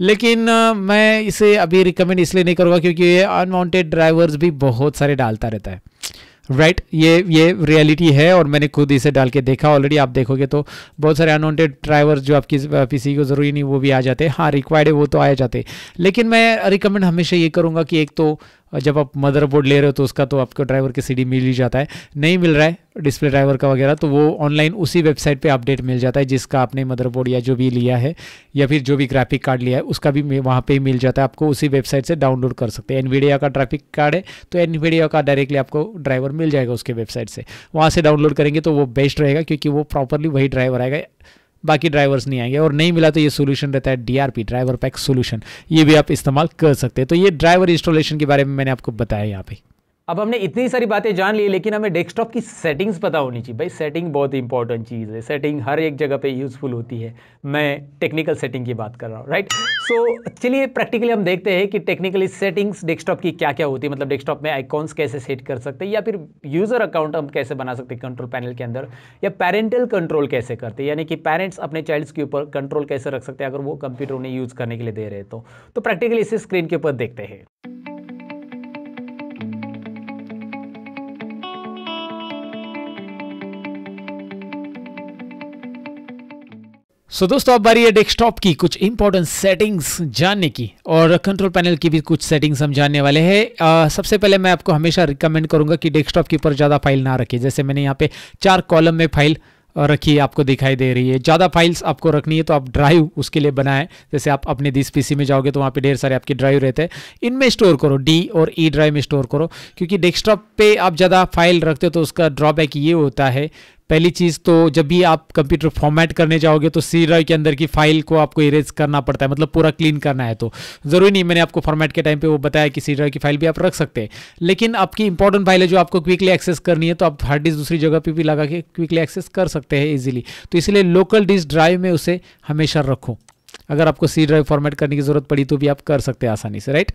[SPEAKER 1] लेकिन मैं इसे अभी रिकमेंड इसलिए नहीं करूँगा क्योंकि ये अनवांटेड ड्राइवर्स भी बहुत सारे डालता रहता है राइट right? ये ये रियलिटी है और मैंने खुद इसे डाल के देखा ऑलरेडी आप देखोगे तो बहुत सारे अनवॉन्टेड ड्राइवर्स जो आपकी पीसी को ज़रूरी नहीं वो भी आ जाते हैं हाँ रिक्वायर्ड है वो तो आ जाते लेकिन मैं रिकमेंड हमेशा ये करूँगा कि एक तो जब आप मदरबोर्ड ले रहे हो तो उसका तो आपको ड्राइवर के सीडी मिल ही जाता है नहीं मिल रहा है डिस्प्ले ड्राइवर का वगैरह तो वो ऑनलाइन उसी वेबसाइट पे अपडेट मिल जाता है जिसका आपने मदरबोर्ड या जो भी लिया है या फिर जो भी ग्राफिक कार्ड लिया है उसका भी वहाँ पे ही मिल जाता है आपको उसी वेबसाइट से डाउनलोड कर सकते हैं एनवीडिया का ग्राफिक कार्ड है तो एनवीडिया का डायरेक्टली आपको ड्राइवर मिल जाएगा उसके वेबसाइट से वहाँ से डाउनलोड करेंगे तो वो बेस्ट रहेगा क्योंकि वो प्रॉपरली वही ड्राइवर आएगा बाकी ड्राइवर्स नहीं आएंगे और नहीं मिला तो ये सोल्यूशन रहता है डीआरपी ड्राइवर पैक सोल्यूशन ये भी आप इस्तेमाल कर सकते हैं तो ये ड्राइवर इंस्टॉलेशन के बारे में मैंने आपको बताया यहाँ पे अब हमने इतनी सारी बातें जान ली लेकिन हमें डेस्कटॉप की सेटिंग्स पता होनी चाहिए भाई सेटिंग बहुत इंपॉर्टेंट चीज़ है सेटिंग हर एक जगह पे यूज़फुल होती है मैं टेक्निकल सेटिंग की बात कर रहा हूँ राइट सो चलिए प्रैक्टिकली हम देखते हैं कि टेक्निकली सेटिंग्स डेस्कटॉप की क्या क्या होती है मतलब डेस्कटॉप में आइकॉन्स कैसे सेट कर सकते हैं या फिर यूज़र अकाउंट हम कैसे बना सकते हैं कंट्रोल पैनल के अंदर या पेरेंटल कंट्रोल कैसे करते हैं यानी कि पेरेंट्स अपने चाइल्ड्स के ऊपर कंट्रोल कैसे रख सकते हैं अगर वो कंप्यूटर उन्हें यूज़ करने के लिए दे रहे तो प्रैक्टिकली तो इसे स्क्रीन के ऊपर देखते हैं सो so, दोस्तों अब बारी है डेस्कटॉप की कुछ इंपॉर्टेंट सेटिंग्स जानने की और कंट्रोल पैनल की भी कुछ सेटिंग्स हम जानने वाले हैं सबसे पहले मैं आपको हमेशा रिकमेंड करूंगा कि डेस्कटॉप के ऊपर ज़्यादा फाइल ना रखें जैसे मैंने यहाँ पे चार कॉलम में फाइल रखी आपको दिखाई दे रही है ज़्यादा फाइल्स आपको रखनी है तो आप ड्राइव उसके लिए बनाएं जैसे आप अपने दिस पी में जाओगे तो वहाँ पे ढेर सारे आपके ड्राइव रहते हैं इनमें स्टोर करो डी और ई e ड्राइव में स्टोर करो क्योंकि डेस्कटॉप पे आप ज़्यादा फाइल रखते हो तो उसका ड्रॉबैक ये होता है पहली चीज़ तो जब भी आप कंप्यूटर फॉर्मेट करने जाओगे तो सी ड्राइव के अंदर की फाइल को आपको इरेज करना पड़ता है मतलब पूरा क्लीन करना है तो ज़रूरी नहीं मैंने आपको फॉर्मेट के टाइम पे वो बताया कि सी ड्राइव की फाइल भी आप रख सकते हैं लेकिन आपकी इंपॉर्टेंट फाइल है जो आपको क्विकली एक्सेस करनी है तो आप हार्ड डिस्क दूसरी जगह पर भी लगा के क्विकली एक्सेस कर सकते हैं ईजिली तो इसलिए लोकल डिस्क ड्राइव में उसे हमेशा रखो अगर आपको सी ड्राइव फॉर्मेट करने की ज़रूरत पड़ी तो भी आप कर सकते हैं आसानी से राइट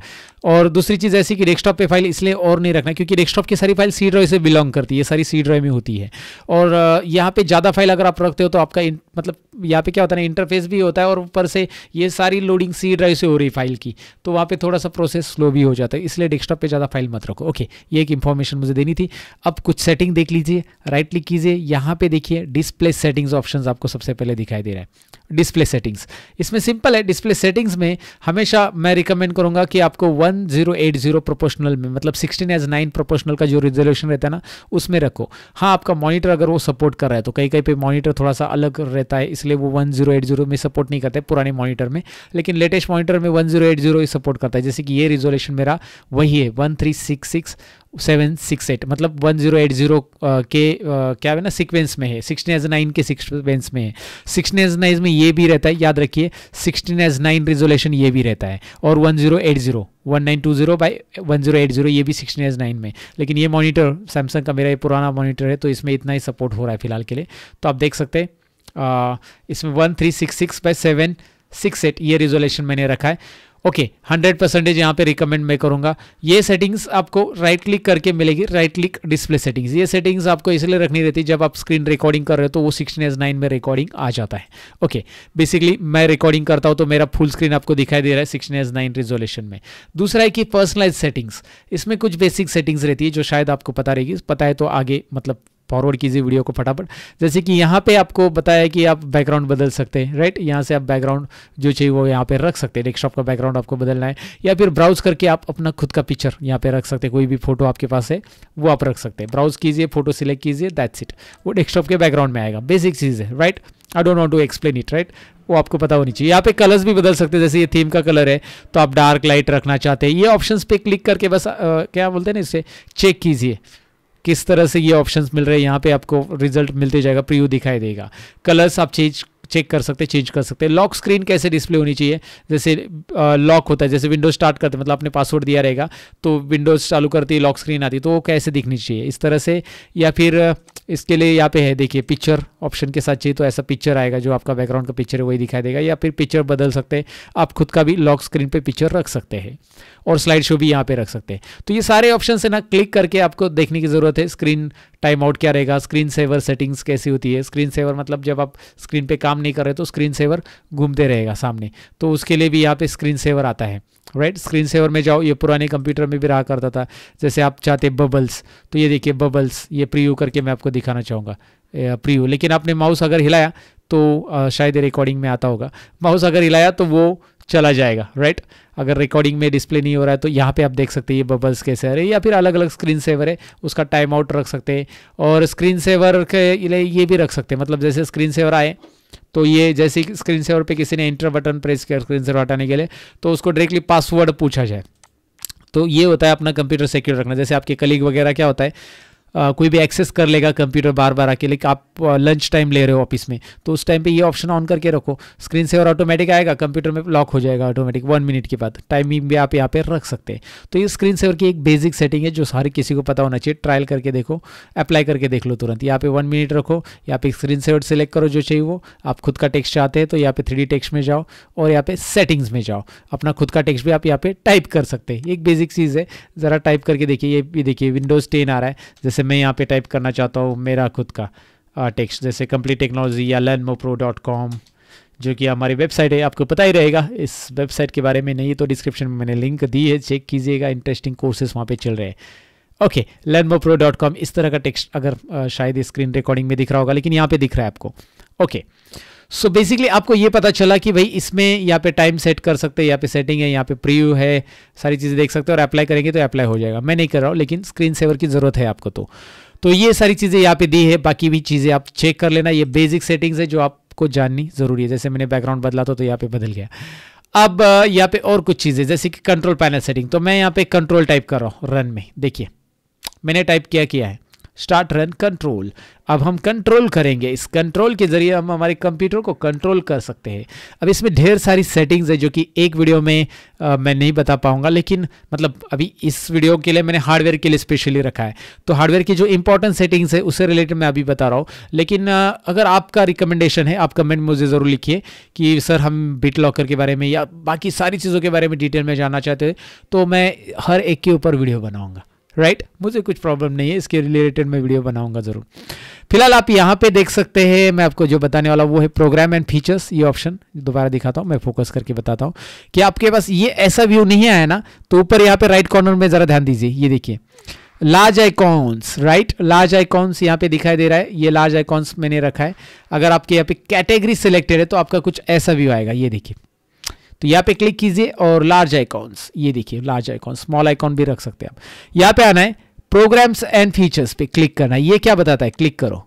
[SPEAKER 1] और दूसरी चीज़ ऐसी कि डेस्कटॉप पे फाइल इसलिए और नहीं रखना क्योंकि डेस्कटॉप की सारी फाइल सी ड्राइव से बिलोंग करती है सारी सी ड्राइव में होती है और यहाँ पे ज़्यादा फाइल अगर आप रखते हो तो आपका मतलब यहाँ पे क्या होता है इंटरफेस भी होता है और ऊपर से ये सारी लोडिंग सी ड्राइव से हो रही फाइल की तो वहाँ पर थोड़ा सा प्रोसेस स्लो भी हो जाता है इसलिए डेस्कटॉप पर ज़्यादा फाइल मत रखो ओके ये एक इन्फॉर्मेशन मुझे देनी थी अब कुछ सेटिंग देख लीजिए राइट क्लिक कीजिए यहाँ पर देखिए डिस्प्ले सेटिंग्स ऑप्शन आपको सबसे पहले दिखाई दे रहा है डिस्प्ले सेटिंग्स इसमें सिंपल है डिस्प्ले सेटिंग्स में हमेशा मैं रिकमेंड करूंगा कि आपको 1080 प्रोपोर्शनल में मतलब 16 एज 9 प्रोपोर्शनल का जो रिजोल्यूशन रहता है ना उसमें रखो हाँ आपका मॉनिटर अगर वो सपोर्ट कर रहा है तो कहीं कहीं पे मॉनिटर थोड़ा सा अलग रहता है इसलिए वो 1080 में सपोर्ट नहीं करते पुराने मॉनिटर में लेकिन लेटेस्ट मॉनिटर में वन ही सपोर्ट करता है जैसे कि ये रिजोल्यूशन मेरा वही है वन सेवन सिक्स एट मतलब वन जीरो एट जीरो के uh, क्या है ना सीक्वेंस में है सिक्सटीन एज नाइन के सिक्वेंस में है सिक्सटीन एज नाइन में ये भी रहता है याद रखिए सिक्सटीन एज नाइन रिजोल्यूशन ये भी रहता है और one zero eight zero one nine two zero by one zero eight zero ये भी सिक्सटीन एज नाइन में लेकिन ये मॉनिटर सैमसंग का मेरा ये पुराना मॉनिटर है तो इसमें इतना ही सपोर्ट हो रहा है फिलहाल के लिए तो आप देख सकते हैं uh, इसमें one three six six by seven six eight ये रिजोल्यूशन मैंने रखा है ओके हंड्रेड परसेंटेज यहाँ पे रिकमेंड मैं करूँगा ये सेटिंग्स आपको राइट क्लिक करके मिलेगी राइट क्लिक डिस्प्ले सेटिंग्स ये सेटिंग्स आपको इसलिए रखनी रहती है जब आप स्क्रीन रिकॉर्डिंग कर रहे हो तो वो सिक्सटीन एज नाइन में रिकॉर्डिंग आ जाता है ओके बेसिकली मैं रिकॉर्डिंग करता हूँ तो मेरा फुल स्क्रीन आपको दिखाई दे रहा है सिक्सटीन एज नाइन रिजोल्यूशन में दूसरा है कि पर्सनलाइज सेटिंग्स इसमें कुछ बेसिक सेटिंग्स रहती है जो शायद आपको पता रहेगी पता है तो आगे मतलब फॉरवर्ड कीजिए वीडियो को फटाफट जैसे कि यहाँ पे आपको बताया कि आप बैकग्राउंड बदल सकते हैं राइट यहाँ से आप बैकग्राउंड जो चाहिए वो यहाँ पे रख सकते हैं डेस्कटॉप का बैकग्राउंड आपको बदलना है या फिर ब्राउज करके आप अपना खुद का पिक्चर यहाँ पे रख सकते हैं कोई भी फोटो आपके पास है वो आप रख सकते हैं ब्राउज कीजिए फोटो सिलेक्ट कीजिए दैट्स इट वो डेस्कटॉप के बैकग्राउंड में आएगा बेसिक चीज़ है right I don't want to explain it right वो आपको पता होनी चाहिए यहाँ पे कलर्स भी बदल सकते हैं जैसे ये थीम का कलर है तो आप डार्क लाइट रखना चाहते हैं ये ऑप्शन पे क्लिक करके बस क्या बोलते हैं ना इसे चेक कीजिए किस तरह से ये ऑप्शंस मिल रहे हैं यहाँ पे आपको रिजल्ट मिलते जाएगा प्रीव्यू दिखाई देगा कलर्स आप चेंज चेक कर सकते चेंज कर सकते हैं लॉक स्क्रीन कैसे डिस्प्ले होनी चाहिए जैसे लॉक होता है जैसे विंडोज स्टार्ट करते मतलब आपने पासवर्ड दिया रहेगा तो विंडोज चालू करती है लॉक स्क्रीन आती तो वो कैसे दिखनी चाहिए इस तरह से या फिर इसके लिए यहाँ पे है देखिए पिक्चर ऑप्शन के साथ चाहिए तो ऐसा पिक्चर आएगा जो आपका बैकग्राउंड का पिक्चर है वही दिखाई देगा या फिर पिक्चर बदल सकते हैं आप खुद का भी लॉक स्क्रीन पे पिक्चर रख सकते हैं और स्लाइड शो भी यहाँ पे रख सकते हैं तो ये सारे ऑप्शन है ना क्लिक करके आपको देखने की ज़रूरत है स्क्रीन टाइम आउट क्या रहेगा स्क्रीन सेवर सेटिंग्स कैसी होती है स्क्रीन सेवर मतलब जब आप स्क्रीन पर काम काम नहीं कर रहे तो स्क्रीन सेवर घूमते रहेगा सामने तो उसके लिए भी यहाँ पे स्क्रीन सेवर आता है राइट स्क्रीन सेवर में जाओ ये पुराने कंप्यूटर में भी रहा करता था जैसे आप चाहते बबल्स तो ये देखिए बबल्स ये प्री करके मैं आपको दिखाना चाहूँगा प्री लेकिन आपने माउस अगर हिलाया तो शायद रिकॉर्डिंग में आता होगा माउस अगर हिलाया तो वो चला जाएगा राइट अगर रिकॉर्डिंग में डिस्प्ले नहीं हो रहा है तो यहाँ पे आप देख सकते हैं ये बबल्स कैसे है या फिर अलग अलग स्क्रीन सेवर है उसका टाइम आउट रख सकते हैं और स्क्रीन सेवर के लिए ये भी रख सकते हैं मतलब जैसे स्क्रीन सेवर आए तो ये जैसे स्क्रीन सेवर पे किसी ने इंटर बटन प्रेस किया स्क्रीन सेवर हटाने के लिए तो उसको डायरेक्टली पासवर्ड पूछा जाए तो ये होता है अपना कंप्यूटर सिक्योर रखना जैसे आपके कलीग वगैरह क्या होता है कोई भी एक्सेस कर लेगा कंप्यूटर बार बार आके लेकिन आप लंच टाइम ले रहे हो ऑफिस में तो उस टाइम पे ये ऑप्शन ऑन करके रखो स्क्रीन सेवर ऑटोमेटिक आएगा कंप्यूटर में लॉक हो जाएगा ऑटोमेटिक वन मिनट के बाद टाइमिंग भी आप यहाँ पे रख सकते हैं तो ये स्क्रीन सेवर की एक बेसिक सेटिंग है जो सारे किसी को पता होना चाहिए ट्रायल करके देखो अप्लाई करके देख लो तुरंत यहाँ पे वन मिनट रखो यहाँ पे स्क्रीन सेवर सेलेक्ट करो जो चाहिए वो आप खुद का टेक्स्ट चाहते हैं तो यहाँ पे थ्री टेक्स्ट में जाओ और यहाँ पे सेटिंग्स में जाओ अपना खुद का टेक्स्ट भी आप यहाँ पे टाइप कर सकते हैं एक बेसिक चीज़ है ज़रा टाइप करके देखिए ये भी देखिए विंडोज़ टेन आ रहा है जैसे मैं यहाँ पे टाइप करना चाहता हूँ मेरा खुद का टेक्स्ट uh, जैसे कंप्लीट टेक्नोलॉजी या लर्न मोप्रो डॉट कॉम जो कि हमारी वेबसाइट है आपको पता ही रहेगा इस वेबसाइट के बारे में नहीं तो डिस्क्रिप्शन में मैंने लिंक दी है चेक कीजिएगा इंटरेस्टिंग कोर्सेज वहाँ पे चल रहे हैं okay learn mopro dot com इस तरह का टेक्स्ट अगर uh, शायद स्क्रीन रिकॉर्डिंग में दिख रहा होगा लेकिन यहाँ पे दिख रहा है आपको okay okay. So so basically आपको ये पता चला कि भाई इसमें यहाँ पे टाइम सेट कर सकते हैं यहाँ पे सेटिंग है यहाँ पे प्रीव्यू है सारी चीज़ें देख सकते हैं और अप्लाई करेंगे तो अप्लाई हो जाएगा मैं नहीं कर रहा हूँ लेकिन स्क्रीन सेवर की ज़रूरत है आपको तो तो ये सारी चीज़ें यहाँ पे दी है बाकी भी चीज़ें आप चेक कर लेना ये बेसिक सेटिंग्स है जो आपको जाननी ज़रूरी है जैसे मैंने बैकग्राउंड बदला था तो यहाँ पर बदल गया अब यहाँ पर और कुछ चीज़ें जैसे कि कंट्रोल पैनल सेटिंग तो मैं यहाँ पर कंट्रोल टाइप कर रहा हूँ रन में देखिए मैंने टाइप किया किया है स्टार्ट रन कंट्रोल अब हम कंट्रोल करेंगे इस कंट्रोल के ज़रिए हम हमारे कंप्यूटर को कंट्रोल कर सकते हैं अब इसमें ढेर सारी सेटिंग्स है जो कि एक वीडियो में आ, मैं नहीं बता पाऊंगा लेकिन मतलब अभी इस वीडियो के लिए मैंने हार्डवेयर के लिए स्पेशली रखा है तो हार्डवेयर की जो इंपॉर्टेंट सेटिंग्स है उससे रिलेटेड मैं अभी बता रहा हूँ लेकिन आ, अगर आपका रिकमेंडेशन है आप कमेंट मुझे ज़रूर लिखिए कि सर हम बिट लॉकर के बारे में या बाकी सारी चीज़ों के बारे में डिटेल में जानना चाहते हैं तो मैं हर एक के ऊपर वीडियो बनाऊँगा राइट right? मुझे कुछ प्रॉब्लम नहीं है इसके रिलेटेड मैं वीडियो बनाऊंगा ज़रूर फिलहाल आप यहाँ पे देख सकते हैं मैं आपको जो बताने वाला वो है प्रोग्राम एंड फीचर्स ये ऑप्शन दोबारा दिखाता हूँ मैं फोकस करके बताता हूँ कि आपके पास ये ऐसा व्यू नहीं आया ना तो ऊपर यहाँ पे राइट कॉर्नर में ज़रा ध्यान दीजिए ये देखिए large icons right large icons यहाँ पे दिखाई दे रहा है ये लार्ज आईकॉन्स मैंने रखा है अगर आपके यहाँ पे कैटेगरी सिलेक्टेड है तो आपका कुछ ऐसा व्यू आएगा ये देखिए तो यहाँ पे क्लिक कीजिए और लार्ज आइकॉन्स ये देखिए लार्ज आइकॉन स्मॉल आइकॉन भी रख सकते हैं आप यहाँ पे आना है प्रोग्राम्स एंड फीचर्स पे क्लिक करना है ये क्या बताता है क्लिक करो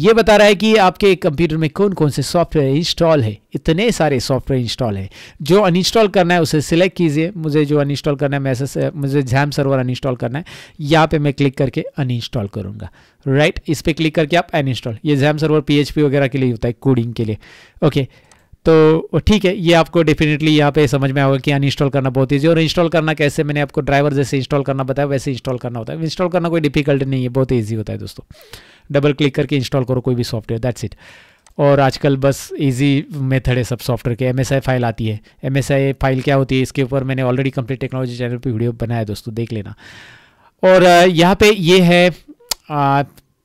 [SPEAKER 1] ये बता रहा है कि आपके कंप्यूटर में कौन कौन से सॉफ्टवेयर इंस्टॉल है इतने सारे सॉफ्टवेयर इंस्टॉल है जो अनइंस्टॉल करना है उसे सिलेक्ट कीजिए मुझे जो अनइंस्टॉल करना है मैसेज मुझे जैम सर्वर अनइंस्टॉल करना है यहाँ पे मैं क्लिक करके अनइंस्टॉल करूँगा राइट इस पर क्लिक करके आप अनइंस्टॉल ये जैम सर्वर पी वगैरह के लिए होता है कोडिंग के लिए ओके okay. तो ठीक है ये आपको डेफिनेटली यहाँ पे समझ में आएगा कि अनइंस्टॉल करना बहुत ईजी और इंस्टॉल करना कैसे मैंने आपको ड्राइवर जैसे इंस्टॉल करना बताया वैसे इंस्टॉल करना होता है इंस्टॉल करना कोई डिफिकल्ट नहीं है बहुत ईजी होता है दोस्तों डबल क्लिक करके इंस्टॉल करो कोई भी सॉफ्टवेयर दैट्स इट और आजकल बस इजी मेथड है सब सॉफ्टवेयर के एम फाइल आती है एम फाइल क्या होती है इसके ऊपर मैंने ऑलरेडी कंप्लीट टेक्नोलॉजी चैनल पर वीडियो बनाया दोस्तों देख लेना और यहाँ पे ये है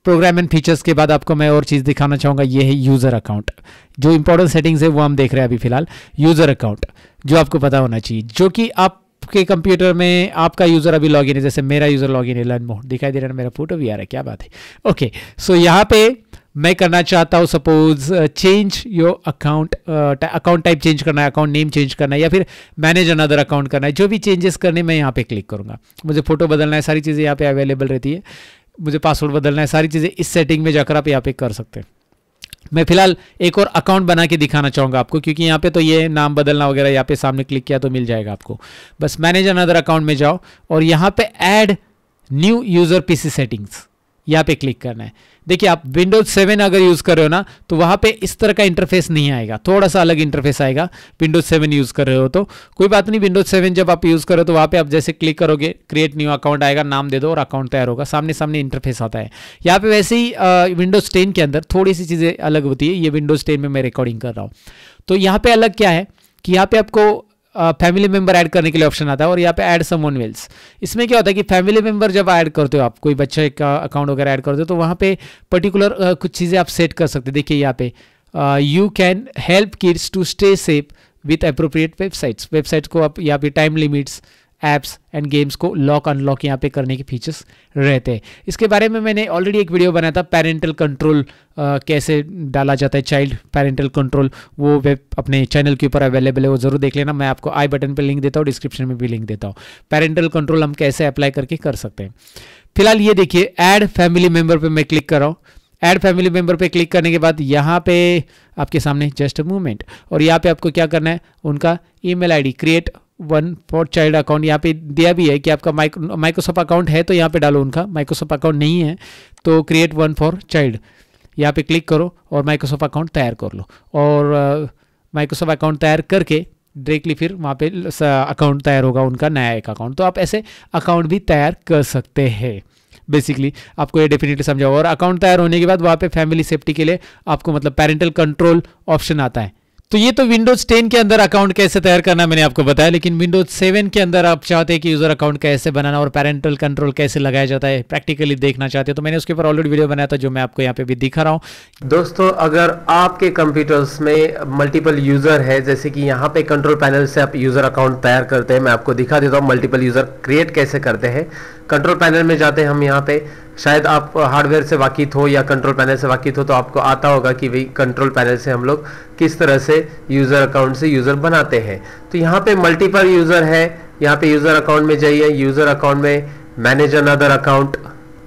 [SPEAKER 1] प्रोग्राम एंड फीचर्स के बाद आपको मैं और चीज़ दिखाना चाहूँगा ये है यूज़र अकाउंट जो इंपॉर्टेंट सेटिंग्स है वो हम देख रहे हैं अभी फिलहाल यूज़र अकाउंट जो आपको पता होना चाहिए जो कि आप आपके कंप्यूटर में आपका यूजर अभी लॉगिन है जैसे मेरा यूजर लॉगिन है लर्न मोड दिखाई दे रहा है मेरा फोटो भी आ रहा है क्या बात है ओके सो यहाँ पे मैं करना चाहता हूँ suppose change your account account type change करना है अकाउंट नेम चेंज करना है या फिर मैनेज अनदर अकाउंट करना है जो भी चेंजेस करने मैं यहाँ पे क्लिक करूँगा मुझे फोटो बदलना है सारी चीज़ें यहाँ पे अवेलेबल रहती है मुझे पासवर्ड बदलना है सारी चीज़ें इस सेटिंग में जाकर आप यहाँ पे कर सकते हैं मैं फिलहाल एक और अकाउंट बना के दिखाना चाहूँगा आपको क्योंकि यहाँ पे तो ये नाम बदलना वगैरह यहाँ पे सामने क्लिक किया तो मिल जाएगा आपको बस मैनेज अनदर अकाउंट में जाओ और यहाँ पे add new user PC settings यहाँ पे क्लिक करना है देखिए आप विंडोज सेवन अगर यूज़ कर रहे हो ना तो वहां पे इस तरह का इंटरफेस नहीं आएगा थोड़ा सा अलग इंटरफेस आएगा विंडोज सेवन यूज़ कर रहे हो तो कोई बात नहीं विंडोज सेवन जब आप यूज़ करो तो वहां पे आप जैसे क्लिक करोगे क्रिएट न्यू अकाउंट आएगा नाम दे दो और अकाउंट तैयार होगा सामने सामने इंटरफेस आता है यहाँ पे वैसे ही विंडोज टेन के अंदर थोड़ी सी चीज़ें अलग होती है ये विंडोज टेन में मैं रिकॉर्डिंग कर रहा हूँ तो यहाँ पे अलग क्या है कि यहाँ पे आपको फैमिली मेंबर ऐड करने के लिए ऑप्शन आता है और यहाँ पे ऐड वन वेल्स इसमें क्या होता है कि फैमिली मेंबर जब ऐड करते हो आप कोई बच्चे का अकाउंट वगैरह ऐड करते हो तो वहाँ पे पर्टिकुलर uh, कुछ चीज़ें आप सेट कर सकते हैं देखिए यहाँ पे you can help kids to stay safe with appropriate websites website को आप यहाँ पे time limits apps and games को लॉक अनलॉक यहाँ पे करने के फीचर्स रहते हैं इसके बारे में मैंने ऑलरेडी एक वीडियो बनाया था पेरेंटल कंट्रोल कैसे डाला जाता है चाइल्ड पेरेंटल कंट्रोल वो वेब अपने चैनल के ऊपर अवेलेबल है वो जरूर देख लेना मैं आपको आई बटन पर लिंक देता हूँ डिस्क्रिप्शन में भी लिंक देता हूँ पेरेंटल कंट्रोल हम कैसे अप्लाई करके कर सकते हैं फिलहाल ये देखिए एड फैमिली मेम्बर पर मैं क्लिक कर रहा हूँ एड फैमिली मेंबर पे क्लिक करने के बाद यहाँ पे आपके सामने जस्ट मूवमेंट और यहाँ पे आपको क्या करना है उनका email ID create one for child account यहाँ पे दिया भी है कि आपका माइक्रोसॉफ्ट अकाउंट है तो यहाँ पे डालो उनका माइक्रोसॉफ्ट अकाउंट नहीं है तो क्रिएट वन फॉर चाइल्ड यहाँ पे क्लिक करो और माइक्रोसॉफ्ट अकाउंट तैयार कर लो और माइक्रोसॉफ्ट uh, अकाउंट तैयार करके डायरेक्टली फिर वहाँ पे अकाउंट तैयार होगा उनका नया एक अकाउंट तो आप ऐसे अकाउंट भी तैयार कर सकते हैं बेसिकली आपको ये डेफिनेटली समझाओ और अकाउंट तैयार होने के बाद वहाँ पे फैमिली सेफ्टी के लिए आपको मतलब पेरेंटल कंट्रोल ऑप्शन आता है तो ये तो विंडोज 10 के अंदर अकाउंट कैसे तैयार करना मैंने आपको बताया लेकिन विंडोज 7 के अंदर आप चाहते हैं कि यूजर अकाउंट कैसे बनाना और पेरेंटल कंट्रोल कैसे लगाया जाता है प्रैक्टिकली देखना चाहते हैं तो मैंने उसके ऊपर ऑलरेडी वीडियो बनाया था जो मैं आपको यहाँ पे भी दिखा रहा हूँ दोस्तों अगर आपके कंप्यूटर्स में मल्टीपल यूजर है जैसे कि यहाँ पे कंट्रोल पैनल से आप यूजर अकाउंट तैयार करते हैं मैं आपको दिखा देता हूँ मल्टीपल यूजर क्रिएट कैसे करते हैं कंट्रोल पैनल में जाते हैं हम यहाँ पे शायद आप हार्डवेयर से वाकिफ हो या कंट्रोल पैनल से वाकिफ हो तो आपको आता होगा कि भाई कंट्रोल पैनल से हम लोग किस तरह से यूज़र अकाउंट से यूज़र बनाते हैं तो यहाँ पे मल्टीपल यूज़र है यहाँ पे यूज़र अकाउंट में जाइए यूज़र अकाउंट में manage another account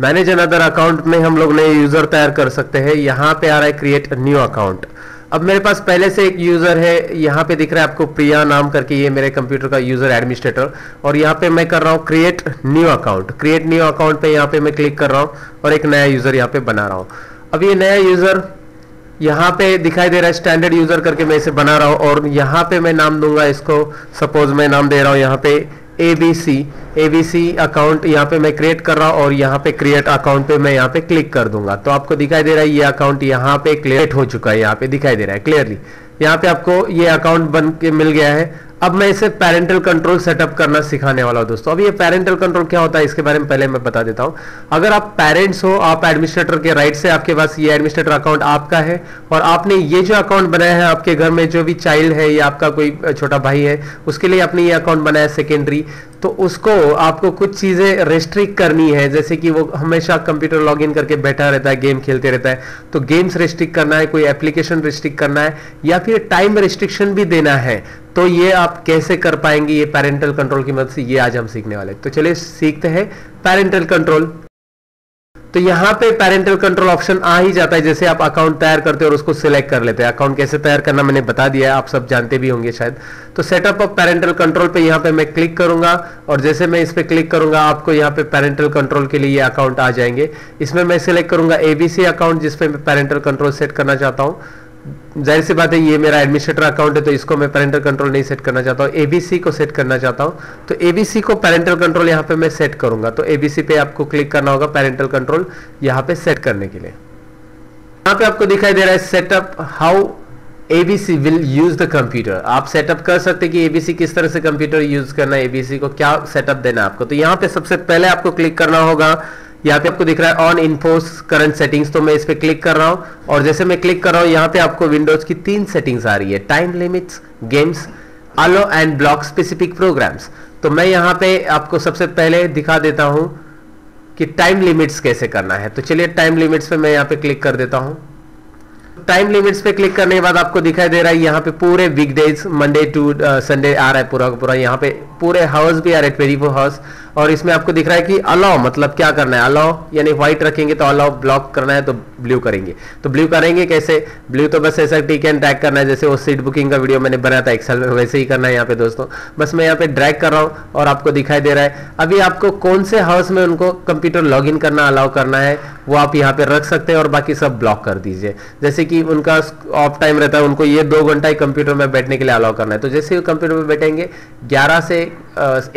[SPEAKER 1] manage another account में हम लोग नए यूज़र तैयार कर सकते हैं यहाँ पे आ रहा है क्रिएट न्यू अकाउंट अब मेरे पास पहले से एक यूज़र है यहाँ पे दिख रहा है आपको प्रिया नाम करके ये मेरे कंप्यूटर का यूज़र एडमिनिस्ट्रेटर और यहाँ पे मैं कर रहा हूँ create new account create new account पे यहाँ पे मैं क्लिक कर रहा हूँ और एक नया यूज़र यहाँ पे बना रहा हूँ अब ये नया यूज़र यहाँ पे दिखाई दे रहा है स्टैंडर्ड यूज़र करके मैं इसे बना रहा हूँ और यहाँ पे मैं नाम दूंगा इसको सपोज मैं नाम दे रहा हूँ यहाँ पे A B C A B C account यहाँ पे मैं क्रिएट कर रहा हूँ और यहाँ पे क्रिएट अकाउंट पे मैं यहाँ पे क्लिक कर दूंगा तो आपको दिखाई दे रहा है ये अकाउंट यहाँ पे क्रिएट हो चुका है यहाँ पे दिखाई दे रहा है क्लियरली यहाँ पे आपको ये अकाउंट बन के मिल गया है अब मैं इसे पेरेंटल कंट्रोल सेटअप करना सिखाने वाला हूँ दोस्तों अब ये पेरेंटल कंट्रोल क्या होता है इसके बारे में पहले मैं बता देता हूं अगर आप पेरेंट्स हो आप एडमिनिस्ट्रेटर के राइट से आपके पास ये एडमिनिस्ट्रेटर अकाउंट आपका है और आपने ये जो अकाउंट बनाया है आपके घर में जो भी चाइल्ड है या आपका कोई छोटा भाई है उसके लिए आपने ये अकाउंट बनाया सेकेंडरी तो उसको आपको कुछ चीज़ें रेस्ट्रिक्ट करनी है जैसे कि वो हमेशा कंप्यूटर लॉगिन करके बैठा रहता है गेम खेलते रहता है तो गेम्स रेस्ट्रिक्ट करना है कोई एप्लीकेशन रेस्ट्रिक्ट करना है या फिर टाइम रेस्ट्रिक्शन भी देना है तो ये आप कैसे कर पाएंगे ये पेरेंटल कंट्रोल की मदद से ये आज हम सीखने वाले तो चलिए सीखते हैं पेरेंटल कंट्रोल तो यहां पे पेरेंटल कंट्रोल ऑप्शन आ ही जाता है जैसे आप अकाउंट तैयार करते हो और उसको सिलेक्ट कर लेते हैं अकाउंट कैसे तैयार करना मैंने बता दिया है आप सब जानते भी होंगे शायद तो सेटअप ऑफ पेरेंटल कंट्रोल पे यहां पे मैं क्लिक करूंगा और जैसे मैं इस पर क्लिक करूंगा आपको यहाँ पे पेरेंटल कंट्रोल के लिए अकाउंट आ जाएंगे इसमें मैं सिलेक्ट करूंगा एबीसी अकाउंट जिसपे मैं पेरेंटल कंट्रोल सेट करना चाहता हूं जाहिर सी बात है ये मेरा एडमिनिस्ट्रेटर अकाउंट है तो इसको मैं पेरेंटल कंट्रोल नहीं सेट करना चाहता हूँ एबीसी को सेट करना चाहता हूँ तो एबीसी को पेरेंटल कंट्रोल यहाँ पे मैं सेट करूंगा तो एबीसी पे आपको क्लिक करना होगा पेरेंटल कंट्रोल यहाँ पे सेट करने के लिए यहाँ पे आपको दिखाई दे रहा है setup how ABC will use the computer आप सेटअप कर सकते कि एबीसी किस तरह से कंप्यूटर यूज करना है एबीसी को क्या सेटअप देना है आपको तो यहाँ पे सबसे पहले आपको क्लिक करना होगा यहाँ पे आपको दिख रहा है ऑन इन्फोर्स करंट सेटिंग्स तो मैं इस पर क्लिक कर रहा हूँ और जैसे मैं क्लिक कर रहा हूँ यहाँ पे आपको विंडोज की तीन सेटिंग्स आ रही है time limits games allow and block specific programs तो मैं यहाँ पे आपको सबसे पहले दिखा देता हूँ कि टाइम लिमिट्स कैसे करना है तो चलिए टाइम लिमिट्स पे मैं यहाँ पे क्लिक कर देता हूँ टाइम लिमिट्स पे क्लिक करने के बाद आपको दिखाई दे रहा है यहाँ पे पूरे वीकडेज मंडे टू संडे आ रहा है पूरा पूरा यहाँ पे पूरे हाउस भी आ रहे ट्वेंटी फोर हाउस और इसमें आपको दिख रहा है कि अलाव मतलब क्या करना है अलाव यानी व्हाइट रखेंगे तो अलाव ब्लॉक करना है तो ब्लू करेंगे तो ब्लू करेंगे कैसे ब्लू तो बस ऐसा टिक एंड ड्रैक करना है जैसे वो सीट बुकिंग का वीडियो मैंने बनाया था एक्सेल में वैसे ही करना है यहाँ पे दोस्तों बस मैं यहाँ पे ड्रैक कर रहा हूँ और आपको दिखाई दे रहा है अभी आपको कौन से हाउस में उनको कंप्यूटर लॉग इन करना अलाउ करना है वो आप यहाँ पे रख सकते हैं और बाकी सब ब्लॉक कर दीजिए जैसे कि उनका ऑफ टाइम रहता है उनको ये दो घंटा ही कंप्यूटर में बैठने के लिए अलाउ करना है तो जैसे कंप्यूटर में बैठेंगे ग्यारह से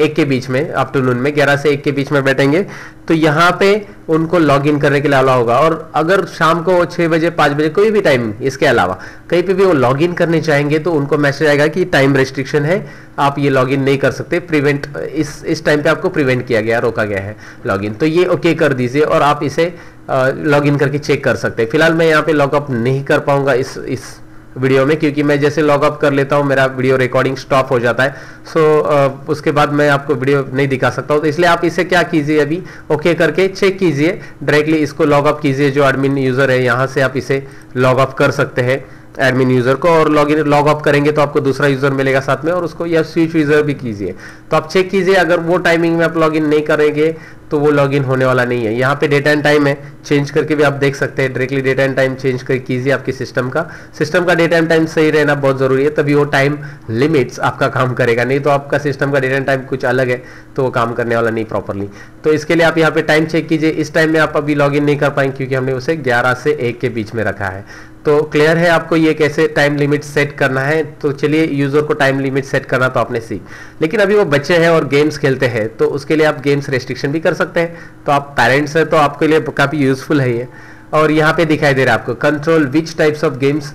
[SPEAKER 1] एक के बीच में आफ्टरनून में में ग्यारह से एक के बीच में बैठेंगे तो यहाँ पे उनको लॉग इन करने के लिए अलाउ होगा और अगर शाम को वो छः बजे पाँच बजे कोई भी टाइम इसके अलावा कहीं पे भी वो लॉग इन करने चाहेंगे तो उनको मैसेज आएगा कि टाइम रेस्ट्रिक्शन है आप ये लॉग इन नहीं कर सकते प्रिवेंट इस इस टाइम पे आपको प्रिवेंट किया गया रोका गया है लॉग इन तो ये ओके कर दीजिए और आप इसे लॉग इन करके चेक कर सकते हैं फिलहाल मैं यहाँ पे लॉगअप नहीं कर पाऊंगा इस इस वीडियो में क्योंकि मैं जैसे लॉग अप कर लेता हूँ मेरा वीडियो रिकॉर्डिंग स्टॉप हो जाता है सो so, उसके बाद मैं आपको वीडियो नहीं दिखा सकता हूँ तो इसलिए आप इसे क्या कीजिए अभी ओके okay करके चेक कीजिए डायरेक्टली इसको लॉग अप कीजिए जो एडमिन यूज़र है यहाँ से आप इसे लॉग अप कर सकते हैं एडमिन यूज़र को और लॉग इन लॉग अप करेंगे तो आपको दूसरा यूज़र मिलेगा साथ में और उसको या स्विच यूज़र भी कीजिए तो आप चेक कीजिए अगर वो टाइमिंग में आप लॉगिन नहीं करेंगे तो वो लॉगिन होने वाला नहीं है यहाँ पे डेटा एंड टाइम है चेंज करके भी आप देख सकते हैं directly data and time change कर कीजिए आपके सिस्टम का सिस्टम का डेटा एंड टाइम सही रहना बहुत जरूरी है तभी वो टाइम लिमिट्स आपका काम करेगा नहीं तो आपका सिस्टम का डेट एंड टाइम कुछ अलग है तो वो काम करने वाला नहीं प्रॉपरली तो इसके लिए आप यहाँ पे टाइम चेक कीजिए इस टाइम में आप अभी लॉग नहीं कर पाएंगे क्योंकि हमने उसे ग्यारह से एक के बीच में रखा है तो क्लियर है आपको ये कैसे टाइम लिमिट सेट करना है तो चलिए यूजर को टाइम लिमिट सेट करना तो आपने सीख लेकिन अभी वो बच्चे हैं और गेम्स खेलते हैं तो उसके लिए आप गेम्स रेस्ट्रिक्शन भी कर सकते हैं तो आप पेरेंट्स हैं तो आपके लिए काफ़ी यूजफुल है ये और यहाँ पे दिखाई दे रहा है आपको control which types of games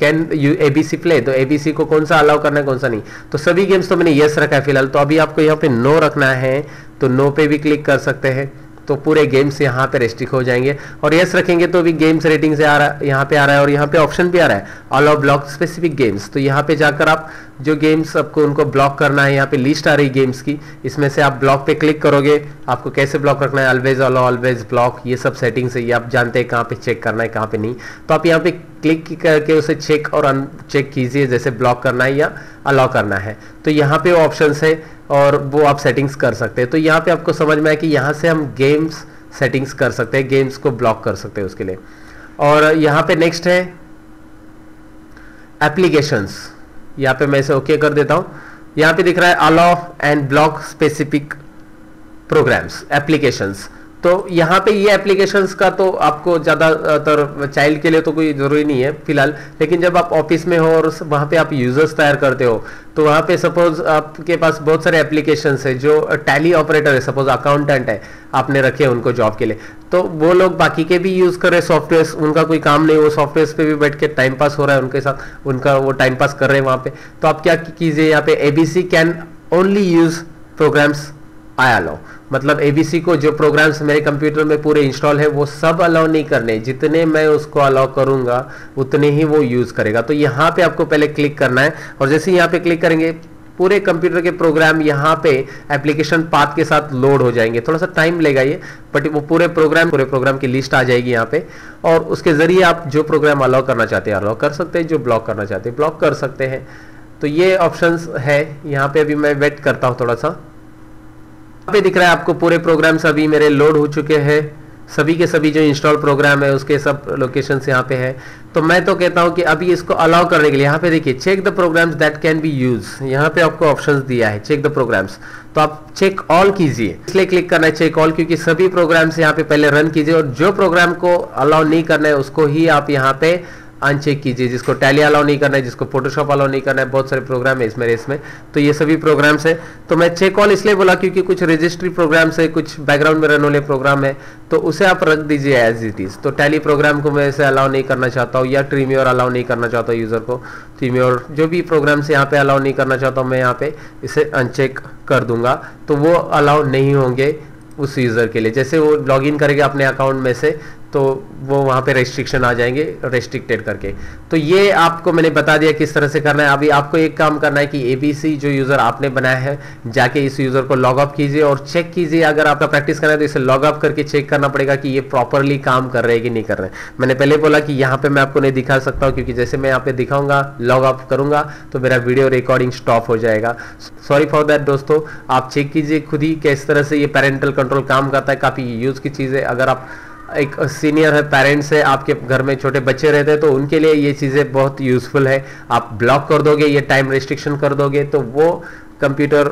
[SPEAKER 1] can you A B C play तो ए बी सी को कौन सा अलाउ करना है कौन सा नहीं तो सभी गेम्स तो मैंने येस रखा है फिलहाल तो अभी आपको यहाँ पे नो रखना है तो नो पे भी क्लिक कर सकते हैं तो पूरे गेम्स यहाँ पे रेस्ट्रिक हो जाएंगे और यस रखेंगे तो भी गेम्स रेटिंग से आ रहा है यहाँ पे आ रहा है और यहाँ पे ऑप्शन भी आ रहा है ऑल ब्लॉक स्पेसिफिक गेम्स तो यहाँ पे जाकर आप जो गेम्स आपको उनको ब्लॉक करना है यहाँ पे लिस्ट आ रही गेम्स की इसमें से आप ब्लॉक पे क्लिक करोगे आपको कैसे ब्लॉक रखना है ऑलवेज ऑल ऑलवेज ब्लॉक ये सब सेटिंग्स है ये आप जानते हैं कहाँ पे चेक करना है कहाँ पे नहीं तो आप यहाँ पे क्लिक करके उसे चेक और चेक कीजिए जैसे ब्लॉक करना है या अलाउ करना है तो यहाँ पे ऑप्शन है और वो आप सेटिंग्स कर सकते हैं तो यहाँ पे आपको समझ में आया कि यहाँ से हम गेम्स सेटिंग्स कर सकते हैं गेम्स को ब्लॉक कर सकते हैं उसके लिए और यहाँ पे नेक्स्ट है एप्लीकेशंस यहाँ पे मैं इसे ओके कर देता हूँ यहाँ पे दिख रहा है allow and block specific programs applications तो यहाँ पे ये एप्लीकेशन का तो आपको ज़्यादातर चाइल्ड के लिए तो कोई ज़रूरी नहीं है फिलहाल लेकिन जब आप ऑफिस में हो और वहां पे आप यूजर्स तैयार करते हो तो वहां पे सपोज आपके पास बहुत सारे एप्लीकेशन है जो टैली ऑपरेटर है सपोज अकाउंटेंट है आपने रखे उनको जॉब के लिए तो वो लोग बाकी के भी यूज़ कर रहे सॉफ्टवेयर उनका कोई काम नहीं वो सॉफ्टवेयर पे भी बैठ के टाइम पास हो रहा है उनके साथ उनका वो टाइम पास कर रहे हैं वहाँ पे तो आप क्या कीजिए यहाँ पे ABC can only use programs आया लो मतलब एबीसी को जो प्रोग्राम्स मेरे कंप्यूटर में पूरे इंस्टॉल है वो सब अलाउ नहीं करने जितने मैं उसको अलाउ करूँगा उतने ही वो यूज़ करेगा तो यहाँ पे आपको पहले क्लिक करना है और जैसे यहाँ पे क्लिक करेंगे पूरे कंप्यूटर के प्रोग्राम यहाँ पे एप्लीकेशन पाथ के साथ लोड हो जाएंगे थोड़ा सा टाइम लेगा ये बट वो पूरे प्रोग्राम पूरे प्रोग्राम की लिस्ट आ जाएगी यहाँ पे और उसके ज़रिए आप जो प्रोग्राम अलाउ करना चाहते हैं अलाउ कर सकते हैं जो ब्लॉक करना चाहते हैं ब्लॉक कर सकते हैं तो ये ऑप्शंस है यहाँ पे अभी मैं वेट करता हूँ थोड़ा सा यहाँ पे दिख रहा है आपको पूरे प्रोग्राम सभी मेरे लोड हो चुके हैं सभी के सभी जो इंस्टॉल प्रोग्राम है उसके सब लोकेशन यहाँ पे है तो मैं तो कहता हूँ कि अभी इसको अलाउ करने के लिए यहाँ पे देखिए check the programs that can be use यहाँ पे आपको ऑप्शन दिया है चेक द प्रोग्राम्स तो आप चेक ऑल कीजिए इसलिए क्लिक करना है चेक ऑल क्योंकि सभी प्रोग्राम्स यहाँ पे पहले रन कीजिए और जो प्रोग्राम को अलाउ नहीं करना है उसको ही आप यहाँ पे अनचेक कीजिए जिसको टैली अलाउ नहीं करना है जिसको फोटोशॉप अलाउ नहीं करना है बहुत सारे प्रोग्राम है इसमें इसमें तो ये सभी प्रोग्राम्स है तो मैं चेक ऑल इसलिए बोला क्योंकि कुछ रजिस्ट्री प्रोग्राम्स है कुछ बैकग्राउंड में रहने वाले प्रोग्राम है तो उसे आप रख दीजिए एज इट इज़ तो टैली प्रोग्राम को मैं इसे अलाउ नहीं करना चाहता हूँ या ट्रीम्योर अलाउ नहीं करना चाहता हूँ यूज़र को ट्रीम्योर जो भी प्रोग्राम्स यहाँ पे अलाउ नहीं करना चाहता हूँ मैं यहाँ पे इसे अनचेक कर दूंगा तो वो अलाउ नहीं होंगे उस यूज़र के लिए जैसे वो लॉगिन करेगा अपने अकाउंट में से तो वो वहाँ पे रेस्ट्रिक्शन आ जाएंगे रेस्ट्रिक्टेड करके तो ये आपको मैंने बता दिया किस तरह से करना है अभी आपको एक काम करना है कि एबीसी जो यूज़र आपने बनाया है जाके इस यूज़र को लॉग ऑफ कीजिए और चेक कीजिए अगर आपका प्रैक्टिस करना है तो इसे लॉग ऑफ करके चेक करना पड़ेगा कि ये प्रॉपरली काम कर रहे हैं कि नहीं कर रहे हैं मैंने पहले बोला कि यहाँ पर मैं आपको नहीं दिखा सकता हूँ क्योंकि जैसे मैं यहाँ पे दिखाऊंगा लॉग ऑफ करूँगा तो मेरा वीडियो रिकॉर्डिंग स्टॉप हो जाएगा सॉरी फॉर दैट दोस्तों आप चेक कीजिए खुद ही किस तरह से ये पेरेंटल कंट्रोल काम करता है काफ़ी यूज़ की चीज़ है अगर आप एक सीनियर है पेरेंट्स है आपके घर में छोटे बच्चे रहते हैं तो उनके लिए ये चीज़ें बहुत यूज़फुल है आप ब्लॉक कर दोगे ये टाइम रिस्ट्रिक्शन कर दोगे तो वो कंप्यूटर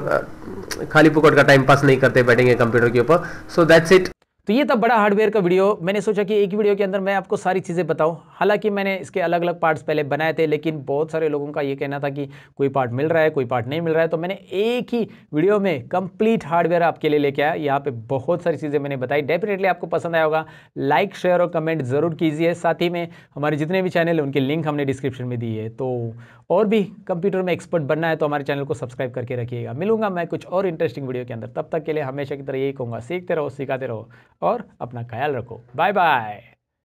[SPEAKER 1] खाली पुकट का टाइम पास नहीं करते बैठेंगे कंप्यूटर के ऊपर सो दैट्स इट तो ये था बड़ा हार्डवेयर का वीडियो मैंने सोचा कि एक ही वीडियो के अंदर मैं आपको सारी चीज़ें बताऊं हालांकि मैंने इसके अलग अलग पार्ट्स पहले बनाए थे लेकिन बहुत सारे लोगों का ये कहना था कि कोई पार्ट मिल रहा है कोई पार्ट नहीं मिल रहा है तो मैंने एक ही वीडियो में कंप्लीट हार्डवेयर आपके लिए लेके आया यहाँ पे बहुत सारी चीज़ें मैंने बताई डेफिनेटली आपको पसंद आया होगा लाइक शेयर और कमेंट ज़रूर कीजिए साथ ही में हमारे जितने भी चैनल हैं उनकी लिंक हमने डिस्क्रिप्शन में दी है तो और भी कंप्यूटर में एक्सपर्ट बनना है तो हमारे चैनल को सब्सक्राइब करके रखिएगा मिलूंगा मैं कुछ और इंटरेस्टिंग वीडियो के अंदर तब तक के लिए हमेशा की तरह यही कहूँगा सीखते रहो सिखाते रहो और अपना ख्याल रखो बाय बाय